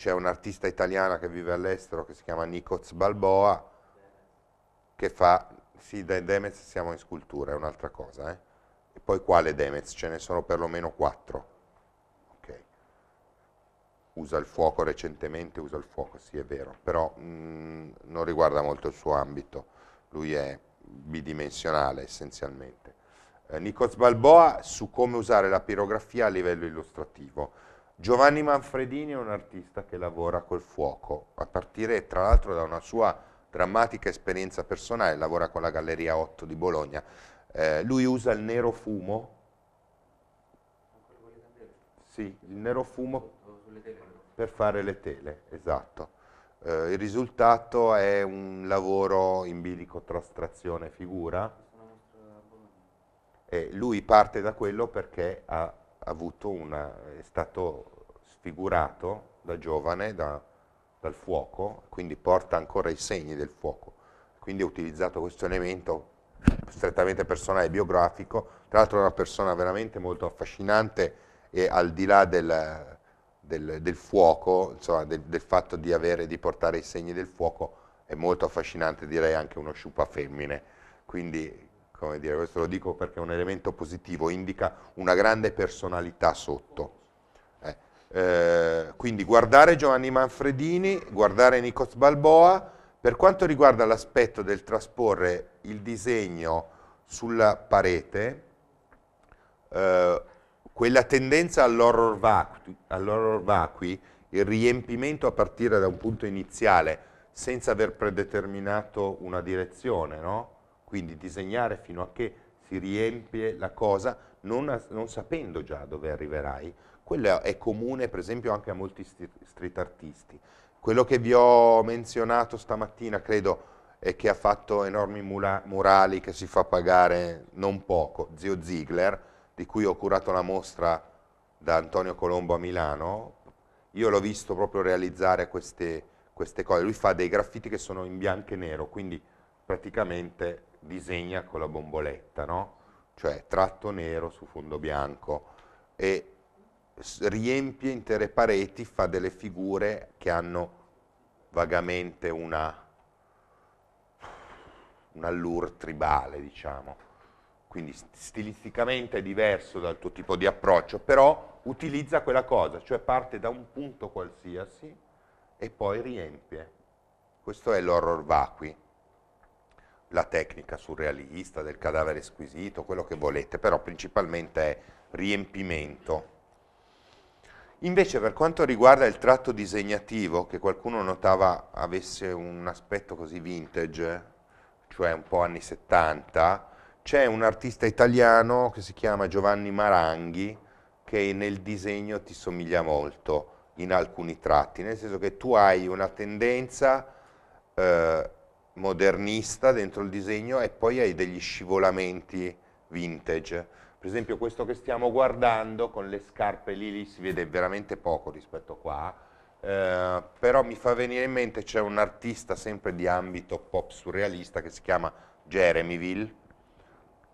c'è un'artista italiana che vive all'estero che si chiama Nicoz Balboa che fa, sì dai Demez siamo in scultura, è un'altra cosa, eh? e poi quale Demez? Ce ne sono perlomeno quattro, okay. usa il fuoco recentemente, usa il fuoco, sì è vero, però mh, mm, non riguarda molto il suo ambito, lui è bidimensionale essenzialmente. Eh, Nicoz Balboa su come usare la pirografia a livello illustrativo, Giovanni Manfredini è un artista che lavora col fuoco, a partire tra l'altro da una sua drammatica esperienza personale, lavora con la Galleria 8 di Bologna. Eh, lui usa il nero fumo. Sì, il nero fumo per fare le tele, esatto. Eh, il risultato è un lavoro in bilico tra strazione e figura. E lui parte da quello perché ha avuto una, è stato sfigurato da giovane da, dal fuoco, quindi porta ancora i segni del fuoco. Quindi ho utilizzato questo elemento strettamente personale e biografico, tra l'altro è una persona veramente molto affascinante e al di là del, del, del fuoco, insomma, del, del, fatto di, avere, di portare i segni del fuoco, è molto affascinante, direi anche uno sciupa femmine. Quindi, come dire, questo lo dico perché è un elemento positivo, indica una grande personalità sotto. Eh, quindi guardare Giovanni Manfredini, guardare Nicos Balboa, per quanto riguarda l'aspetto del trasporre il disegno sulla parete, eh, quella tendenza all'horror vacui, all vacui, il riempimento a partire da un punto iniziale, senza aver predeterminato una direzione, no? quindi disegnare fino a che si riempie la cosa, non, non sapendo già dove arriverai, quello è comune per esempio anche a molti street artisti. Quello che vi ho menzionato stamattina credo è che ha fatto enormi mura murali che si fa pagare non poco, zio Ziegler, di cui ho curato la mostra da Antonio Colombo a Milano, io l'ho visto proprio realizzare queste, queste cose, lui fa dei graffiti che sono in bianco e nero, quindi praticamente disegna con la bomboletta, no? cioè tratto nero su fondo bianco e riempie intere pareti, fa delle figure che hanno vagamente una, un allure tribale, diciamo. Quindi stilisticamente è diverso dal tuo tipo di approccio, però utilizza quella cosa, cioè parte da un punto qualsiasi e poi riempie. Questo è l'horror vacui, la tecnica surrealista del cadavere squisito, quello che volete, però principalmente è riempimento. Invece per quanto riguarda il tratto disegnativo, che qualcuno notava avesse un aspetto così vintage, cioè un po' anni 70, c'è un artista italiano che si chiama Giovanni Maranghi, che nel disegno ti somiglia molto in alcuni tratti, nel senso che tu hai una tendenza eh, modernista dentro il disegno e poi hai degli scivolamenti vintage per esempio questo che stiamo guardando con le scarpe lì, si vede veramente poco rispetto qua, eh, però mi fa venire in mente c'è un artista sempre di ambito pop surrealista che si chiama Jeremyville,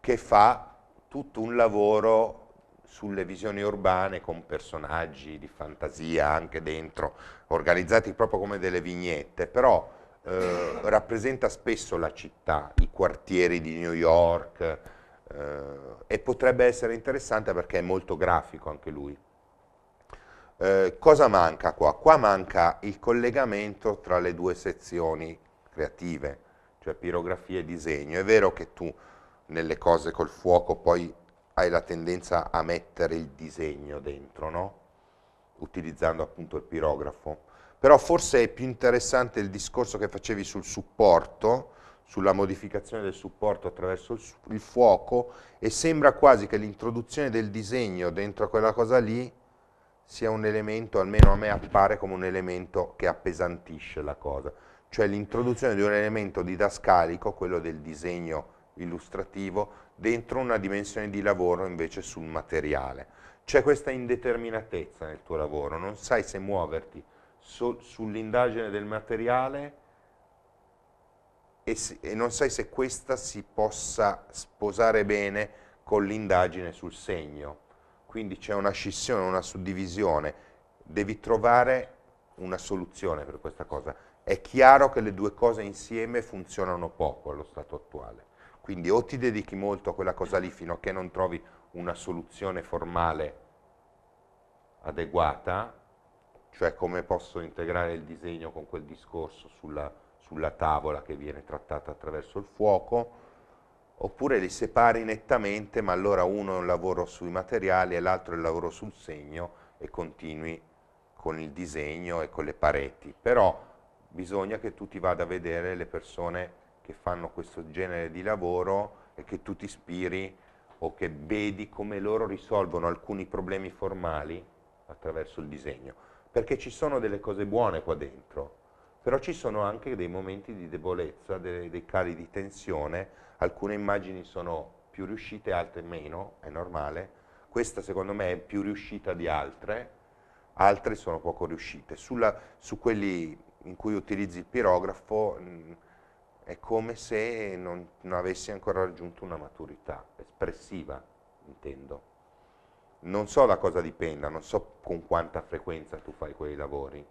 che fa tutto un lavoro sulle visioni urbane con personaggi di fantasia anche dentro, organizzati proprio come delle vignette, però eh, rappresenta spesso la città, i quartieri di New York, eh, e potrebbe essere interessante perché è molto grafico anche lui. Eh, cosa manca qua? Qua manca il collegamento tra le due sezioni creative, cioè pirografia e disegno. È vero che tu nelle cose col fuoco poi hai la tendenza a mettere il disegno dentro, no? utilizzando appunto il pirografo, però forse è più interessante il discorso che facevi sul supporto, sulla modificazione del supporto attraverso il, il fuoco e sembra quasi che l'introduzione del disegno dentro quella cosa lì sia un elemento, almeno a me appare come un elemento che appesantisce la cosa, cioè l'introduzione di un elemento didascalico, quello del disegno illustrativo, dentro una dimensione di lavoro invece sul materiale. C'è questa indeterminatezza nel tuo lavoro, non sai se muoverti so, sull'indagine del materiale e, si, e non sai se questa si possa sposare bene con l'indagine sul segno. Quindi c'è una scissione, una suddivisione. Devi trovare una soluzione per questa cosa. È chiaro che le due cose insieme funzionano poco allo stato attuale. Quindi o ti dedichi molto a quella cosa lì fino a che non trovi una soluzione formale adeguata, cioè come posso integrare il disegno con quel discorso sulla sulla tavola che viene trattata attraverso il fuoco, oppure li separi nettamente, ma allora uno è un lavoro sui materiali e l'altro è un lavoro sul segno e continui con il disegno e con le pareti. Però bisogna che tu ti vada a vedere le persone che fanno questo genere di lavoro e che tu ti ispiri o che vedi come loro risolvono alcuni problemi formali attraverso il disegno. Perché ci sono delle cose buone qua dentro, però ci sono anche dei momenti di debolezza, dei, dei cali di tensione, alcune immagini sono più riuscite, altre meno, è normale, questa secondo me è più riuscita di altre, altre sono poco riuscite. Sulla, su quelli in cui utilizzi il pirografo mh, mm, è come se non, non avessi ancora raggiunto una maturità espressiva, intendo. Non so da cosa dipenda, non so con quanta frequenza tu fai quei lavori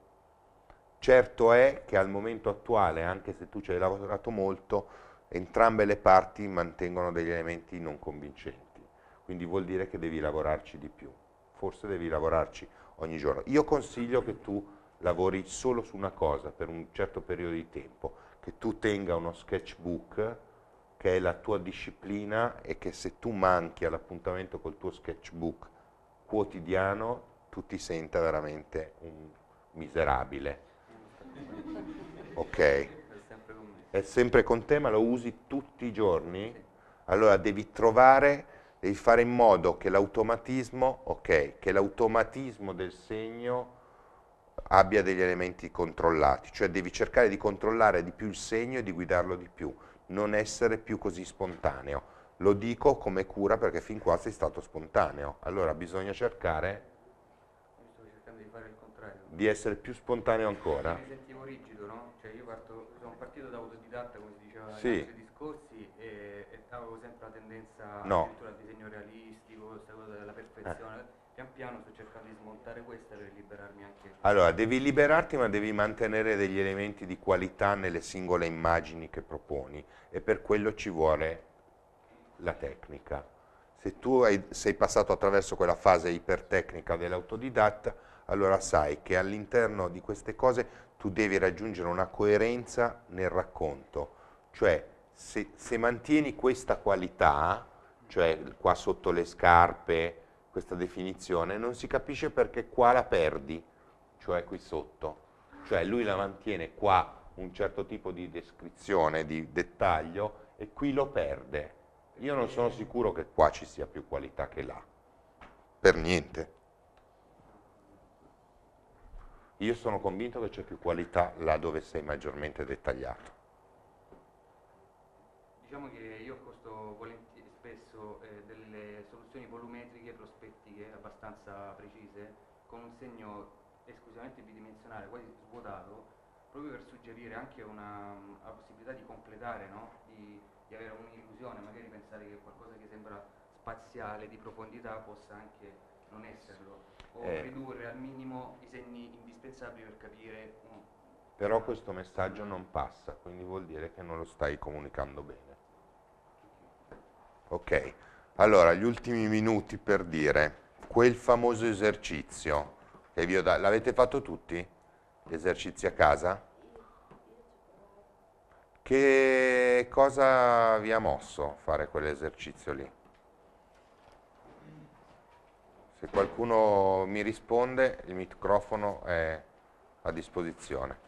Certo è che al momento attuale, anche se tu ci hai lavorato molto, entrambe le parti mantengono degli elementi non convincenti, quindi vuol dire che devi lavorarci di più, forse devi lavorarci ogni giorno. Io consiglio che tu lavori solo su una cosa per un certo periodo di tempo, che tu tenga uno sketchbook che è la tua disciplina e che se tu manchi all'appuntamento col tuo sketchbook quotidiano tu ti senta veramente un miserabile Ok. È sempre con me. È sempre con te, ma lo usi tutti i giorni? Sì. Allora devi trovare, devi fare in modo che l'automatismo, ok, che l'automatismo del segno abbia degli elementi controllati, cioè devi cercare di controllare di più il segno e di guidarlo di più, non essere più così spontaneo. Lo dico come cura perché fin qua sei stato spontaneo, allora bisogna cercare di essere più spontaneo ancora. Mi sentivo rigido, no? Cioè io parto, sono partito da autodidatta, come si diceva sì. nei discorsi, e, e, avevo sempre la tendenza no. al disegno realistico, questa cosa della perfezione. Eh. Pian piano sto cercando di smontare questa per liberarmi anche. Allora, devi liberarti ma devi mantenere degli elementi di qualità nelle singole immagini che proponi e per quello ci vuole la tecnica. Se tu hai, sei passato attraverso quella fase ipertecnica dell'autodidatta, allora sai che all'interno di queste cose tu devi raggiungere una coerenza nel racconto, cioè se, se mantieni questa qualità, cioè qua sotto le scarpe, questa definizione, non si capisce perché qua la perdi, cioè qui sotto, cioè lui la mantiene qua un certo tipo di descrizione, di dettaglio e qui lo perde. Io non sono sicuro che qua ci sia più qualità che là, per niente io sono convinto che c'è più qualità là dove sei maggiormente dettagliato. Diciamo che io costo volentieri spesso eh, delle soluzioni volumetriche, prospettiche abbastanza precise, con un segno esclusivamente bidimensionale, quasi svuotato, proprio per suggerire anche una, la possibilità di completare, no? di, di, avere un'illusione, magari pensare che qualcosa che sembra spaziale, di profondità, possa anche non esserlo o eh, ridurre al minimo i segni indispensabili per capire un... Però questo messaggio non passa, quindi vuol dire che non lo stai comunicando bene. Ok, allora gli ultimi minuti per dire quel famoso esercizio che vi ho dato, l'avete fatto tutti? Gli esercizi a casa? Che cosa vi ha mosso fare quell'esercizio lì? Se qualcuno mi risponde, il microfono è a disposizione.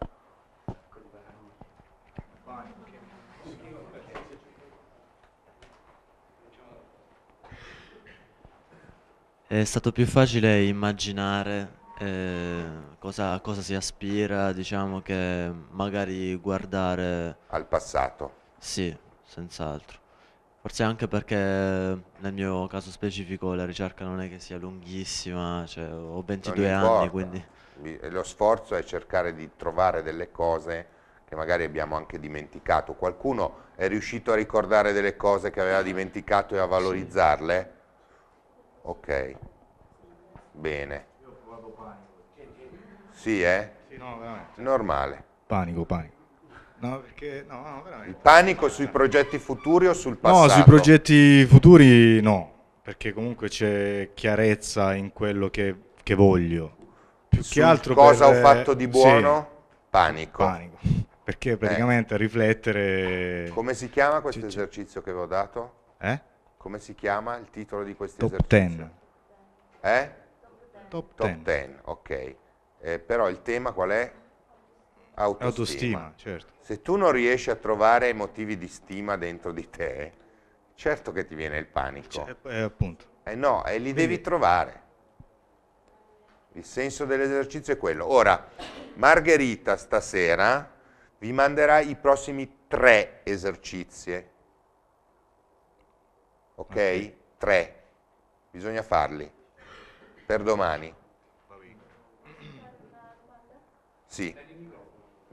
È stato più facile immaginare eh, cosa, a cosa si aspira, diciamo che magari guardare... Al passato. Sì, senz'altro. Forse anche perché nel mio caso specifico la ricerca non è che sia lunghissima, cioè, ho 22 anni, quindi... Lo sforzo è cercare di trovare delle cose che magari abbiamo anche dimenticato. Qualcuno è riuscito a ricordare delle cose che aveva dimenticato e a valorizzarle? Sì. Ok, bene. Io ho provato panico. Sì, eh? Sì, no, veramente. Normale. Panico, panico. No, perché, no, Il panico sui progetti futuri o sul passato? No, sui progetti futuri no, perché comunque c'è chiarezza in quello che, che voglio. Più Su che altro cosa per... ho fatto di buono? Sì. Panico. Panico. Perché eh. praticamente eh. riflettere... Come si chiama questo cioè, esercizio che vi ho dato? Eh? Come si chiama il titolo di questo Top esercizio? Ten. Eh? Top 10. Top 10, ok. Eh, però il tema qual è? autostima. autostima certo. Se tu non riesci a trovare motivi di stima dentro di te, certo che ti viene il panico. Cioè, eh, appunto. Eh no, e li Quindi... devi trovare. Il senso dell'esercizio è quello. Ora, Margherita stasera vi manderà i prossimi tre esercizi. Ok? okay. Tre. Bisogna farli. Per domani. Sì.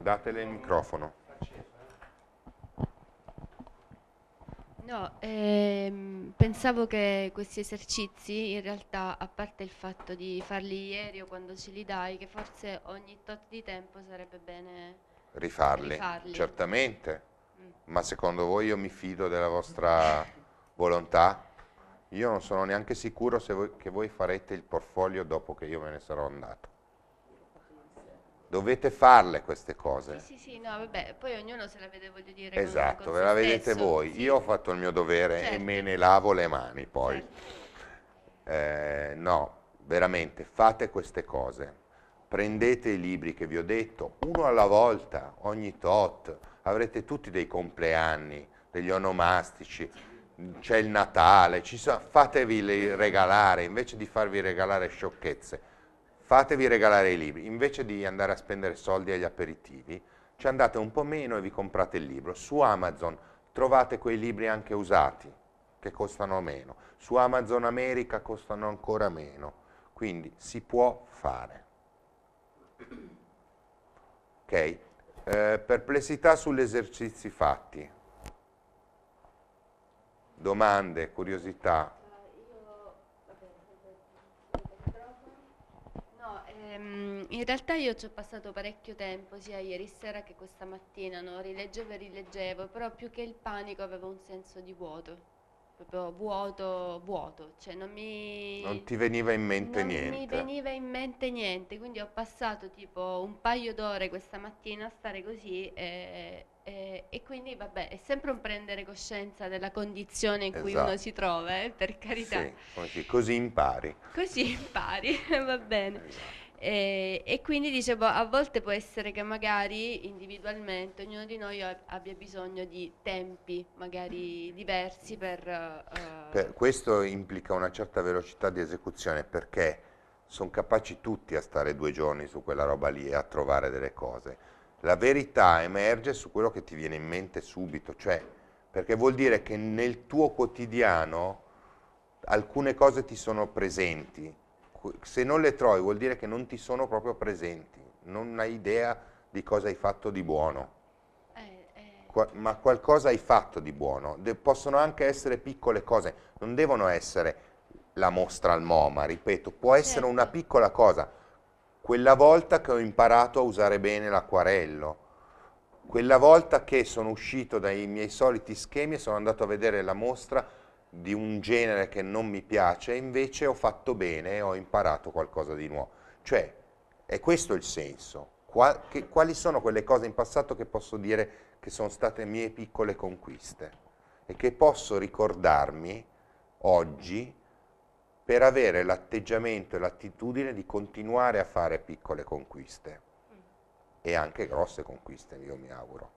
Datele il microfono. No, ehm, pensavo che questi esercizi in realtà, a parte il fatto di farli ieri o quando ce li dai, che forse ogni tot di tempo sarebbe bene rifarli. rifarli. Certamente, mm. ma secondo voi io mi fido della vostra volontà? Io non sono neanche sicuro voi, che voi farete il portfolio dopo che io me ne sarò andato. Dovete farle queste cose. Sì, sì, sì, no, vabbè, poi ognuno se la vede, voglio dire. Esatto, ve la vedete voi. Sì. Io ho fatto il mio dovere certo. e me ne lavo le mani poi. Certo. Eh, no, veramente, fate queste cose. Prendete i libri che vi ho detto, uno alla volta, ogni tot. Avrete tutti dei compleanni, degli onomastici, c'è il Natale, ci so, fatevi regalare, invece di farvi regalare sciocchezze fatevi regalare i libri, invece di andare a spendere soldi agli aperitivi, ci andate un po' meno e vi comprate il libro. Su Amazon trovate quei libri anche usati, che costano meno. Su Amazon America costano ancora meno. Quindi si può fare. Ok? Eh, perplessità sugli esercizi fatti. Domande, curiosità, In realtà io ci ho passato parecchio tempo, sia ieri sera che questa mattina, no? rileggevo e rileggevo, però più che il panico avevo un senso di vuoto, proprio vuoto, vuoto, cioè non mi... Non ti veniva in mente non niente. Non mi veniva in mente niente, quindi ho passato tipo un paio d'ore questa mattina a stare così e, e, e quindi vabbè, è sempre un prendere coscienza della condizione in esatto. cui uno esatto. si trova, eh, per carità. Sì, così, impari. Così impari, va bene. Esatto. E, eh, e, quindi dicevo, boh, a volte può essere che magari individualmente ognuno di noi abbia bisogno di tempi magari diversi per... Uh, per questo implica una certa velocità di esecuzione perché sono capaci tutti a stare due giorni su quella roba lì e a trovare delle cose. La verità emerge su quello che ti viene in mente subito, cioè perché vuol dire che nel tuo quotidiano alcune cose ti sono presenti, se non le trovi vuol dire che non ti sono proprio presenti, non hai idea di cosa hai fatto di buono. Eh, eh. Qua, ma qualcosa hai fatto di buono, De, possono anche essere piccole cose, non devono essere la mostra al MoMA, ripeto, può essere una certo. piccola cosa, quella volta che ho imparato a usare bene l'acquarello, quella volta che sono uscito dai miei soliti schemi e sono andato a vedere la mostra di un genere che non mi piace, invece ho fatto bene, ho imparato qualcosa di nuovo. Cioè, è questo il senso. Qua, che, quali sono quelle cose in passato che posso dire che sono state mie piccole conquiste e che posso ricordarmi oggi per avere l'atteggiamento e l'attitudine di continuare a fare piccole conquiste e anche grosse conquiste, io mi auguro.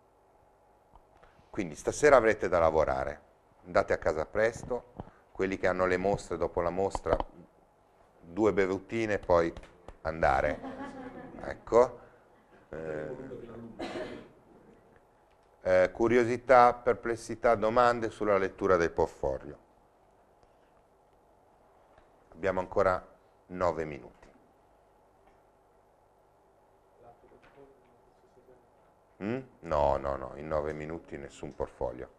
Quindi stasera avrete da lavorare andate a casa presto, quelli che hanno le mostre dopo la mostra, due bevutine e poi andare. Ecco. Eh. Eh, curiosità, perplessità, domande sulla lettura del portfolio. Abbiamo ancora nove minuti. Mm? No, no, no, in nove minuti nessun portfolio.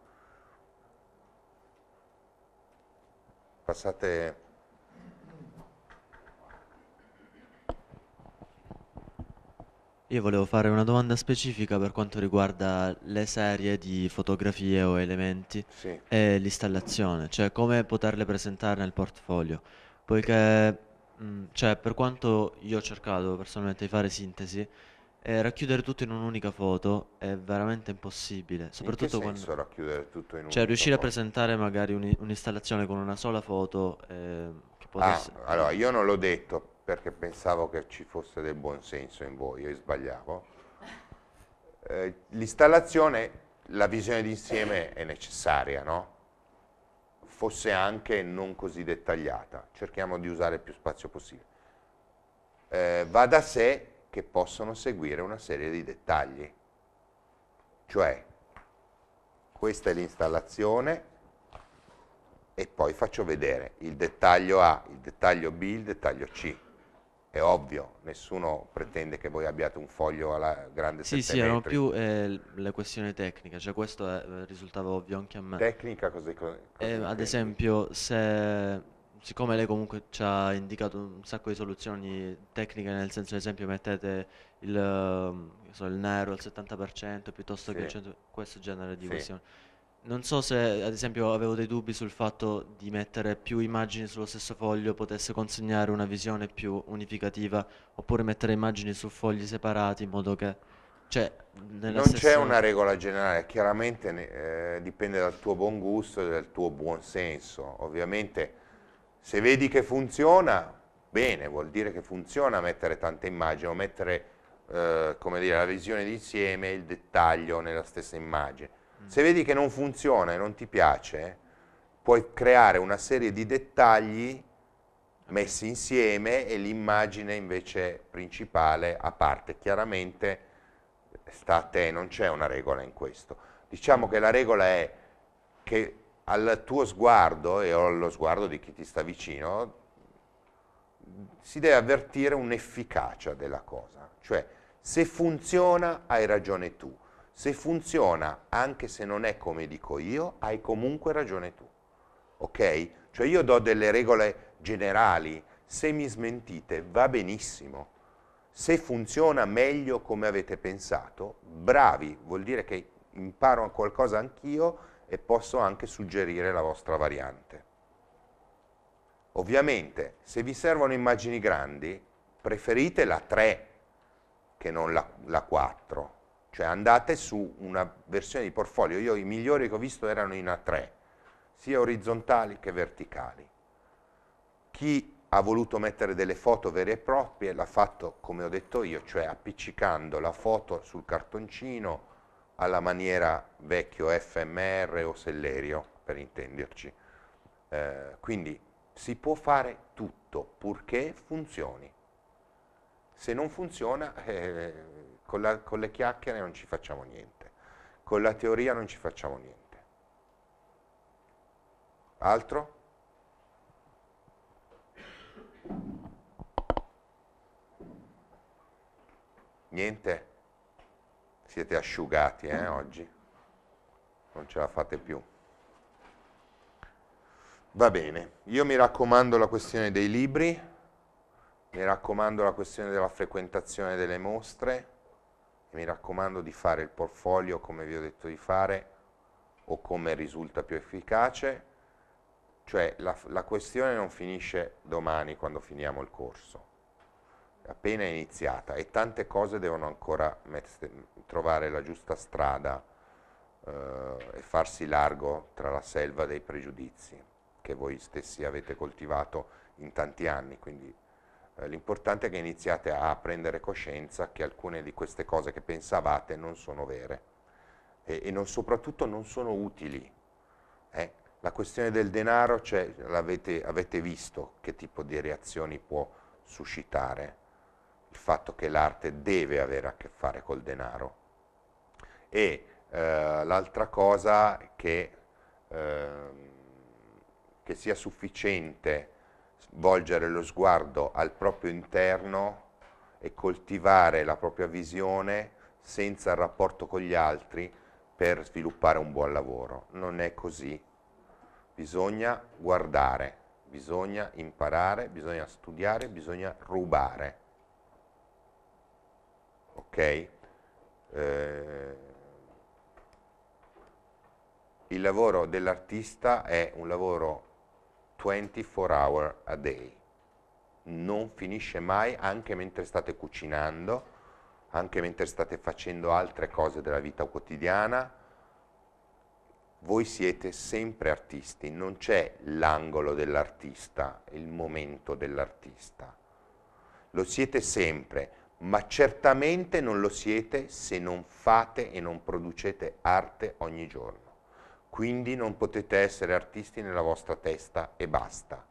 passate Io volevo fare una domanda specifica per quanto riguarda le serie di fotografie o elementi Sì. e l'installazione, cioè come poterle presentare nel portfolio, poiché, mh, mm, cioè, per quanto io ho cercato personalmente di fare sintesi, eh, racchiudere tutto in un'unica foto è veramente impossibile, soprattutto in che senso quando... racchiudere tutto in un'unica Cioè riuscire foto? a presentare magari un, un'installazione con una sola foto eh, che potesse... Ah, allora, io non l'ho detto perché pensavo che ci fosse del buon senso in voi e sbagliavo. Eh, l'installazione, la visione d'insieme è necessaria, no? Fosse anche non così dettagliata, cerchiamo di usare il più spazio possibile. Eh, va da sé che possono seguire una serie di dettagli. Cioè, questa è l'installazione e poi faccio vedere il dettaglio A, il dettaglio B, il dettaglio C. È ovvio, nessuno pretende che voi abbiate un foglio alla grande Sì, sì, erano metri. più eh, le questioni tecniche, cioè questo è, eh, risultava ovvio anche a me. Tecnica così. così eh, ad esempio, se siccome lei comunque ci ha indicato un sacco di soluzioni tecniche, nel senso ad esempio mettete il, so, il nero al 70% piuttosto sì. che il 100%, questo genere di sì. questioni. Non so se ad esempio avevo dei dubbi sul fatto di mettere più immagini sullo stesso foglio potesse consegnare una visione più unificativa oppure mettere immagini su fogli separati in modo che... Cioè, non c'è una regola generale, chiaramente eh, dipende dal tuo buon gusto e dal tuo buon senso. Ovviamente se vedi che funziona, bene, vuol dire che funziona mettere tante immagini o mettere eh, dire, la visione d'insieme, il dettaglio nella stessa immagine. Mm. Se vedi che non funziona e non ti piace, puoi creare una serie di dettagli messi insieme e l'immagine invece principale a parte. Chiaramente sta a te, non c'è una regola in questo. Diciamo che la regola è che al tuo sguardo e allo sguardo di chi ti sta vicino si deve avvertire un'efficacia della cosa, cioè se funziona hai ragione tu, se funziona anche se non è come dico io, hai comunque ragione tu, ok? Cioè io do delle regole generali, se mi smentite va benissimo, se funziona meglio come avete pensato, bravi, vuol dire che imparo qualcosa anch'io e posso anche suggerire la vostra variante. Ovviamente, se vi servono immagini grandi, preferite la 3 che non la, la 4, cioè andate su una versione di portfolio, io i migliori che ho visto erano in A3, sia orizzontali che verticali. Chi ha voluto mettere delle foto vere e proprie, l'ha fatto come ho detto io, cioè appiccicando la foto sul cartoncino alla maniera vecchio FMR o Sellerio, per intenderci. Eh, quindi si può fare tutto purché funzioni. Se non funziona, eh, con, la, con le chiacchiere non ci facciamo niente, con la teoria non ci facciamo niente. Altro? Niente? Siete asciugati eh, oggi, non ce la fate più. Va bene, io mi raccomando la questione dei libri, mi raccomando la questione della frequentazione delle mostre, mi raccomando di fare il portfolio come vi ho detto di fare o come risulta più efficace, cioè la, la questione non finisce domani quando finiamo il corso, appena iniziata e tante cose devono ancora trovare la giusta strada eh, e farsi largo tra la selva dei pregiudizi che voi stessi avete coltivato in tanti anni. Quindi eh, l'importante è che iniziate a prendere coscienza che alcune di queste cose che pensavate non sono vere e, e non, soprattutto non sono utili. Eh? La questione del denaro, cioè, avete visto che tipo di reazioni può suscitare il fatto che l'arte deve avere a che fare col denaro. E eh, l'altra cosa che, eh, che sia sufficiente volgere lo sguardo al proprio interno e coltivare la propria visione senza il rapporto con gli altri per sviluppare un buon lavoro. Non è così. Bisogna guardare, bisogna imparare, bisogna studiare, bisogna rubare ok? Eh, il lavoro dell'artista è un lavoro 24 hour a day, non finisce mai anche mentre state cucinando, anche mentre state facendo altre cose della vita quotidiana, voi siete sempre artisti, non c'è l'angolo dell'artista, il momento dell'artista. Lo siete sempre, ma certamente non lo siete se non fate e non producete arte ogni giorno. Quindi non potete essere artisti nella vostra testa e basta.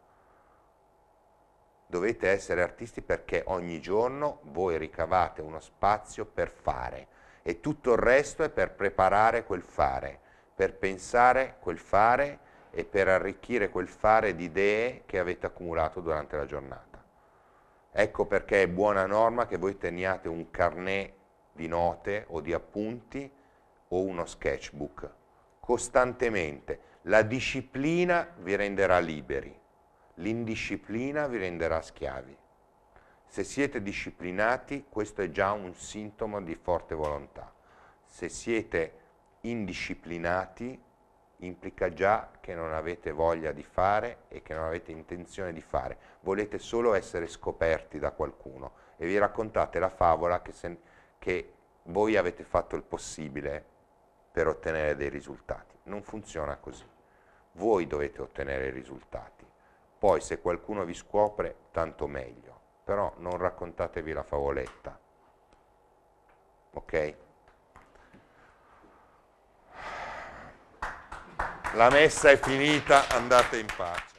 Dovete essere artisti perché ogni giorno voi ricavate uno spazio per fare e tutto il resto è per preparare quel fare, per pensare quel fare e per arricchire quel fare di idee che avete accumulato durante la giornata. Ecco perché è buona norma che voi teniate un carnet di note o di appunti o uno sketchbook costantemente. La disciplina vi renderà liberi, l'indisciplina vi renderà schiavi. Se siete disciplinati, questo è già un sintomo di forte volontà. Se siete indisciplinati, implica già che non avete voglia di fare e che non avete intenzione di fare, volete solo essere scoperti da qualcuno e vi raccontate la favola che, se, che voi avete fatto il possibile per ottenere dei risultati. Non funziona così. Voi dovete ottenere i risultati. Poi se qualcuno vi scopre, tanto meglio. Però non raccontatevi la favoletta. Ok? La messa è finita, andate in pace.